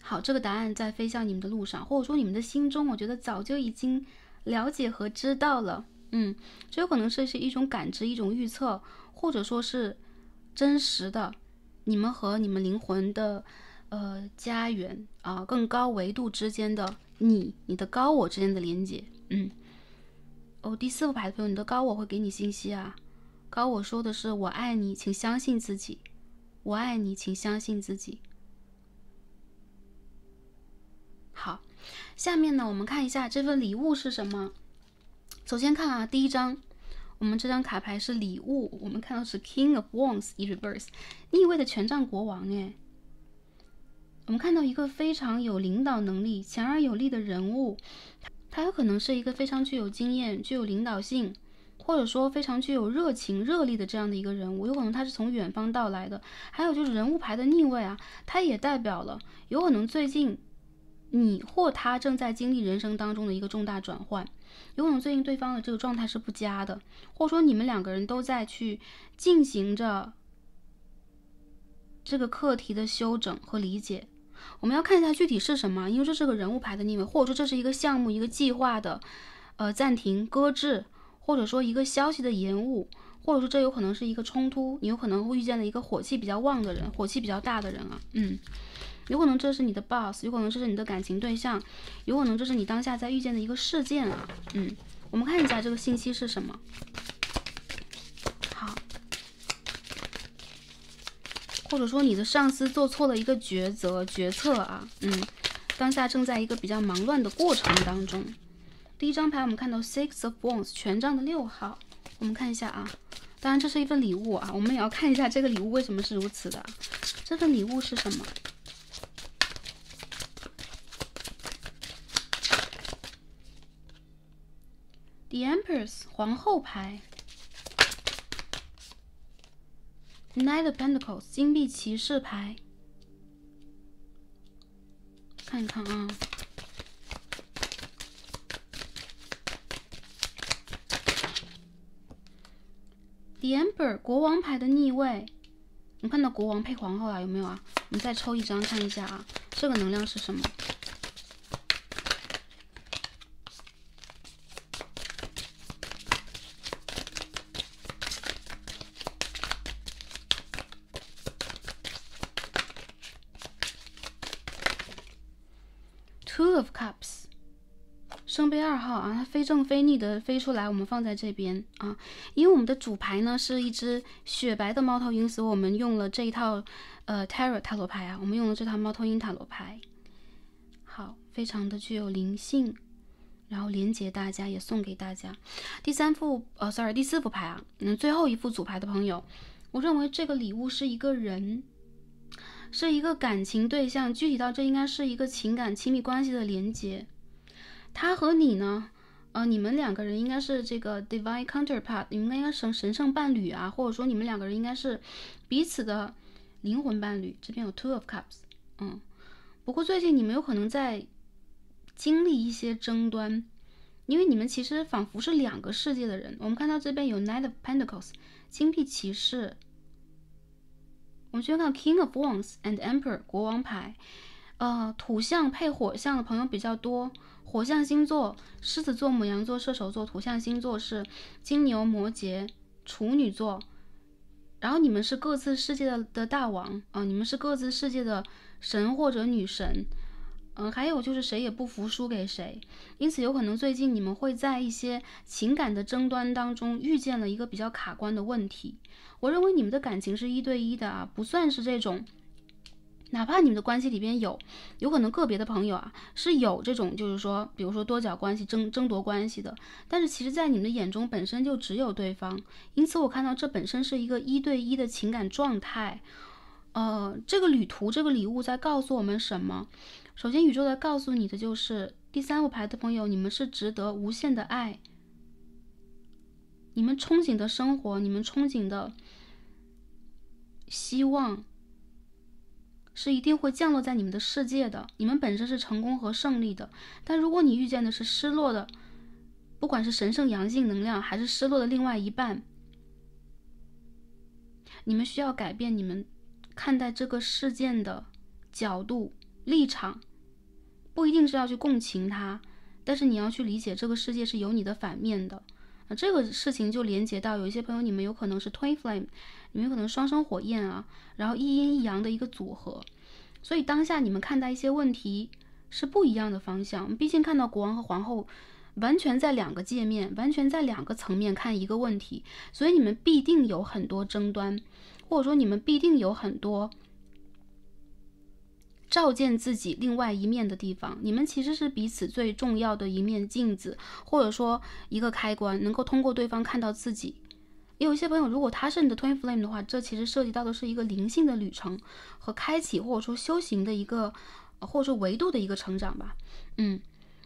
好，这个答案在飞向你们的路上，或者说你们的心中，我觉得早就已经。了解和知道了，嗯，这有可能是是一种感知，一种预测，或者说是真实的。你们和你们灵魂的，呃，家园啊，更高维度之间的你，你的高我之间的连接，嗯，哦，第四副牌的朋友，你的高我会给你信息啊，高我说的是，我爱你，请相信自己，我爱你，请相信自己，好。下面呢，我们看一下这份礼物是什么。首先看啊，第一张，我们这张卡牌是礼物。我们看到是 King of Wands in Reverse，逆位的权杖国王。哎，我们看到一个非常有领导能力、强而有力的人物。他有可能是一个非常具有经验、具有领导性，或者说非常具有热情、热力的这样的一个人物。有可能他是从远方到来的。还有就是人物牌的逆位啊，它也代表了有可能最近。你或他正在经历人生当中的一个重大转换，有可能最近对方的这个状态是不佳的，或者说你们两个人都在去进行着这个课题的修整和理解。我们要看一下具体是什么，因为这是个人物牌的，逆位，或者说这是一个项目、一个计划的呃暂停、搁置，或者说一个消息的延误，或者说这有可能是一个冲突，你有可能会遇见的一个火气比较旺的人、火气比较大的人啊，嗯。有可能这是你的 boss，有可能这是你的感情对象，有可能这是你当下在遇见的一个事件啊。嗯，我们看一下这个信息是什么。好，或者说你的上司做错了一个抉择决策啊。嗯，当下正在一个比较忙乱的过程当中。第一张牌我们看到 Six of Wands，权杖的六号。我们看一下啊，当然这是一份礼物啊，我们也要看一下这个礼物为什么是如此的。这份礼物是什么？The Empress 皇后牌 n i h e of Pentacles 金币骑士牌，看一看啊。The Emperor 国王牌的逆位，我们看到国王配皇后啊，有没有啊？我们再抽一张看一下啊，这个能量是什么？非正非逆的飞出来，我们放在这边啊，因为我们的主牌呢是一只雪白的猫头鹰，所以我们用了这一套呃 t e r r a 塔罗牌啊，我们用了这套猫头鹰塔罗牌，好，非常的具有灵性，然后连接大家也送给大家第三副呃，sorry 第四副牌啊，嗯，最后一副组牌的朋友，我认为这个礼物是一个人，是一个感情对象，具体到这应该是一个情感亲密关系的连接，他和你呢？呃，你们两个人应该是这个 divine counterpart，你们应该是神神圣伴侣啊，或者说你们两个人应该是彼此的灵魂伴侣。这边有 two of cups，嗯，不过最近你们有可能在经历一些争端，因为你们其实仿佛是两个世界的人。我们看到这边有 knight of pentacles，金币骑士。我们先看 king of wands and emperor，国王牌，呃，土象配火象的朋友比较多。火象星座：狮子座、母羊座、射手座；土象星座是金牛、摩羯、处女座。然后你们是各自世界的的大王啊，你们是各自世界的神或者女神。嗯，还有就是谁也不服输给谁，因此有可能最近你们会在一些情感的争端当中遇见了一个比较卡关的问题。我认为你们的感情是一对一的啊，不算是这种。哪怕你们的关系里边有，有可能个别的朋友啊是有这种，就是说，比如说多角关系、争争夺关系的，但是其实在你们的眼中本身就只有对方，因此我看到这本身是一个一对一的情感状态。呃，这个旅途、这个礼物在告诉我们什么？首先，宇宙在告诉你的就是，第三副牌的朋友，你们是值得无限的爱，你们憧憬的生活，你们憧憬的希望。是一定会降落在你们的世界的。你们本身是成功和胜利的，但如果你遇见的是失落的，不管是神圣阳性能量还是失落的另外一半，你们需要改变你们看待这个事件的角度立场。不一定是要去共情它，但是你要去理解这个世界是有你的反面的。那这个事情就连接到有一些朋友，你们有可能是 twin flame，你们有可能双生火焰啊，然后一阴一阳的一个组合，所以当下你们看待一些问题是不一样的方向。毕竟看到国王和皇后，完全在两个界面，完全在两个层面看一个问题，所以你们必定有很多争端，或者说你们必定有很多。照见自己另外一面的地方，你们其实是彼此最重要的一面镜子，或者说一个开关，能够通过对方看到自己。有一些朋友，如果他是你的 twin flame 的话，这其实涉及到的是一个灵性的旅程和开启，或者说修行的一个，或者说维度的一个成长吧。嗯，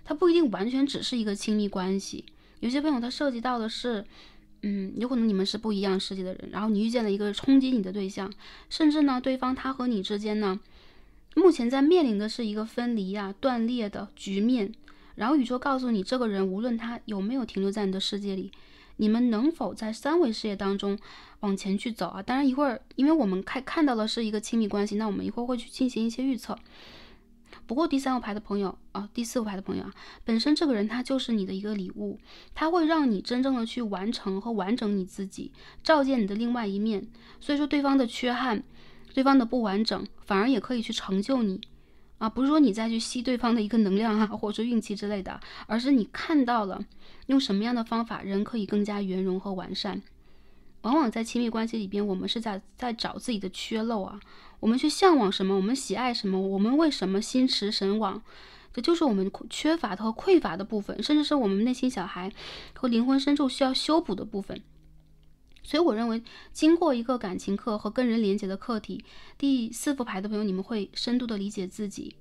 它不一定完全只是一个亲密关系。有些朋友，他涉及到的是，嗯，有可能你们是不一样世界的人，然后你遇见了一个冲击你的对象，甚至呢，对方他和你之间呢。目前在面临的是一个分离啊、断裂的局面，然后宇宙告诉你，这个人无论他有没有停留在你的世界里，你们能否在三维世界当中往前去走啊？当然一会儿，因为我们看看到的是一个亲密关系，那我们一会儿会去进行一些预测。不过第三个牌的朋友啊，第四个牌的朋友啊，本身这个人他就是你的一个礼物，他会让你真正的去完成和完整你自己，照见你的另外一面。所以说，对方的缺憾。对方的不完整，反而也可以去成就你，啊，不是说你再去吸对方的一个能量啊，或者说运气之类的，而是你看到了用什么样的方法，人可以更加圆融和完善。往往在亲密关系里边，我们是在在找自己的缺漏啊，我们去向往什么，我们喜爱什么，我们为什么心驰神往，这就是我们缺乏和匮乏的部分，甚至是我们内心小孩和灵魂深处需要修补的部分。所以我认为，经过一个感情课和跟人连接的课题，第四副牌的朋友，你们会深度的理解自己，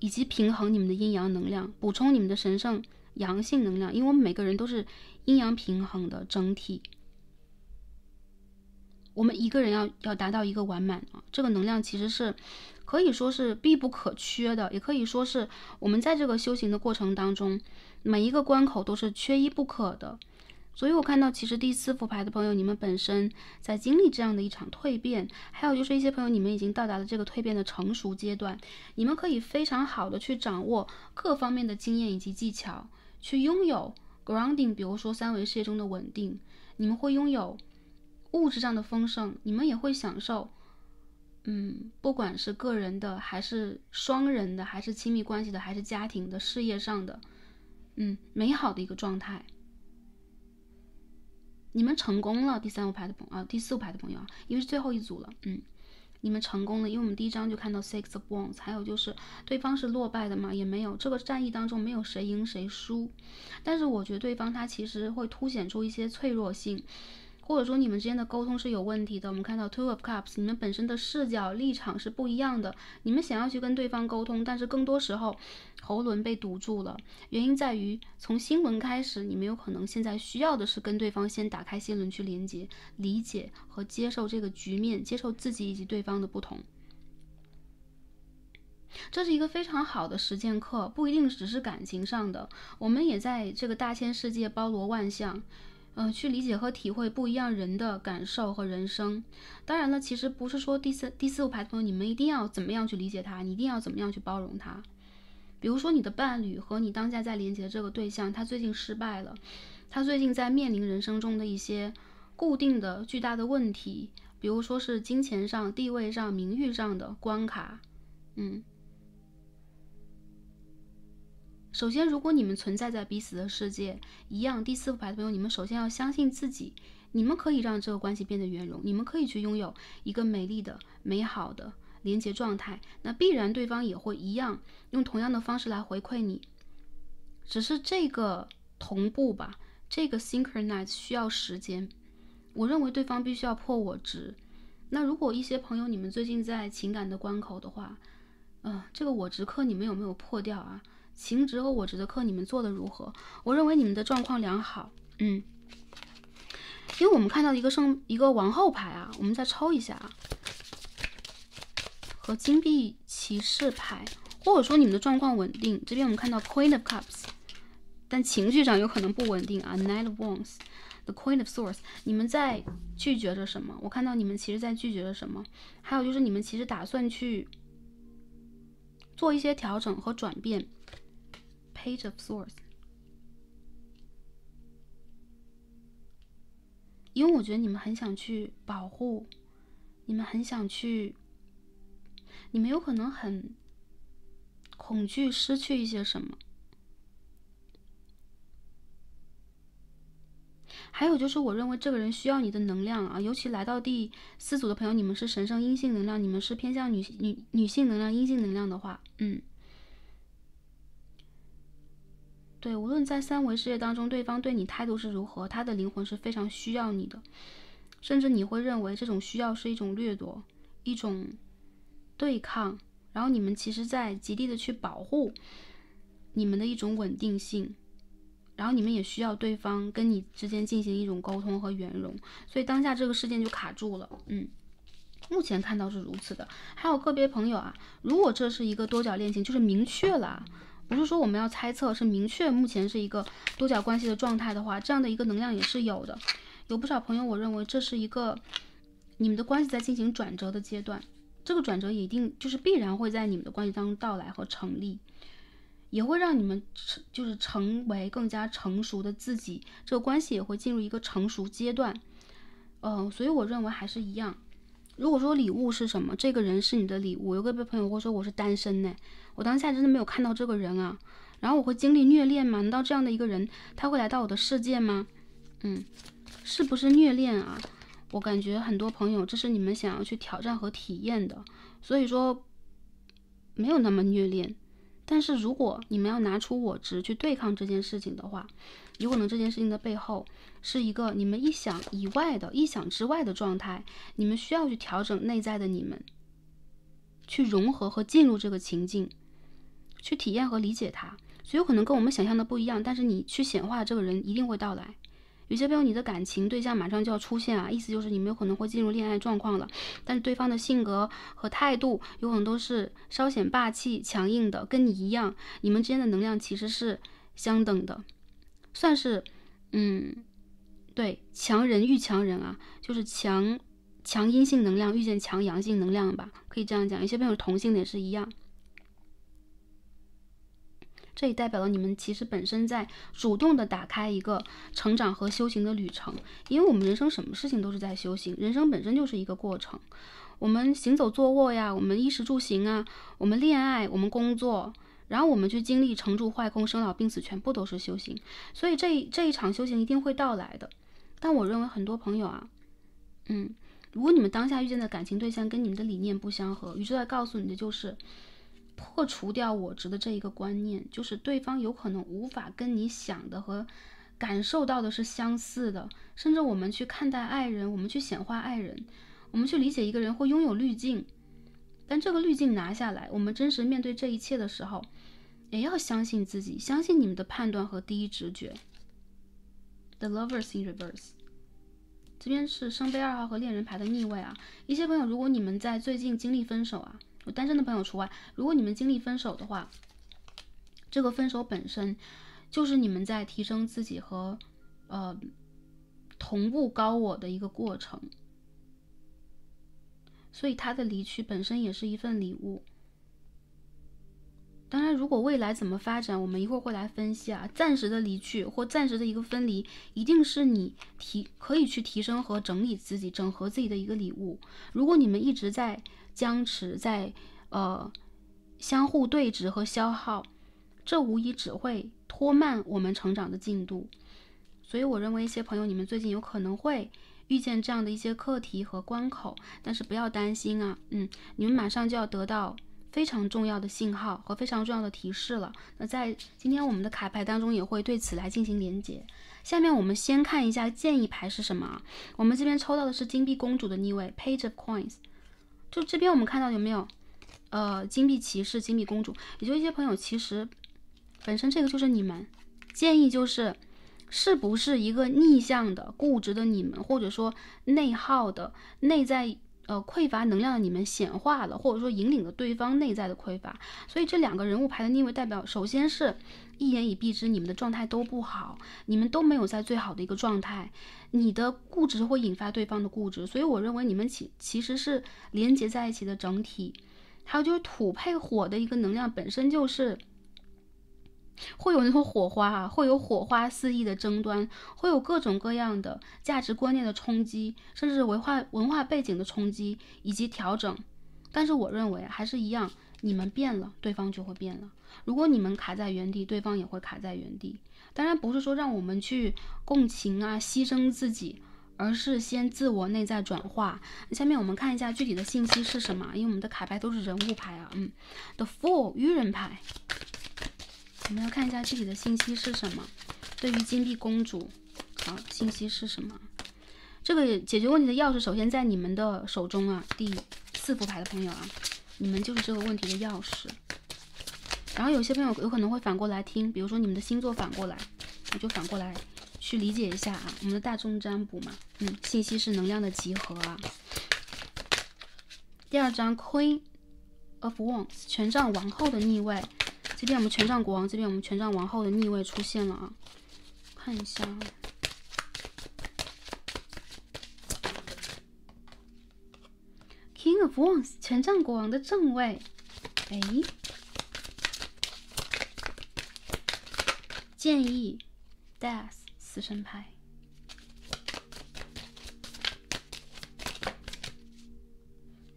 以及平衡你们的阴阳能量，补充你们的神圣阳性能量。因为我们每个人都是阴阳平衡的整体，我们一个人要要达到一个完满啊，这个能量其实是可以说是必不可缺的，也可以说是我们在这个修行的过程当中，每一个关口都是缺一不可的。所以，我看到其实第四副牌的朋友，你们本身在经历这样的一场蜕变；还有就是一些朋友，你们已经到达了这个蜕变的成熟阶段，你们可以非常好的去掌握各方面的经验以及技巧，去拥有 grounding，比如说三维世界中的稳定。你们会拥有物质上的丰盛，你们也会享受，嗯，不管是个人的，还是双人的，还是亲密关系的，还是家庭的、事业上的，嗯，美好的一个状态。你们成功了，第三五排的朋啊，第四五排的朋友啊，因为是最后一组了，嗯，你们成功了，因为我们第一章就看到 six bones，还有就是对方是落败的嘛，也没有这个战役当中没有谁赢谁输，但是我觉得对方他其实会凸显出一些脆弱性。或者说你们之间的沟通是有问题的。我们看到 Two of Cups，你们本身的视角立场是不一样的。你们想要去跟对方沟通，但是更多时候喉轮被堵住了。原因在于从心轮开始，你们有可能现在需要的是跟对方先打开心轮去连接、理解和接受这个局面，接受自己以及对方的不同。这是一个非常好的实践课，不一定只是感情上的。我们也在这个大千世界包罗万象。嗯，去理解和体会不一样人的感受和人生。当然了，其实不是说第三、第四副牌的朋友，你们一定要怎么样去理解他，你一定要怎么样去包容他。比如说，你的伴侣和你当下在连接的这个对象，他最近失败了，他最近在面临人生中的一些固定的巨大的问题，比如说是金钱上、地位上、名誉上的关卡，嗯。首先，如果你们存在在彼此的世界一样，第四副牌的朋友，你们首先要相信自己，你们可以让这个关系变得圆融，你们可以去拥有一个美丽的、美好的连接状态，那必然对方也会一样用同样的方式来回馈你。只是这个同步吧，这个 synchronize 需要时间，我认为对方必须要破我执。那如果一些朋友你们最近在情感的关口的话，嗯，这个我执课你们有没有破掉啊？情职和我职的课你们做的如何？我认为你们的状况良好，嗯，因为我们看到一个圣一个王后牌啊，我们再抽一下啊，和金币骑士牌，或者说你们的状况稳定。这边我们看到 Queen of Cups，但情绪上有可能不稳定啊。Nine of Wands, the Queen of Swords，你们在拒绝着什么？我看到你们其实在拒绝着什么，还有就是你们其实打算去做一些调整和转变。Page of Swords，因为我觉得你们很想去保护，你们很想去，你们有可能很恐惧失去一些什么。还有就是，我认为这个人需要你的能量啊，尤其来到第四组的朋友，你们是神圣阴性能量，你们是偏向女性、女女性能量、阴性能量的话，嗯。对，无论在三维世界当中，对方对你态度是如何，他的灵魂是非常需要你的，甚至你会认为这种需要是一种掠夺，一种对抗，然后你们其实在极力的去保护你们的一种稳定性，然后你们也需要对方跟你之间进行一种沟通和圆融，所以当下这个事件就卡住了，嗯，目前看到是如此的，还有个别朋友啊，如果这是一个多角恋情，就是明确了。不是说我们要猜测，是明确目前是一个多角关系的状态的话，这样的一个能量也是有的。有不少朋友，我认为这是一个你们的关系在进行转折的阶段，这个转折一定就是必然会在你们的关系当中到来和成立，也会让你们成就是成为更加成熟的自己。这个关系也会进入一个成熟阶段。嗯，所以我认为还是一样。如果说礼物是什么，这个人是你的礼物。有个别朋友会说我是单身呢。我当下真的没有看到这个人啊，然后我会经历虐恋吗？难道这样的一个人他会来到我的世界吗？嗯，是不是虐恋啊？我感觉很多朋友这是你们想要去挑战和体验的，所以说没有那么虐恋。但是如果你们要拿出我值去对抗这件事情的话，有可能这件事情的背后是一个你们意想以外的、意想之外的状态，你们需要去调整内在的你们，去融合和进入这个情境。去体验和理解他，所以有可能跟我们想象的不一样。但是你去显化这个人一定会到来。有些朋友，你的感情对象马上就要出现啊，意思就是你们有可能会进入恋爱状况了。但是对方的性格和态度有可能都是稍显霸气、强硬的，跟你一样。你们之间的能量其实是相等的，算是，嗯，对，强人遇强人啊，就是强强阴性能量遇见强阳性能量吧，可以这样讲。有些朋友同性的也是一样。这也代表了你们其实本身在主动的打开一个成长和修行的旅程，因为我们人生什么事情都是在修行，人生本身就是一个过程。我们行走坐卧呀，我们衣食住行啊，我们恋爱，我们工作，然后我们去经历成住坏空生老病死，全部都是修行。所以这这一场修行一定会到来的。但我认为很多朋友啊，嗯，如果你们当下遇见的感情对象跟你们的理念不相合，宇宙在告诉你的就是。破除掉我执的这一个观念，就是对方有可能无法跟你想的和感受到的是相似的，甚至我们去看待爱人，我们去显化爱人，我们去理解一个人会拥有滤镜，但这个滤镜拿下来，我们真实面对这一切的时候，也要相信自己，相信你们的判断和第一直觉。The lovers in reverse，这边是圣杯二号和恋人牌的逆位啊，一些朋友，如果你们在最近经历分手啊。单身的朋友除外，如果你们经历分手的话，这个分手本身就是你们在提升自己和呃同步高我的一个过程，所以他的离去本身也是一份礼物。当然，如果未来怎么发展，我们一会儿会来分析啊。暂时的离去或暂时的一个分离，一定是你提可以去提升和整理自己、整合自己的一个礼物。如果你们一直在。僵持在，呃，相互对峙和消耗，这无疑只会拖慢我们成长的进度。所以，我认为一些朋友，你们最近有可能会遇见这样的一些课题和关口，但是不要担心啊，嗯，你们马上就要得到非常重要的信号和非常重要的提示了。那在今天我们的卡牌当中也会对此来进行连接。下面我们先看一下建议牌是什么，我们这边抽到的是金币公主的逆位，Page of Coins。就这边我们看到有没有，呃，金币骑士、金币公主，也就一些朋友，其实本身这个就是你们建议，就是是不是一个逆向的、固执的你们，或者说内耗的内在。呃，匮乏能量的你们显化了，或者说引领了对方内在的匮乏，所以这两个人物牌的逆位代表，首先是一言以蔽之，你们的状态都不好，你们都没有在最好的一个状态。你的固执会引发对方的固执，所以我认为你们其其实是连接在一起的整体。还有就是土配火的一个能量，本身就是。会有那种火花，会有火花四溢的争端，会有各种各样的价值观念的冲击，甚至文化文化背景的冲击以及调整。但是我认为还是一样，你们变了，对方就会变了。如果你们卡在原地，对方也会卡在原地。当然不是说让我们去共情啊，牺牲自己，而是先自我内在转化。下面我们看一下具体的信息是什么，因为我们的卡牌都是人物牌啊，嗯，The Fool 愚人牌。我们要看一下具体的信息是什么。对于金币公主，好，信息是什么？这个解决问题的钥匙首先在你们的手中啊，第四副牌的朋友啊，你们就是这个问题的钥匙。然后有些朋友有可能会反过来听，比如说你们的星座反过来，我就反过来去理解一下啊，我们的大众占卜嘛，嗯，信息是能量的集合啊。第二张 Queen of Wands 权杖王后的逆位。这边我们权杖国王，这边我们权杖王后的逆位出现了啊，看一下，King of Wands，权杖国王的正位，哎，建议，Death，死神牌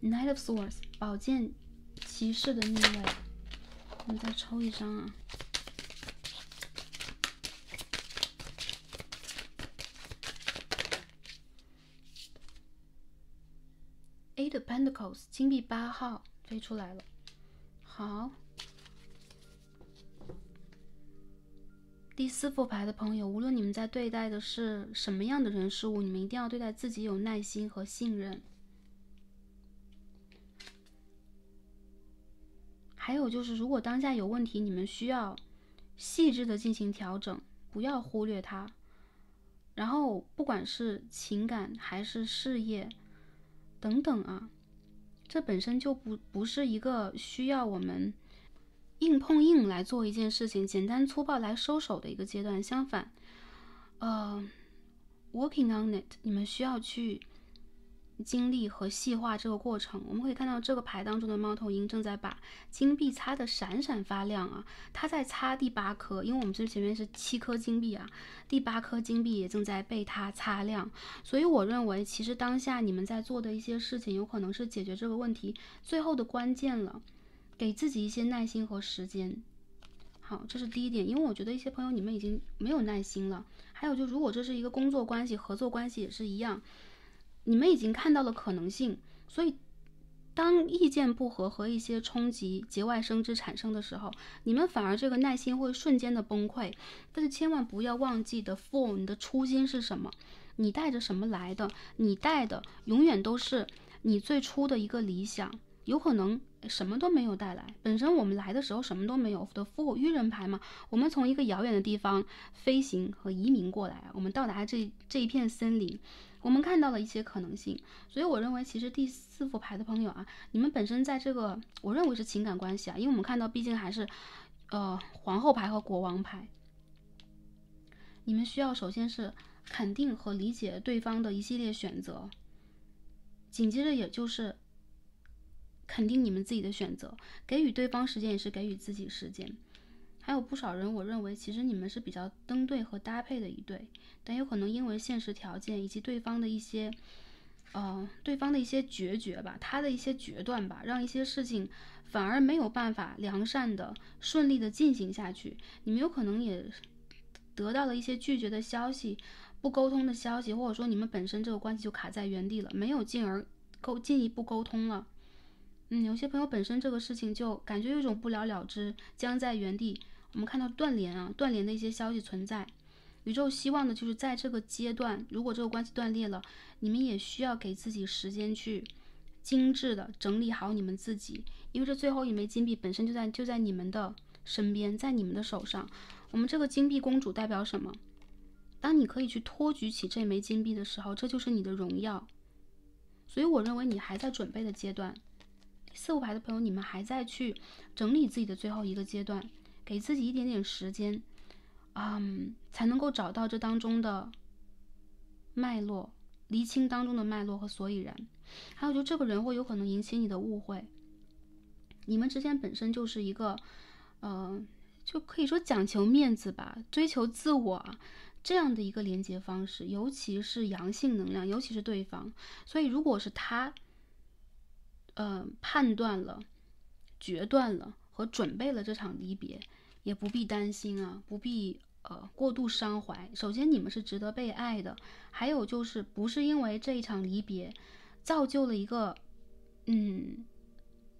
，Knight of Swords，宝剑骑士的逆位。我再抽一张啊，Eight Pentacles，金币八号飞出来了。好，第四副牌的朋友，无论你们在对待的是什么样的人事物，你们一定要对待自己有耐心和信任。还有就是，如果当下有问题，你们需要细致的进行调整，不要忽略它。然后，不管是情感还是事业等等啊，这本身就不不是一个需要我们硬碰硬来做一件事情、简单粗暴来收手的一个阶段。相反，呃，working on it，你们需要去。精力和细化这个过程，我们可以看到这个牌当中的猫头鹰正在把金币擦得闪闪发亮啊，它在擦第八颗，因为我们最前面是七颗金币啊，第八颗金币也正在被它擦亮。所以我认为，其实当下你们在做的一些事情，有可能是解决这个问题最后的关键了。给自己一些耐心和时间。好，这是第一点，因为我觉得一些朋友你们已经没有耐心了。还有就如果这是一个工作关系、合作关系也是一样。你们已经看到了可能性，所以当意见不合和一些冲击、节外生枝产生的时候，你们反而这个耐心会瞬间的崩溃。但是千万不要忘记的，for 你的初心是什么？你带着什么来的？你带的永远都是你最初的一个理想。有可能什么都没有带来，本身我们来的时候什么都没有。的 for 遇人牌嘛，我们从一个遥远的地方飞行和移民过来，我们到达这这一片森林。我们看到了一些可能性，所以我认为其实第四副牌的朋友啊，你们本身在这个我认为是情感关系啊，因为我们看到毕竟还是，呃，皇后牌和国王牌，你们需要首先是肯定和理解对方的一系列选择，紧接着也就是肯定你们自己的选择，给予对方时间也是给予自己时间。还有不少人，我认为其实你们是比较登对和搭配的一对，但有可能因为现实条件以及对方的一些，呃，对方的一些决绝吧，他的一些决断吧，让一些事情反而没有办法良善的、顺利的进行下去。你们有可能也得到了一些拒绝的消息、不沟通的消息，或者说你们本身这个关系就卡在原地了，没有进而沟进一步沟通了。嗯，有些朋友本身这个事情就感觉有种不了了之，僵在原地。我们看到断联啊，断联的一些消息存在。宇宙希望的就是在这个阶段，如果这个关系断裂了，你们也需要给自己时间去精致的整理好你们自己。因为这最后一枚金币本身就在就在你们的身边，在你们的手上。我们这个金币公主代表什么？当你可以去托举起这枚金币的时候，这就是你的荣耀。所以我认为你还在准备的阶段。四五牌的朋友，你们还在去整理自己的最后一个阶段。给自己一点点时间，嗯，才能够找到这当中的脉络，厘清当中的脉络和所以然。还有，就这个人会有可能引起你的误会。你们之间本身就是一个，嗯，就可以说讲求面子吧，追求自我这样的一个连接方式，尤其是阳性能量，尤其是对方。所以，如果是他，呃，判断了、决断了和准备了这场离别。也不必担心啊，不必呃过度伤怀。首先，你们是值得被爱的。还有就是，不是因为这一场离别，造就了一个嗯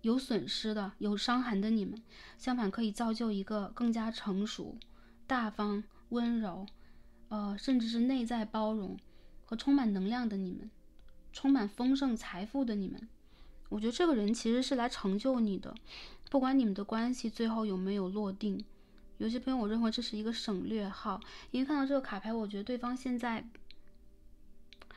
有损失的、有伤寒的你们，相反，可以造就一个更加成熟、大方、温柔，呃，甚至是内在包容和充满能量的你们，充满丰盛财富的你们。我觉得这个人其实是来成就你的，不管你们的关系最后有没有落定。有些朋友，我认为这是一个省略号，因为看到这个卡牌，我觉得对方现在，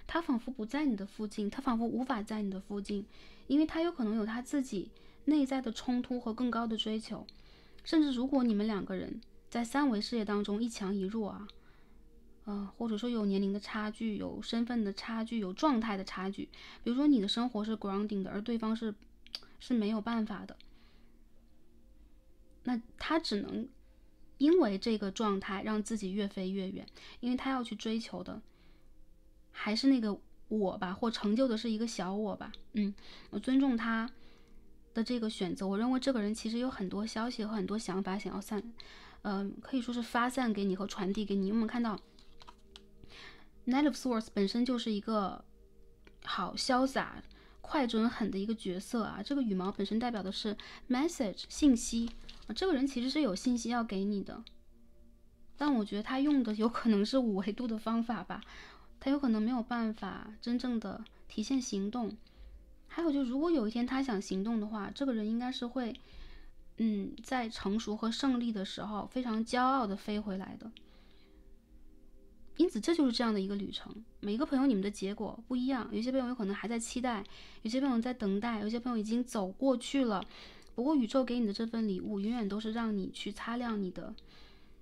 他仿佛不在你的附近，他仿佛无法在你的附近，因为他有可能有他自己内在的冲突和更高的追求，甚至如果你们两个人在三维世界当中一强一弱啊，呃，或者说有年龄的差距、有身份的差距、有状态的差距，比如说你的生活是 grounding 的，而对方是 是没有办法的，那他只能。因为这个状态让自己越飞越远，因为他要去追求的还是那个我吧，或成就的是一个小我吧。嗯，我尊重他的这个选择。我认为这个人其实有很多消息和很多想法想要散，嗯，可以说是发散给你和传递给你。有没有看到？Net of Swords 本身就是一个好潇洒、快准狠的一个角色啊。这个羽毛本身代表的是 message 信息。这个人其实是有信息要给你的，但我觉得他用的有可能是五维度的方法吧，他有可能没有办法真正的体现行动。还有，就如果有一天他想行动的话，这个人应该是会，嗯，在成熟和胜利的时候非常骄傲的飞回来的。因此，这就是这样的一个旅程。每一个朋友，你们的结果不一样。有些朋友有可能还在期待，有些朋友在等待，有些朋友已经走过去了。不过，宇宙给你的这份礼物，永远都是让你去擦亮你的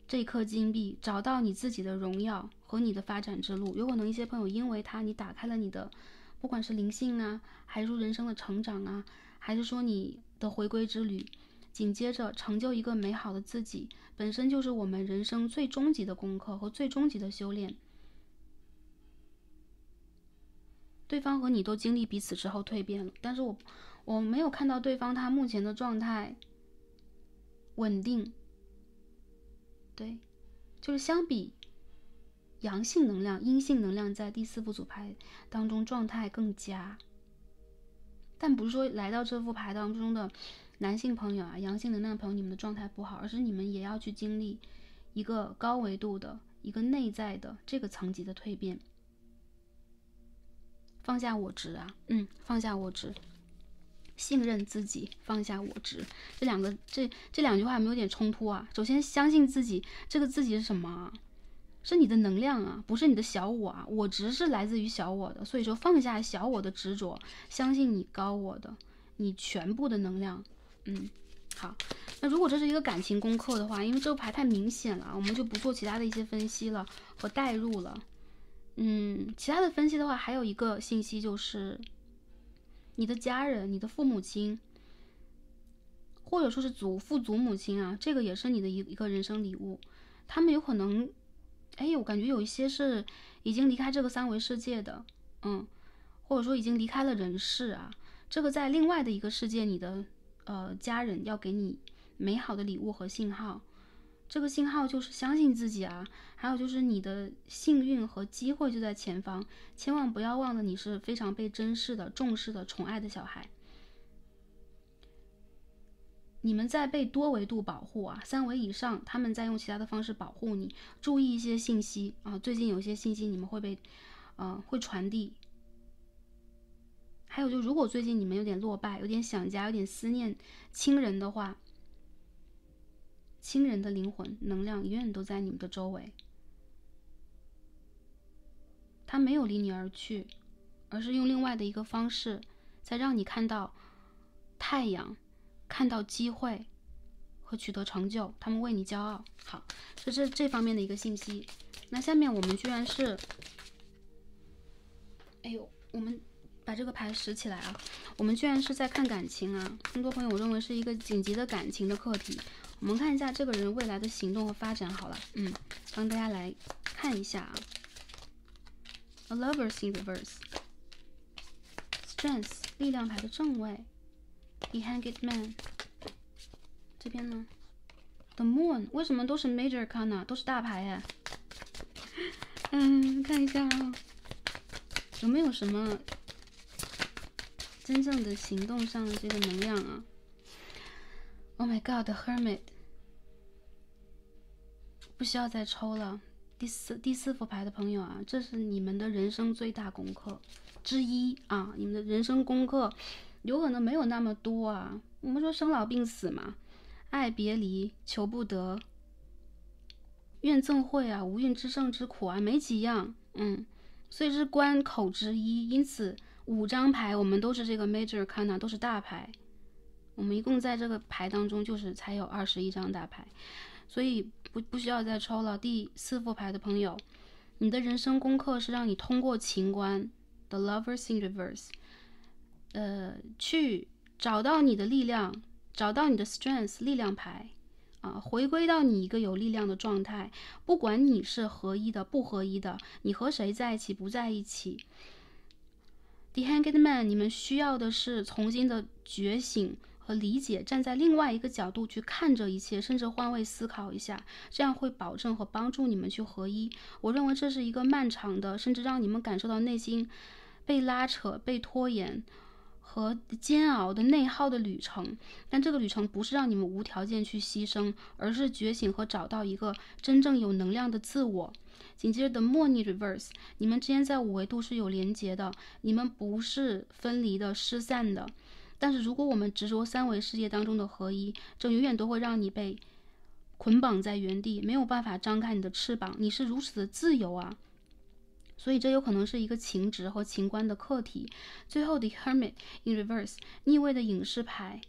这颗金币，找到你自己的荣耀和你的发展之路。有可能一些朋友，因为他你打开了你的，不管是灵性啊，还是说人生的成长啊，还是说你的回归之旅，紧接着成就一个美好的自己，本身就是我们人生最终极的功课和最终极的修炼。对方和你都经历彼此之后，蜕变了。但是我。我没有看到对方他目前的状态稳定，对，就是相比阳性能量、阴性能量，在第四副组牌当中状态更佳。但不是说来到这副牌当中的男性朋友啊、阳性能量的朋友，你们的状态不好，而是你们也要去经历一个高维度的一个内在的这个层级的蜕变，放下我执啊，嗯，放下我执。信任自己，放下我执，这两个这这两句话有没有点冲突啊？首先，相信自己，这个自己是什么？是你的能量啊，不是你的小我啊。我执是来自于小我的，所以说放下小我的执着，相信你高我的，你全部的能量。嗯，好。那如果这是一个感情功课的话，因为这个牌太明显了，我们就不做其他的一些分析了和代入了。嗯，其他的分析的话，还有一个信息就是。你的家人，你的父母亲，或者说是祖父祖母亲啊，这个也是你的一一个人生礼物。他们有可能，哎，我感觉有一些是已经离开这个三维世界的，嗯，或者说已经离开了人世啊，这个在另外的一个世界，你的呃家人要给你美好的礼物和信号。这个信号就是相信自己啊，还有就是你的幸运和机会就在前方，千万不要忘了你是非常被珍视的、重视的、宠爱的小孩。你们在被多维度保护啊，三维以上，他们在用其他的方式保护你。注意一些信息啊，最近有些信息你们会被，嗯，会传递。还有就如果最近你们有点落败，有点想家，有点思念亲人的话。亲人的灵魂能量永远都在你们的周围，他没有离你而去，而是用另外的一个方式在让你看到太阳，看到机会和取得成就，他们为你骄傲。好，这是这方面的一个信息。那下面我们居然是，哎呦，我们把这个牌拾起来啊，我们居然是在看感情啊，很多朋友我认为是一个紧急的感情的课题。我们看一下这个人未来的行动和发展，好了，嗯，帮大家来看一下啊，Lovers A in h e v e r s e s t r e n g t h 力量牌的正位 e h a n g e d Man，这边呢，The Moon，为什么都是 Major c a n a 都是大牌哎，嗯，看一下啊，有没有什么真正的行动上的这个能量啊？Oh my God, Hermit，不需要再抽了。第四第四副牌的朋友啊，这是你们的人生最大功课之一啊！你们的人生功课，有可能没有那么多啊。我们说生老病死嘛，爱别离，求不得，怨憎会啊，无尽之胜之苦啊，没几样。嗯，所以是关口之一。因此五张牌我们都是这个 Major n a 都是大牌。我们一共在这个牌当中，就是才有二十一张大牌，所以不不需要再抽了。第四副牌的朋友，你的人生功课是让你通过情关，《The Lovers in Reverse》，呃，去找到你的力量，找到你的 strength 力量牌，啊，回归到你一个有力量的状态。不管你是合一的，不合一的，你和谁在一起，不在一起，《The Hanged Man》，你们需要的是重新的觉醒。和理解，站在另外一个角度去看着一切，甚至换位思考一下，这样会保证和帮助你们去合一。我认为这是一个漫长的，甚至让你们感受到内心被拉扯、被拖延和煎熬的内耗的旅程。但这个旅程不是让你们无条件去牺牲，而是觉醒和找到一个真正有能量的自我。紧接着的莫逆 reverse，你们之间在五维度是有连接的，你们不是分离的、失散的。但是，如果我们执着三维世界当中的合一，这永远都会让你被捆绑在原地，没有办法张开你的翅膀。你是如此的自由啊！所以，这有可能是一个情执和情观的课题。最后的 Hermit in Reverse 逆位的隐士牌，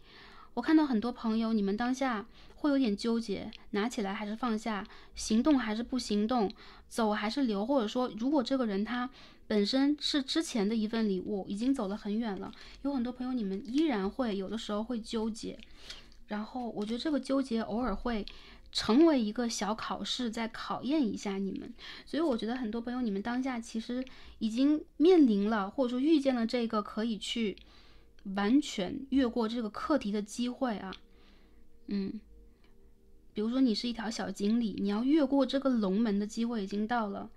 我看到很多朋友，你们当下会有点纠结，拿起来还是放下，行动还是不行动，走还是留，或者说，如果这个人他。本身是之前的一份礼物，已经走了很远了。有很多朋友，你们依然会有的时候会纠结，然后我觉得这个纠结偶尔会成为一个小考试，在考验一下你们。所以我觉得很多朋友，你们当下其实已经面临了，或者说遇见了这个可以去完全越过这个课题的机会啊。嗯，比如说你是一条小锦鲤，你要越过这个龙门的机会已经到了。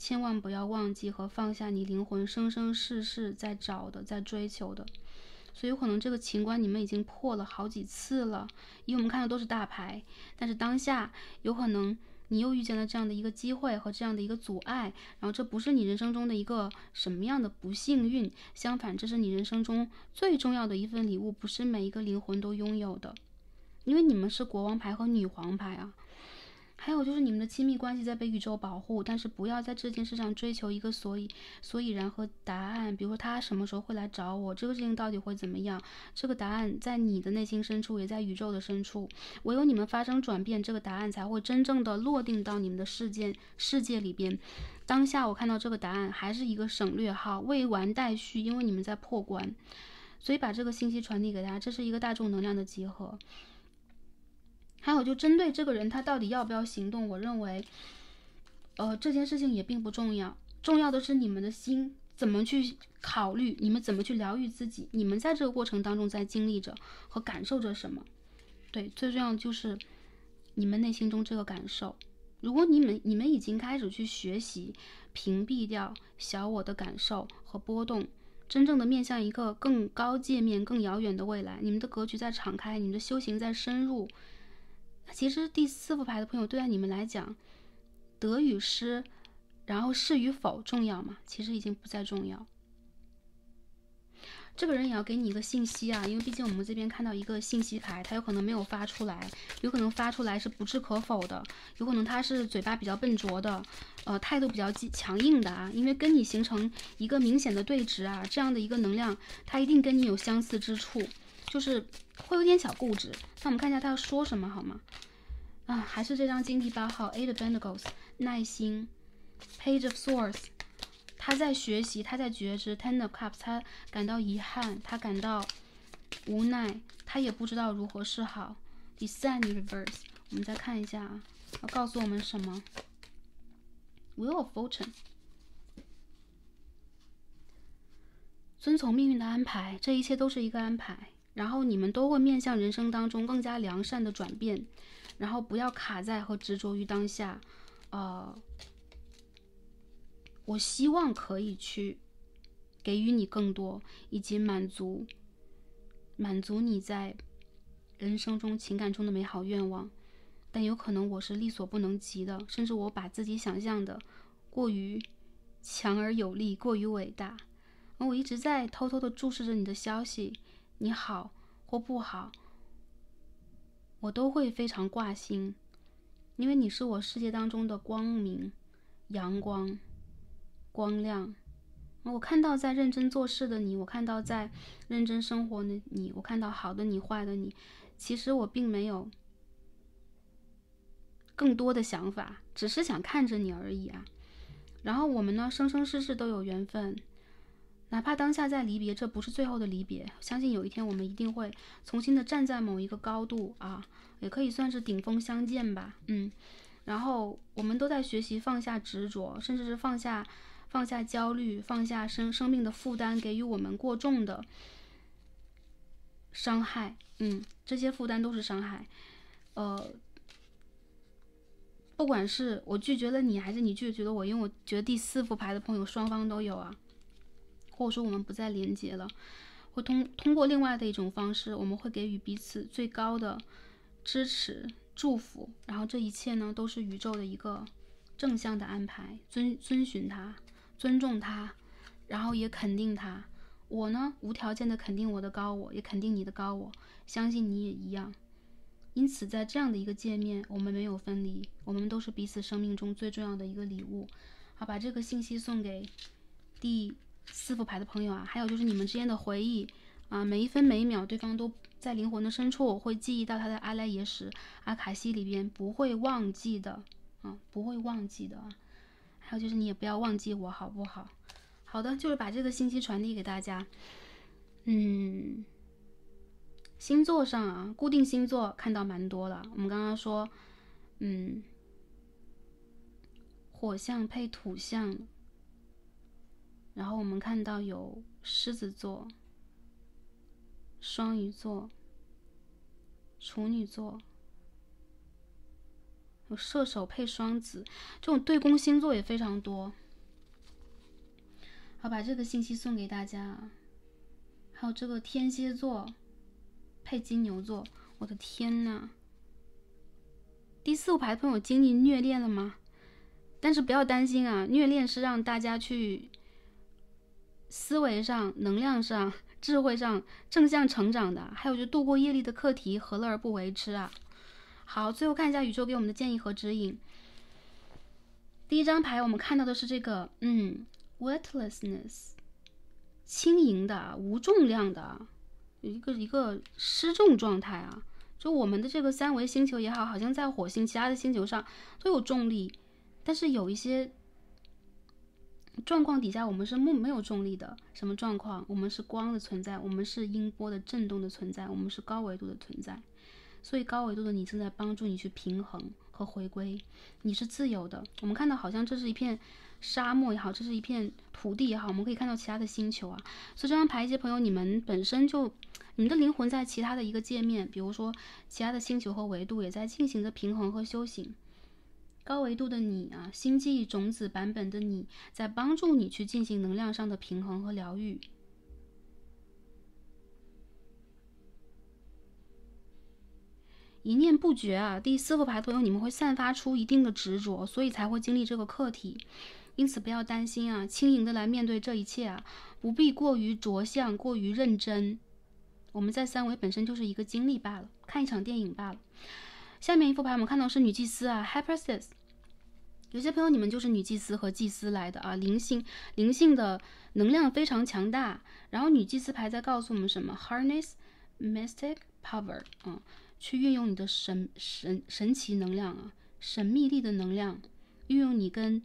千万不要忘记和放下你灵魂生生世世在找的、在追求的。所以有可能这个情关你们已经破了好几次了，因为我们看的都是大牌。但是当下有可能你又遇见了这样的一个机会和这样的一个阻碍，然后这不是你人生中的一个什么样的不幸运，相反这是你人生中最重要的一份礼物，不是每一个灵魂都拥有的，因为你们是国王牌和女皇牌啊。还有就是你们的亲密关系在被宇宙保护，但是不要在这件事上追求一个所以、所以然和答案。比如说他什么时候会来找我，这个事情到底会怎么样？这个答案在你的内心深处，也在宇宙的深处。唯有你们发生转变，这个答案才会真正的落定到你们的事件世界里边。当下我看到这个答案还是一个省略号，未完待续。因为你们在破关，所以把这个信息传递给大家，这是一个大众能量的集合。还有，就针对这个人，他到底要不要行动？我认为，呃，这件事情也并不重要，重要的是你们的心怎么去考虑，你们怎么去疗愈自己，你们在这个过程当中在经历着和感受着什么？对，最重要就是你们内心中这个感受。如果你们你们已经开始去学习屏蔽掉小我的感受和波动，真正的面向一个更高界面、更遥远的未来，你们的格局在敞开，你们的修行在深入。其实第四副牌的朋友，对于你们来讲，得与失，然后是与否重要吗？其实已经不再重要。这个人也要给你一个信息啊，因为毕竟我们这边看到一个信息牌，他有可能没有发出来，有可能发出来是不置可否的，有可能他是嘴巴比较笨拙的，呃，态度比较强硬的啊，因为跟你形成一个明显的对峙啊，这样的一个能量，他一定跟你有相似之处。就是会有点小固执。那我们看一下他要说什么好吗？啊，还是这张金币八号。Eight b e n d i g e s 耐心。Page of Swords，他在学习，他在觉知。Ten of Cups，他感到遗憾，他感到无奈，他也不知道如何是好。d e s c e n d Reverse，我们再看一下，啊，要告诉我们什么 w i l l f Fortune，遵从命运的安排，这一切都是一个安排。然后你们都会面向人生当中更加良善的转变，然后不要卡在和执着于当下。呃，我希望可以去给予你更多，以及满足满足你在人生中情感中的美好愿望。但有可能我是力所不能及的，甚至我把自己想象的过于强而有力，过于伟大。而我一直在偷偷的注视着你的消息。你好或不好，我都会非常挂心，因为你是我世界当中的光明、阳光、光亮。我看到在认真做事的你，我看到在认真生活的你，我看到好的你、坏的你，其实我并没有更多的想法，只是想看着你而已啊。然后我们呢，生生世世都有缘分。哪怕当下在离别，这不是最后的离别。相信有一天我们一定会重新的站在某一个高度啊，也可以算是顶峰相见吧。嗯，然后我们都在学习放下执着，甚至是放下放下焦虑，放下生生命的负担，给予我们过重的伤害。嗯，这些负担都是伤害。呃，不管是我拒绝了你，还是你拒绝了我，因为我觉得第四副牌的朋友双方都有啊。或者说我们不再连接了，会通通过另外的一种方式，我们会给予彼此最高的支持、祝福，然后这一切呢都是宇宙的一个正向的安排，遵遵循它，尊重它，然后也肯定它。我呢无条件的肯定我的高我，也肯定你的高我，相信你也一样。因此在这样的一个界面，我们没有分离，我们都是彼此生命中最重要的一个礼物。好，把这个信息送给第。四副牌的朋友啊，还有就是你们之间的回忆啊，每一分每一秒，对方都在灵魂的深处会记忆到他的阿赖耶识、阿卡西里边不会忘记的，嗯，不会忘记的。还有就是你也不要忘记我，好不好？好的，就是把这个信息传递给大家。嗯，星座上啊，固定星座看到蛮多的。我们刚刚说，嗯，火象配土象。然后我们看到有狮子座、双鱼座、处女座，有射手配双子，这种对宫星座也非常多。好，把这个信息送给大家。还有这个天蝎座配金牛座，我的天呐！第四排的朋友经历虐恋了吗？但是不要担心啊，虐恋是让大家去。思维上、能量上、智慧上正向成长的，还有就度过业力的课题，何乐而不为之啊？好，最后看一下宇宙给我们的建议和指引。第一张牌，我们看到的是这个，嗯，weightlessness，轻盈的、无重量的，一个一个失重状态啊。就我们的这个三维星球也好，好像在火星、其他的星球上都有重力，但是有一些。状况底下，我们是木没有重力的。什么状况？我们是光的存在，我们是音波的震动的存在，我们是高维度的存在。所以高维度的你正在帮助你去平衡和回归。你是自由的。我们看到好像这是一片沙漠也好，这是一片土地也好，我们可以看到其他的星球啊。所以这张牌一些朋友，你们本身就，你们的灵魂在其他的一个界面，比如说其他的星球和维度，也在进行着平衡和修行。高维度的你啊，星际种子版本的你在帮助你去进行能量上的平衡和疗愈。一念不绝啊，第四副牌朋友，你们会散发出一定的执着，所以才会经历这个课题。因此不要担心啊，轻盈的来面对这一切啊，不必过于着相，过于认真。我们在三维本身就是一个经历罢了，看一场电影罢了。下面一副牌我们看到是女祭司啊，Hypersis。有些朋友，你们就是女祭司和祭司来的啊，灵性灵性的能量非常强大。然后女祭司牌在告诉我们什么？Harness Mystic Power 啊，去运用你的神神神奇能量啊，神秘力的能量，运用你跟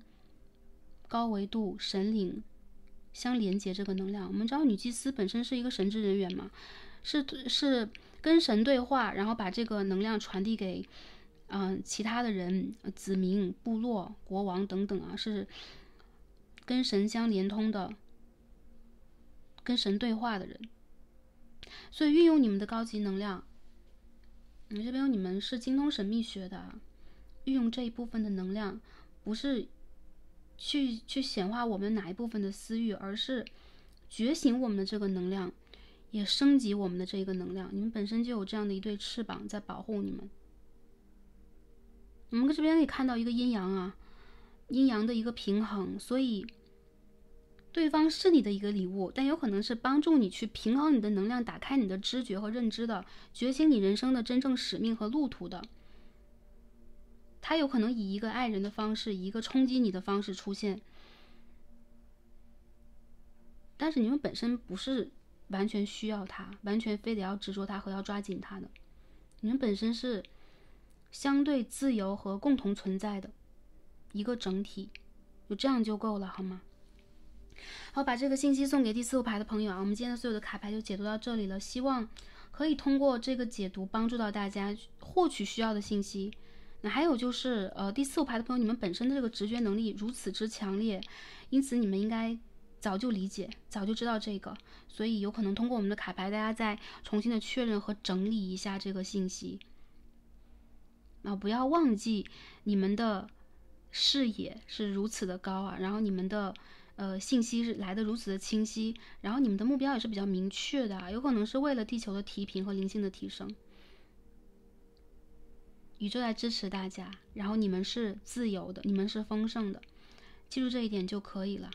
高维度神灵相连接这个能量。我们知道女祭司本身是一个神职人员嘛，是是跟神对话，然后把这个能量传递给。嗯，其他的人、子民、部落、国王等等啊，是跟神相连通的，跟神对话的人。所以，运用你们的高级能量，你们这边有你们是精通神秘学的，运用这一部分的能量，不是去去显化我们哪一部分的私欲，而是觉醒我们的这个能量，也升级我们的这个能量。你们本身就有这样的一对翅膀在保护你们。我们这边可以看到一个阴阳啊，阴阳的一个平衡，所以对方是你的一个礼物，但有可能是帮助你去平衡你的能量，打开你的知觉和认知的，觉醒你人生的真正使命和路途的。他有可能以一个爱人的方式，一个冲击你的方式出现，但是你们本身不是完全需要他，完全非得要执着他和要抓紧他的，你们本身是。相对自由和共同存在的一个整体，就这样就够了，好吗？好，把这个信息送给第四副牌的朋友啊。我们今天的所有的卡牌就解读到这里了，希望可以通过这个解读帮助到大家获取需要的信息。那还有就是，呃，第四副牌的朋友，你们本身的这个直觉能力如此之强烈，因此你们应该早就理解、早就知道这个，所以有可能通过我们的卡牌，大家再重新的确认和整理一下这个信息。啊！不要忘记，你们的视野是如此的高啊，然后你们的呃信息是来的如此的清晰，然后你们的目标也是比较明确的，啊，有可能是为了地球的提平和灵性的提升，宇宙在支持大家，然后你们是自由的，你们是丰盛的，记住这一点就可以了，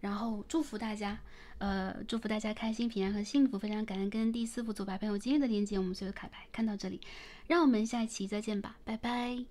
然后祝福大家。呃，祝福大家开心、平安和幸福，非常感恩跟第四副组牌朋友今天的连接，我们所有卡牌看到这里，让我们下一期再见吧，拜拜。